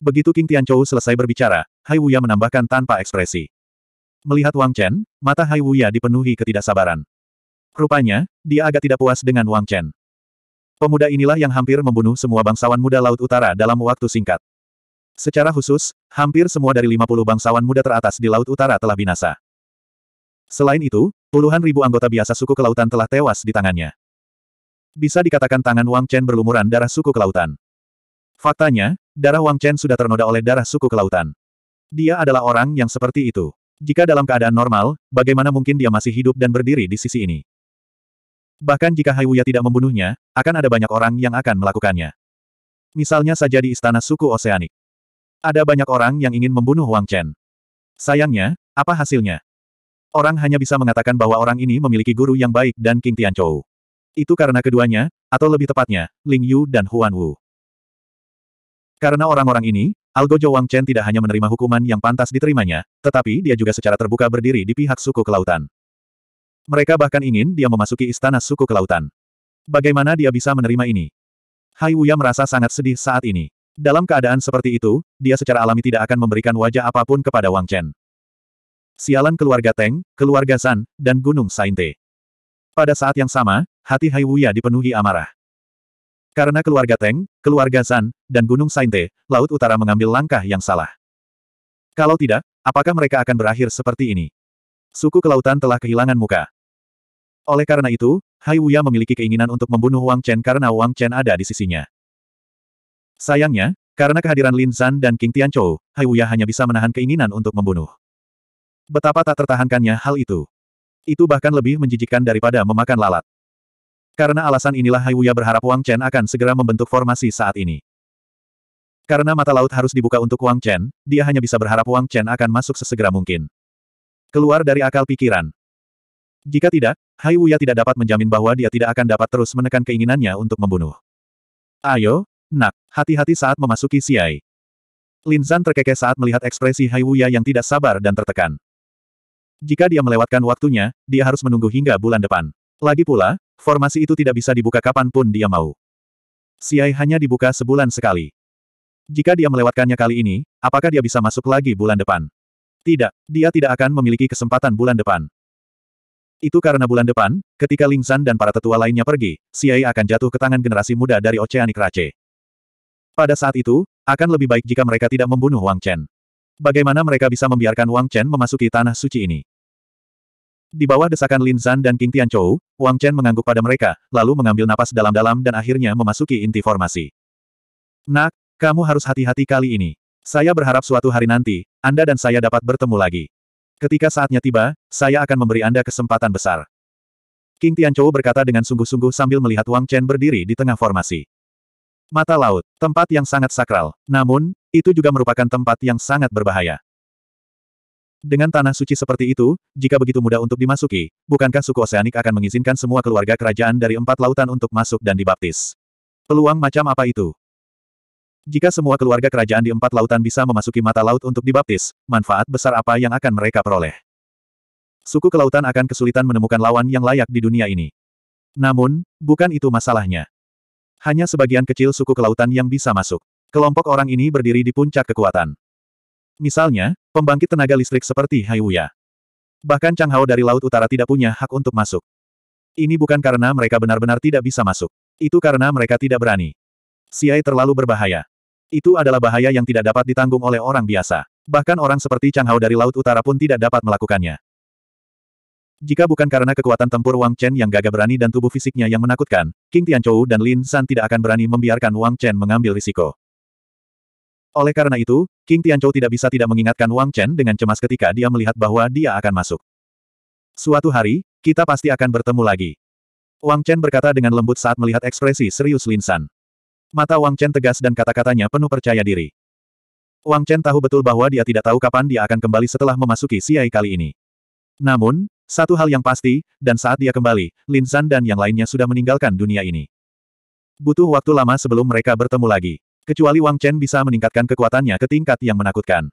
Begitu King Tianchou selesai berbicara, Hai Wuya menambahkan tanpa ekspresi. Melihat Wang Chen, mata Hai Wuya dipenuhi ketidaksabaran. Rupanya, dia agak tidak puas dengan Wang Chen. Pemuda inilah yang hampir membunuh semua bangsawan muda Laut Utara dalam waktu singkat. Secara khusus, hampir semua dari 50 bangsawan muda teratas di Laut Utara telah binasa. Selain itu, puluhan ribu anggota biasa suku kelautan telah tewas di tangannya bisa dikatakan tangan Wang Chen berlumuran darah suku kelautan. Faktanya, darah Wang Chen sudah ternoda oleh darah suku kelautan. Dia adalah orang yang seperti itu. Jika dalam keadaan normal, bagaimana mungkin dia masih hidup dan berdiri di sisi ini? Bahkan jika Hai Wuya tidak membunuhnya, akan ada banyak orang yang akan melakukannya. Misalnya saja di istana suku Oseanik. Ada banyak orang yang ingin membunuh Wang Chen. Sayangnya, apa hasilnya? Orang hanya bisa mengatakan bahwa orang ini memiliki guru yang baik dan King Tianchou. Itu karena keduanya, atau lebih tepatnya, Ling Yu dan Huan Wu. Karena orang-orang ini, Algojo Wang Chen tidak hanya menerima hukuman yang pantas diterimanya, tetapi dia juga secara terbuka berdiri di pihak suku kelautan. Mereka bahkan ingin dia memasuki istana suku kelautan. Bagaimana dia bisa menerima ini? Hai Wuya merasa sangat sedih saat ini. Dalam keadaan seperti itu, dia secara alami tidak akan memberikan wajah apapun kepada Wang Chen. Sialan keluarga Teng, keluarga San, dan Gunung Sainte. Pada saat yang sama, hati Hai Wuya dipenuhi amarah. Karena keluarga Teng, keluarga Zan, dan Gunung Sainte, Laut Utara mengambil langkah yang salah. Kalau tidak, apakah mereka akan berakhir seperti ini? Suku Kelautan telah kehilangan muka. Oleh karena itu, Hai Wuya memiliki keinginan untuk membunuh Wang Chen karena Wang Chen ada di sisinya. Sayangnya, karena kehadiran Lin Zan dan King Tianchou, Hai Wuya hanya bisa menahan keinginan untuk membunuh. Betapa tak tertahankannya hal itu. Itu bahkan lebih menjijikkan daripada memakan lalat. Karena alasan inilah Hai Wuya berharap Wang Chen akan segera membentuk formasi saat ini. Karena mata laut harus dibuka untuk Wang Chen, dia hanya bisa berharap Wang Chen akan masuk sesegera mungkin. Keluar dari akal pikiran. Jika tidak, Hai Wuya tidak dapat menjamin bahwa dia tidak akan dapat terus menekan keinginannya untuk membunuh. Ayo, nak, hati-hati saat memasuki Siai. Lin Zan terkekeh saat melihat ekspresi Hai Wuya yang tidak sabar dan tertekan. Jika dia melewatkan waktunya, dia harus menunggu hingga bulan depan. Lagi pula, Formasi itu tidak bisa dibuka kapanpun dia mau. Siai hanya dibuka sebulan sekali. Jika dia melewatkannya kali ini, apakah dia bisa masuk lagi bulan depan? Tidak, dia tidak akan memiliki kesempatan bulan depan. Itu karena bulan depan, ketika Ling San dan para tetua lainnya pergi, Siai akan jatuh ke tangan generasi muda dari Oceanic Rache. Pada saat itu, akan lebih baik jika mereka tidak membunuh Wang Chen. Bagaimana mereka bisa membiarkan Wang Chen memasuki tanah suci ini? Di bawah desakan Lin Zan dan King Tianchou, Wang Chen mengangguk pada mereka, lalu mengambil napas dalam-dalam dan akhirnya memasuki inti formasi. Nak, kamu harus hati-hati kali ini. Saya berharap suatu hari nanti, Anda dan saya dapat bertemu lagi. Ketika saatnya tiba, saya akan memberi Anda kesempatan besar. King Tianchou berkata dengan sungguh-sungguh sambil melihat Wang Chen berdiri di tengah formasi. Mata laut, tempat yang sangat sakral. Namun, itu juga merupakan tempat yang sangat berbahaya. Dengan tanah suci seperti itu, jika begitu mudah untuk dimasuki, bukankah suku Oseanik akan mengizinkan semua keluarga kerajaan dari empat lautan untuk masuk dan dibaptis? Peluang macam apa itu? Jika semua keluarga kerajaan di empat lautan bisa memasuki mata laut untuk dibaptis, manfaat besar apa yang akan mereka peroleh? Suku kelautan akan kesulitan menemukan lawan yang layak di dunia ini. Namun, bukan itu masalahnya. Hanya sebagian kecil suku kelautan yang bisa masuk. Kelompok orang ini berdiri di puncak kekuatan. Misalnya, Pembangkit tenaga listrik seperti Haiwuya. Bahkan Chang Hao dari Laut Utara tidak punya hak untuk masuk. Ini bukan karena mereka benar-benar tidak bisa masuk. Itu karena mereka tidak berani. Siai terlalu berbahaya. Itu adalah bahaya yang tidak dapat ditanggung oleh orang biasa. Bahkan orang seperti Chang Hao dari Laut Utara pun tidak dapat melakukannya. Jika bukan karena kekuatan tempur Wang Chen yang gagah berani dan tubuh fisiknya yang menakutkan, King Tianchou dan Lin San tidak akan berani membiarkan Wang Chen mengambil risiko. Oleh karena itu, King Tianchou tidak bisa tidak mengingatkan Wang Chen dengan cemas ketika dia melihat bahwa dia akan masuk. Suatu hari, kita pasti akan bertemu lagi. Wang Chen berkata dengan lembut saat melihat ekspresi serius Lin San. Mata Wang Chen tegas dan kata-katanya penuh percaya diri. Wang Chen tahu betul bahwa dia tidak tahu kapan dia akan kembali setelah memasuki Siai kali ini. Namun, satu hal yang pasti, dan saat dia kembali, Lin San dan yang lainnya sudah meninggalkan dunia ini. Butuh waktu lama sebelum mereka bertemu lagi. Kecuali Wang Chen bisa meningkatkan kekuatannya ke tingkat yang menakutkan.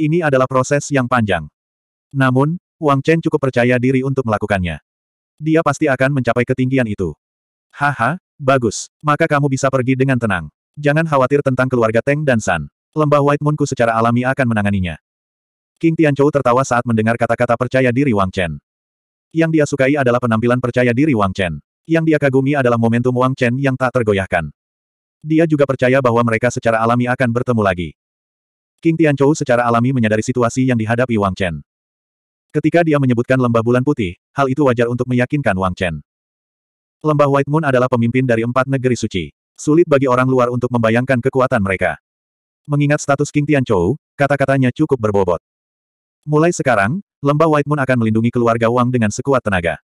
Ini adalah proses yang panjang. Namun, Wang Chen cukup percaya diri untuk melakukannya. Dia pasti akan mencapai ketinggian itu. Haha, bagus. Maka kamu bisa pergi dengan tenang. Jangan khawatir tentang keluarga Teng dan San. Lembah White Moonku secara alami akan menanganinya. King Tianchou tertawa saat mendengar kata-kata percaya diri Wang Chen. Yang dia sukai adalah penampilan percaya diri Wang Chen. Yang dia kagumi adalah momentum Wang Chen yang tak tergoyahkan. Dia juga percaya bahwa mereka secara alami akan bertemu lagi. King Tianchou secara alami menyadari situasi yang dihadapi Wang Chen. Ketika dia menyebutkan lembah bulan putih, hal itu wajar untuk meyakinkan Wang Chen. Lembah White Moon adalah pemimpin dari empat negeri suci. Sulit bagi orang luar untuk membayangkan kekuatan mereka. Mengingat status King Tianchou, kata-katanya cukup berbobot. Mulai sekarang, lembah White Moon akan melindungi keluarga Wang dengan sekuat tenaga.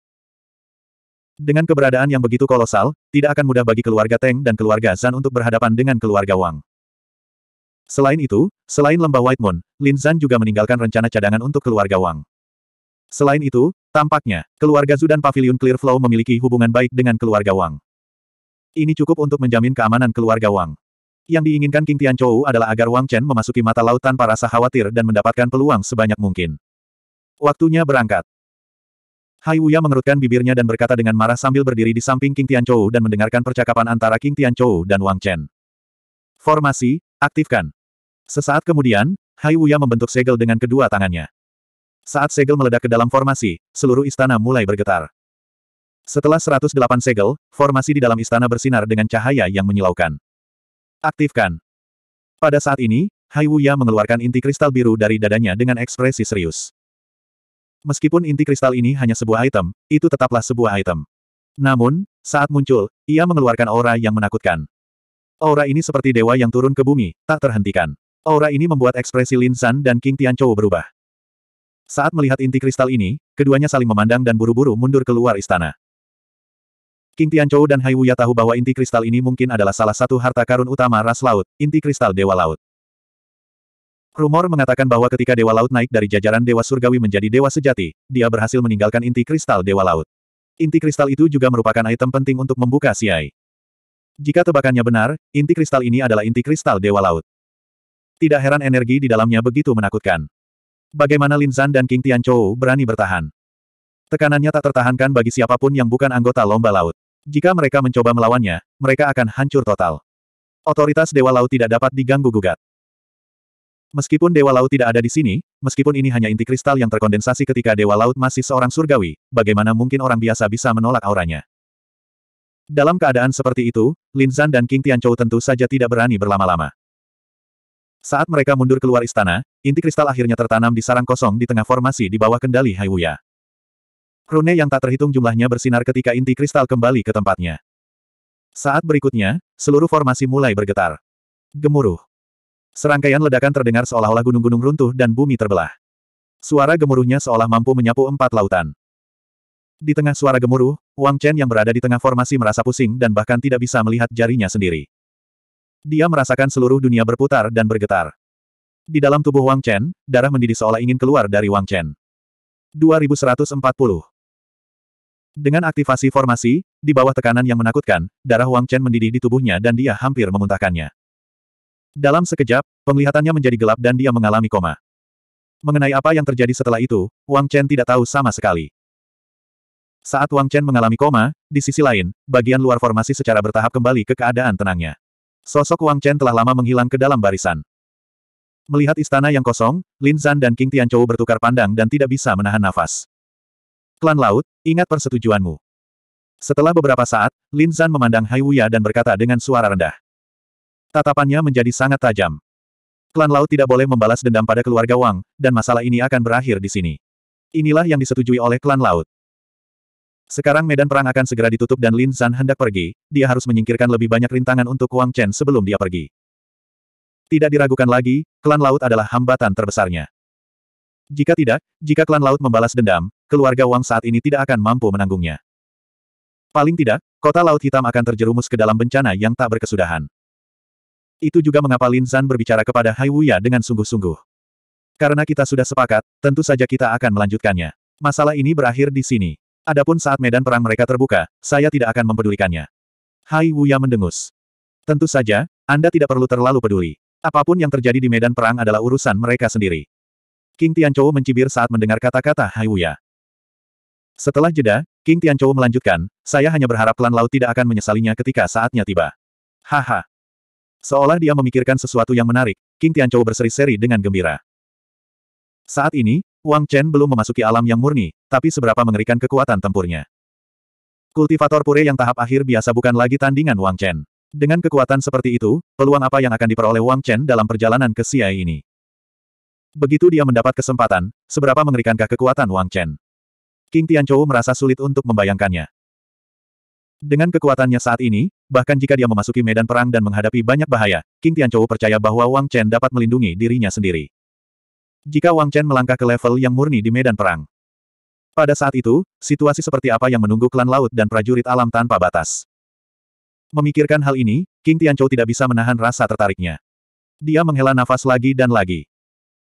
Dengan keberadaan yang begitu kolosal, tidak akan mudah bagi keluarga Teng dan keluarga Zan untuk berhadapan dengan keluarga Wang. Selain itu, selain lembah White Moon, Lin Zan juga meninggalkan rencana cadangan untuk keluarga Wang. Selain itu, tampaknya, keluarga Zu dan Pavilion Clearflow memiliki hubungan baik dengan keluarga Wang. Ini cukup untuk menjamin keamanan keluarga Wang. Yang diinginkan King Chou adalah agar Wang Chen memasuki mata laut tanpa rasa khawatir dan mendapatkan peluang sebanyak mungkin. Waktunya berangkat. Hai Wuya mengerutkan bibirnya dan berkata dengan marah sambil berdiri di samping King Tianchou dan mendengarkan percakapan antara King Tianchou dan Wang Chen. Formasi, aktifkan. Sesaat kemudian, Hai Wuya membentuk segel dengan kedua tangannya. Saat segel meledak ke dalam formasi, seluruh istana mulai bergetar. Setelah 108 segel, formasi di dalam istana bersinar dengan cahaya yang menyilaukan. Aktifkan. Pada saat ini, Hai Wuya mengeluarkan inti kristal biru dari dadanya dengan ekspresi serius. Meskipun inti kristal ini hanya sebuah item, itu tetaplah sebuah item. Namun, saat muncul, ia mengeluarkan aura yang menakutkan. Aura ini seperti dewa yang turun ke bumi, tak terhentikan. Aura ini membuat ekspresi Lin San dan King Tianchou berubah. Saat melihat inti kristal ini, keduanya saling memandang dan buru-buru mundur keluar istana. King Tianchou dan Hai Wuya tahu bahwa inti kristal ini mungkin adalah salah satu harta karun utama ras laut, inti kristal dewa laut. Rumor mengatakan bahwa ketika Dewa Laut naik dari jajaran Dewa Surgawi menjadi Dewa Sejati, dia berhasil meninggalkan inti kristal Dewa Laut. Inti kristal itu juga merupakan item penting untuk membuka Siai. Jika tebakannya benar, inti kristal ini adalah inti kristal Dewa Laut. Tidak heran energi di dalamnya begitu menakutkan. Bagaimana Lin Linzan dan King Tianchou berani bertahan? Tekanannya tak tertahankan bagi siapapun yang bukan anggota lomba laut. Jika mereka mencoba melawannya, mereka akan hancur total. Otoritas Dewa Laut tidak dapat diganggu-gugat. Meskipun Dewa Laut tidak ada di sini, meskipun ini hanya inti kristal yang terkondensasi ketika Dewa Laut masih seorang surgawi, bagaimana mungkin orang biasa bisa menolak auranya? Dalam keadaan seperti itu, Lin Zhan dan King Tianchou tentu saja tidak berani berlama-lama. Saat mereka mundur keluar istana, inti kristal akhirnya tertanam di sarang kosong di tengah formasi di bawah kendali Hai Wuya. Rune yang tak terhitung jumlahnya bersinar ketika inti kristal kembali ke tempatnya. Saat berikutnya, seluruh formasi mulai bergetar. Gemuruh. Serangkaian ledakan terdengar seolah-olah gunung-gunung runtuh dan bumi terbelah. Suara gemuruhnya seolah mampu menyapu empat lautan. Di tengah suara gemuruh, Wang Chen yang berada di tengah formasi merasa pusing dan bahkan tidak bisa melihat jarinya sendiri. Dia merasakan seluruh dunia berputar dan bergetar. Di dalam tubuh Wang Chen, darah mendidih seolah ingin keluar dari Wang Chen. 2140 Dengan aktivasi formasi, di bawah tekanan yang menakutkan, darah Wang Chen mendidih di tubuhnya dan dia hampir memuntahkannya. Dalam sekejap, penglihatannya menjadi gelap dan dia mengalami koma. Mengenai apa yang terjadi setelah itu, Wang Chen tidak tahu sama sekali. Saat Wang Chen mengalami koma, di sisi lain, bagian luar formasi secara bertahap kembali ke keadaan tenangnya. Sosok Wang Chen telah lama menghilang ke dalam barisan. Melihat istana yang kosong, Lin Zan dan King Tianchou bertukar pandang dan tidak bisa menahan nafas. Klan Laut, ingat persetujuanmu. Setelah beberapa saat, Lin Zan memandang Hai Wuya dan berkata dengan suara rendah. Tatapannya menjadi sangat tajam. Klan Laut tidak boleh membalas dendam pada keluarga Wang, dan masalah ini akan berakhir di sini. Inilah yang disetujui oleh klan Laut. Sekarang medan perang akan segera ditutup dan Lin Zhan hendak pergi, dia harus menyingkirkan lebih banyak rintangan untuk Wang Chen sebelum dia pergi. Tidak diragukan lagi, klan Laut adalah hambatan terbesarnya. Jika tidak, jika klan Laut membalas dendam, keluarga Wang saat ini tidak akan mampu menanggungnya. Paling tidak, kota Laut Hitam akan terjerumus ke dalam bencana yang tak berkesudahan. Itu juga mengapa Lin Zan berbicara kepada Hai Wuya dengan sungguh-sungguh. Karena kita sudah sepakat, tentu saja kita akan melanjutkannya. Masalah ini berakhir di sini. Adapun saat medan perang mereka terbuka, saya tidak akan mempedulikannya. Hai Wuya mendengus. Tentu saja, Anda tidak perlu terlalu peduli. Apapun yang terjadi di medan perang adalah urusan mereka sendiri. King Tianchou mencibir saat mendengar kata-kata Hai Wuya. Setelah jeda, King Tianchou melanjutkan, saya hanya berharap klan laut tidak akan menyesalinya ketika saatnya tiba. Haha. Seolah dia memikirkan sesuatu yang menarik, King Tianchou berseri-seri dengan gembira. Saat ini, Wang Chen belum memasuki alam yang murni, tapi seberapa mengerikan kekuatan tempurnya. Kultivator pure yang tahap akhir biasa bukan lagi tandingan Wang Chen. Dengan kekuatan seperti itu, peluang apa yang akan diperoleh Wang Chen dalam perjalanan ke Xiai ini? Begitu dia mendapat kesempatan, seberapa mengerikankah kekuatan Wang Chen? King Tianchou merasa sulit untuk membayangkannya. Dengan kekuatannya saat ini, Bahkan jika dia memasuki medan perang dan menghadapi banyak bahaya, King Tianchou percaya bahwa Wang Chen dapat melindungi dirinya sendiri. Jika Wang Chen melangkah ke level yang murni di medan perang. Pada saat itu, situasi seperti apa yang menunggu klan laut dan prajurit alam tanpa batas. Memikirkan hal ini, King Tianchou tidak bisa menahan rasa tertariknya. Dia menghela nafas lagi dan lagi.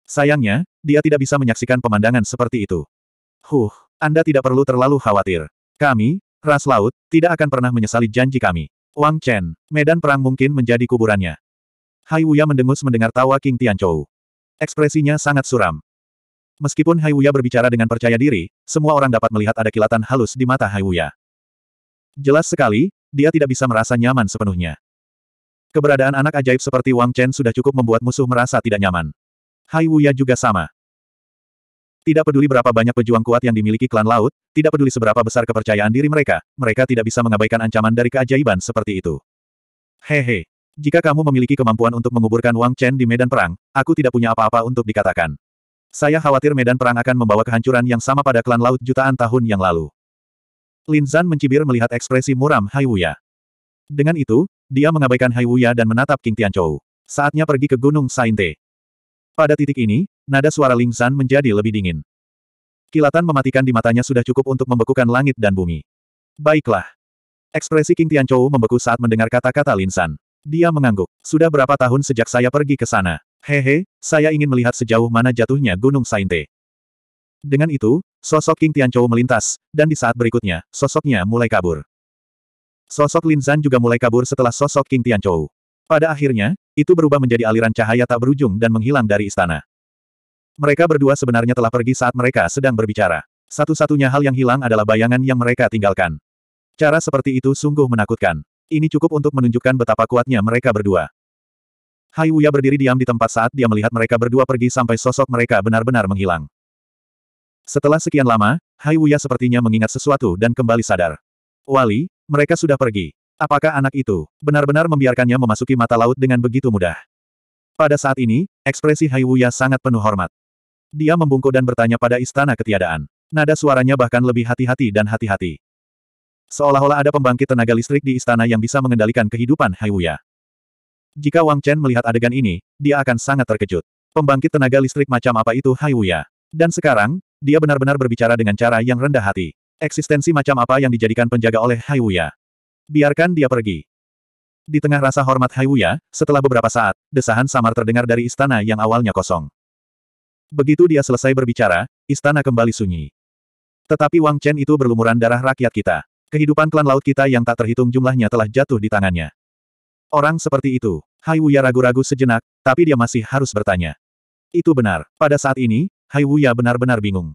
Sayangnya, dia tidak bisa menyaksikan pemandangan seperti itu. Huh, Anda tidak perlu terlalu khawatir. Kami, ras laut, tidak akan pernah menyesali janji kami. Wang Chen, medan perang mungkin menjadi kuburannya. Hai Wuya mendengus mendengar tawa King Tianchou. Ekspresinya sangat suram. Meskipun Hai Wuya berbicara dengan percaya diri, semua orang dapat melihat ada kilatan halus di mata Hai Wuya. Jelas sekali, dia tidak bisa merasa nyaman sepenuhnya. Keberadaan anak ajaib seperti Wang Chen sudah cukup membuat musuh merasa tidak nyaman. Hai Wuya juga sama. Tidak peduli berapa banyak pejuang kuat yang dimiliki klan laut, tidak peduli seberapa besar kepercayaan diri mereka, mereka tidak bisa mengabaikan ancaman dari keajaiban seperti itu. Hehe. Jika kamu memiliki kemampuan untuk menguburkan Wang Chen di medan perang, aku tidak punya apa-apa untuk dikatakan. Saya khawatir medan perang akan membawa kehancuran yang sama pada klan laut jutaan tahun yang lalu. Lin Zan mencibir melihat ekspresi muram Hai Wuya. Dengan itu, dia mengabaikan Hai Wuya dan menatap King Tianchou. Saatnya pergi ke Gunung Sainte. Pada titik ini, Nada suara Ling San menjadi lebih dingin. Kilatan mematikan di matanya sudah cukup untuk membekukan langit dan bumi. Baiklah. Ekspresi King Tianchou membeku saat mendengar kata-kata Lin San. Dia mengangguk. Sudah berapa tahun sejak saya pergi ke sana? Hehe, saya ingin melihat sejauh mana jatuhnya Gunung Sainte. Dengan itu, sosok King Tianchou melintas, dan di saat berikutnya, sosoknya mulai kabur. Sosok Lin San juga mulai kabur setelah sosok King Tianchou. Pada akhirnya, itu berubah menjadi aliran cahaya tak berujung dan menghilang dari istana. Mereka berdua sebenarnya telah pergi saat mereka sedang berbicara. Satu-satunya hal yang hilang adalah bayangan yang mereka tinggalkan. Cara seperti itu sungguh menakutkan. Ini cukup untuk menunjukkan betapa kuatnya mereka berdua. Hai Wuya berdiri diam di tempat saat dia melihat mereka berdua pergi sampai sosok mereka benar-benar menghilang. Setelah sekian lama, Hai Wuya sepertinya mengingat sesuatu dan kembali sadar. Wali, mereka sudah pergi. Apakah anak itu benar-benar membiarkannya memasuki mata laut dengan begitu mudah? Pada saat ini, ekspresi Hai Wuya sangat penuh hormat. Dia membungkuk dan bertanya pada istana ketiadaan. Nada suaranya bahkan lebih hati-hati dan hati-hati. Seolah-olah ada pembangkit tenaga listrik di istana yang bisa mengendalikan kehidupan Haiwuya. Jika Wang Chen melihat adegan ini, dia akan sangat terkejut. Pembangkit tenaga listrik macam apa itu Haiwuya? Dan sekarang, dia benar-benar berbicara dengan cara yang rendah hati. Eksistensi macam apa yang dijadikan penjaga oleh Haiwuya? Biarkan dia pergi. Di tengah rasa hormat Haiwuya, setelah beberapa saat, desahan samar terdengar dari istana yang awalnya kosong. Begitu dia selesai berbicara, istana kembali sunyi. Tetapi Wang Chen itu berlumuran darah rakyat kita. Kehidupan klan laut kita yang tak terhitung jumlahnya telah jatuh di tangannya. Orang seperti itu, Hai Wuya ragu-ragu sejenak, tapi dia masih harus bertanya. Itu benar, pada saat ini, Hai Wuya benar-benar bingung.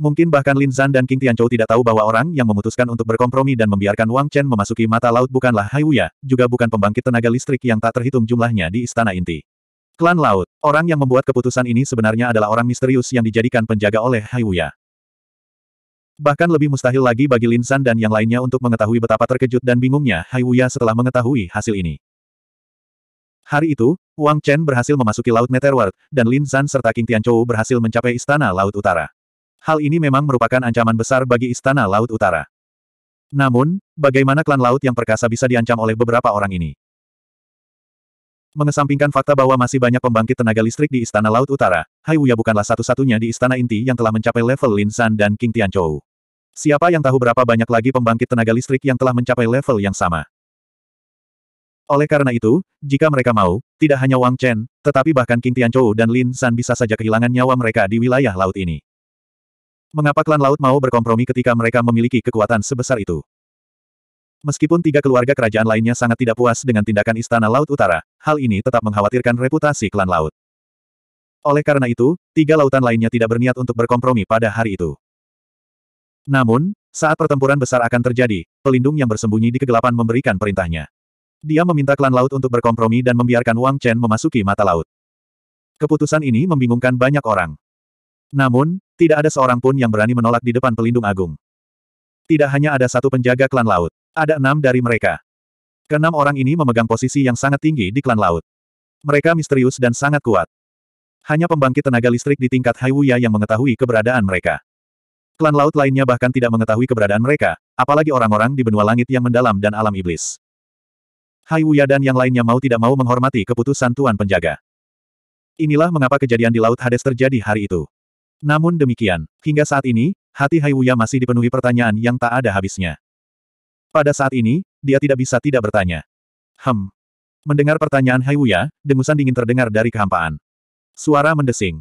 Mungkin bahkan Lin Zan dan King Tianchou tidak tahu bahwa orang yang memutuskan untuk berkompromi dan membiarkan Wang Chen memasuki mata laut bukanlah Hai Wuya, juga bukan pembangkit tenaga listrik yang tak terhitung jumlahnya di istana inti. Klan Laut. Orang yang membuat keputusan ini sebenarnya adalah orang misterius yang dijadikan penjaga oleh Haiwuya. Bahkan lebih mustahil lagi bagi Lin San dan yang lainnya untuk mengetahui betapa terkejut dan bingungnya Haiwuya setelah mengetahui hasil ini. Hari itu, Wang Chen berhasil memasuki Laut Netherworld, dan Lin San serta King Tianchou berhasil mencapai Istana Laut Utara. Hal ini memang merupakan ancaman besar bagi Istana Laut Utara. Namun, bagaimana klan laut yang perkasa bisa diancam oleh beberapa orang ini? Mengesampingkan fakta bahwa masih banyak pembangkit tenaga listrik di Istana Laut Utara, Hai Haiwuya bukanlah satu-satunya di istana inti yang telah mencapai level Lin San dan King Tianzhou. Siapa yang tahu berapa banyak lagi pembangkit tenaga listrik yang telah mencapai level yang sama? Oleh karena itu, jika mereka mau, tidak hanya Wang Chen, tetapi bahkan King Tianzhou dan Lin San bisa saja kehilangan nyawa mereka di wilayah laut ini. Mengapa klan laut mau berkompromi ketika mereka memiliki kekuatan sebesar itu? Meskipun tiga keluarga kerajaan lainnya sangat tidak puas dengan tindakan Istana Laut Utara, hal ini tetap mengkhawatirkan reputasi klan laut. Oleh karena itu, tiga lautan lainnya tidak berniat untuk berkompromi pada hari itu. Namun, saat pertempuran besar akan terjadi, pelindung yang bersembunyi di kegelapan memberikan perintahnya. Dia meminta klan laut untuk berkompromi dan membiarkan Wang Chen memasuki mata laut. Keputusan ini membingungkan banyak orang. Namun, tidak ada seorang pun yang berani menolak di depan pelindung agung. Tidak hanya ada satu penjaga klan laut, ada enam dari mereka. Keenam orang ini memegang posisi yang sangat tinggi di klan laut. Mereka misterius dan sangat kuat. Hanya pembangkit tenaga listrik di tingkat Haiwuya yang mengetahui keberadaan mereka. Klan laut lainnya bahkan tidak mengetahui keberadaan mereka, apalagi orang-orang di benua langit yang mendalam dan alam iblis. Haiwuya dan yang lainnya mau tidak mau menghormati keputusan Tuan Penjaga. Inilah mengapa kejadian di Laut Hades terjadi hari itu. Namun demikian, hingga saat ini, hati Haiwuya masih dipenuhi pertanyaan yang tak ada habisnya. Pada saat ini, dia tidak bisa tidak bertanya. Hem. Mendengar pertanyaan Hai Wuya, dengusan dingin terdengar dari kehampaan. Suara mendesing.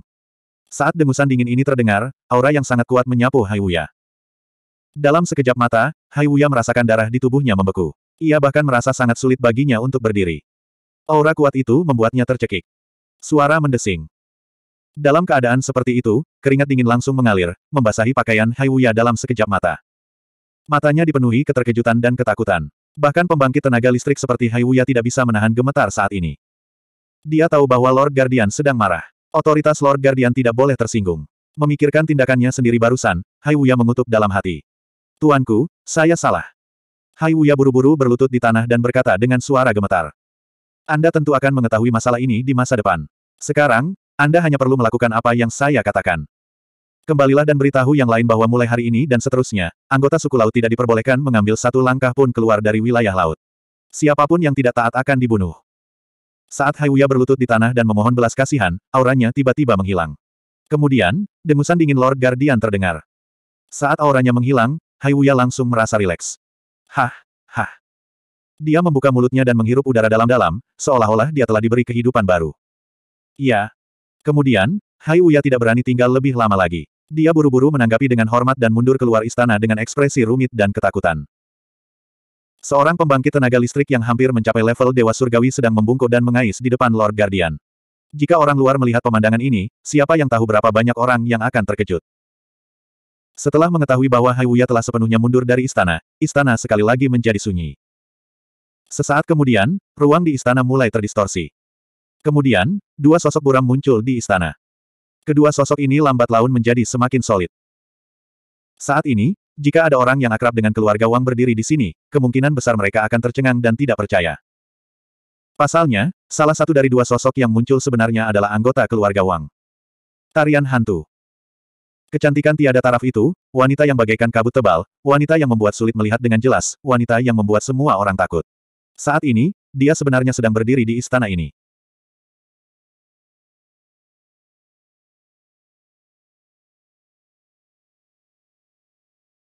Saat dengusan dingin ini terdengar, aura yang sangat kuat menyapu Hai Wuya. Dalam sekejap mata, Hai Wuya merasakan darah di tubuhnya membeku. Ia bahkan merasa sangat sulit baginya untuk berdiri. Aura kuat itu membuatnya tercekik. Suara mendesing. Dalam keadaan seperti itu, keringat dingin langsung mengalir, membasahi pakaian Hai Wuya dalam sekejap mata. Matanya dipenuhi keterkejutan dan ketakutan. Bahkan pembangkit tenaga listrik seperti Haiwuya tidak bisa menahan gemetar saat ini. Dia tahu bahwa Lord Guardian sedang marah. Otoritas Lord Guardian tidak boleh tersinggung. Memikirkan tindakannya sendiri barusan, Haiwuya mengutuk dalam hati. Tuanku, saya salah. Haiwuya buru-buru berlutut di tanah dan berkata dengan suara gemetar. Anda tentu akan mengetahui masalah ini di masa depan. Sekarang, Anda hanya perlu melakukan apa yang saya katakan. Kembalilah dan beritahu yang lain bahwa mulai hari ini dan seterusnya, anggota suku laut tidak diperbolehkan mengambil satu langkah pun keluar dari wilayah laut. Siapapun yang tidak taat akan dibunuh. Saat Haiwuya berlutut di tanah dan memohon belas kasihan, auranya tiba-tiba menghilang. Kemudian, dengusan dingin Lord Guardian terdengar. Saat auranya menghilang, Haiwuya langsung merasa rileks. Hah, hah. Dia membuka mulutnya dan menghirup udara dalam-dalam, seolah-olah dia telah diberi kehidupan baru. Iya. Kemudian, Hai tidak berani tinggal lebih lama lagi. Dia buru-buru menanggapi dengan hormat dan mundur keluar istana dengan ekspresi rumit dan ketakutan. Seorang pembangkit tenaga listrik yang hampir mencapai level Dewa Surgawi sedang membungkuk dan mengais di depan Lord Guardian. Jika orang luar melihat pemandangan ini, siapa yang tahu berapa banyak orang yang akan terkejut. Setelah mengetahui bahwa Haiwuya telah sepenuhnya mundur dari istana, istana sekali lagi menjadi sunyi. Sesaat kemudian, ruang di istana mulai terdistorsi. Kemudian, dua sosok buram muncul di istana. Kedua sosok ini lambat laun menjadi semakin solid. Saat ini, jika ada orang yang akrab dengan keluarga Wang berdiri di sini, kemungkinan besar mereka akan tercengang dan tidak percaya. Pasalnya, salah satu dari dua sosok yang muncul sebenarnya adalah anggota keluarga Wang. Tarian Hantu Kecantikan tiada taraf itu, wanita yang bagaikan kabut tebal, wanita yang membuat sulit melihat dengan jelas, wanita yang membuat semua orang takut. Saat ini, dia sebenarnya sedang berdiri di istana ini.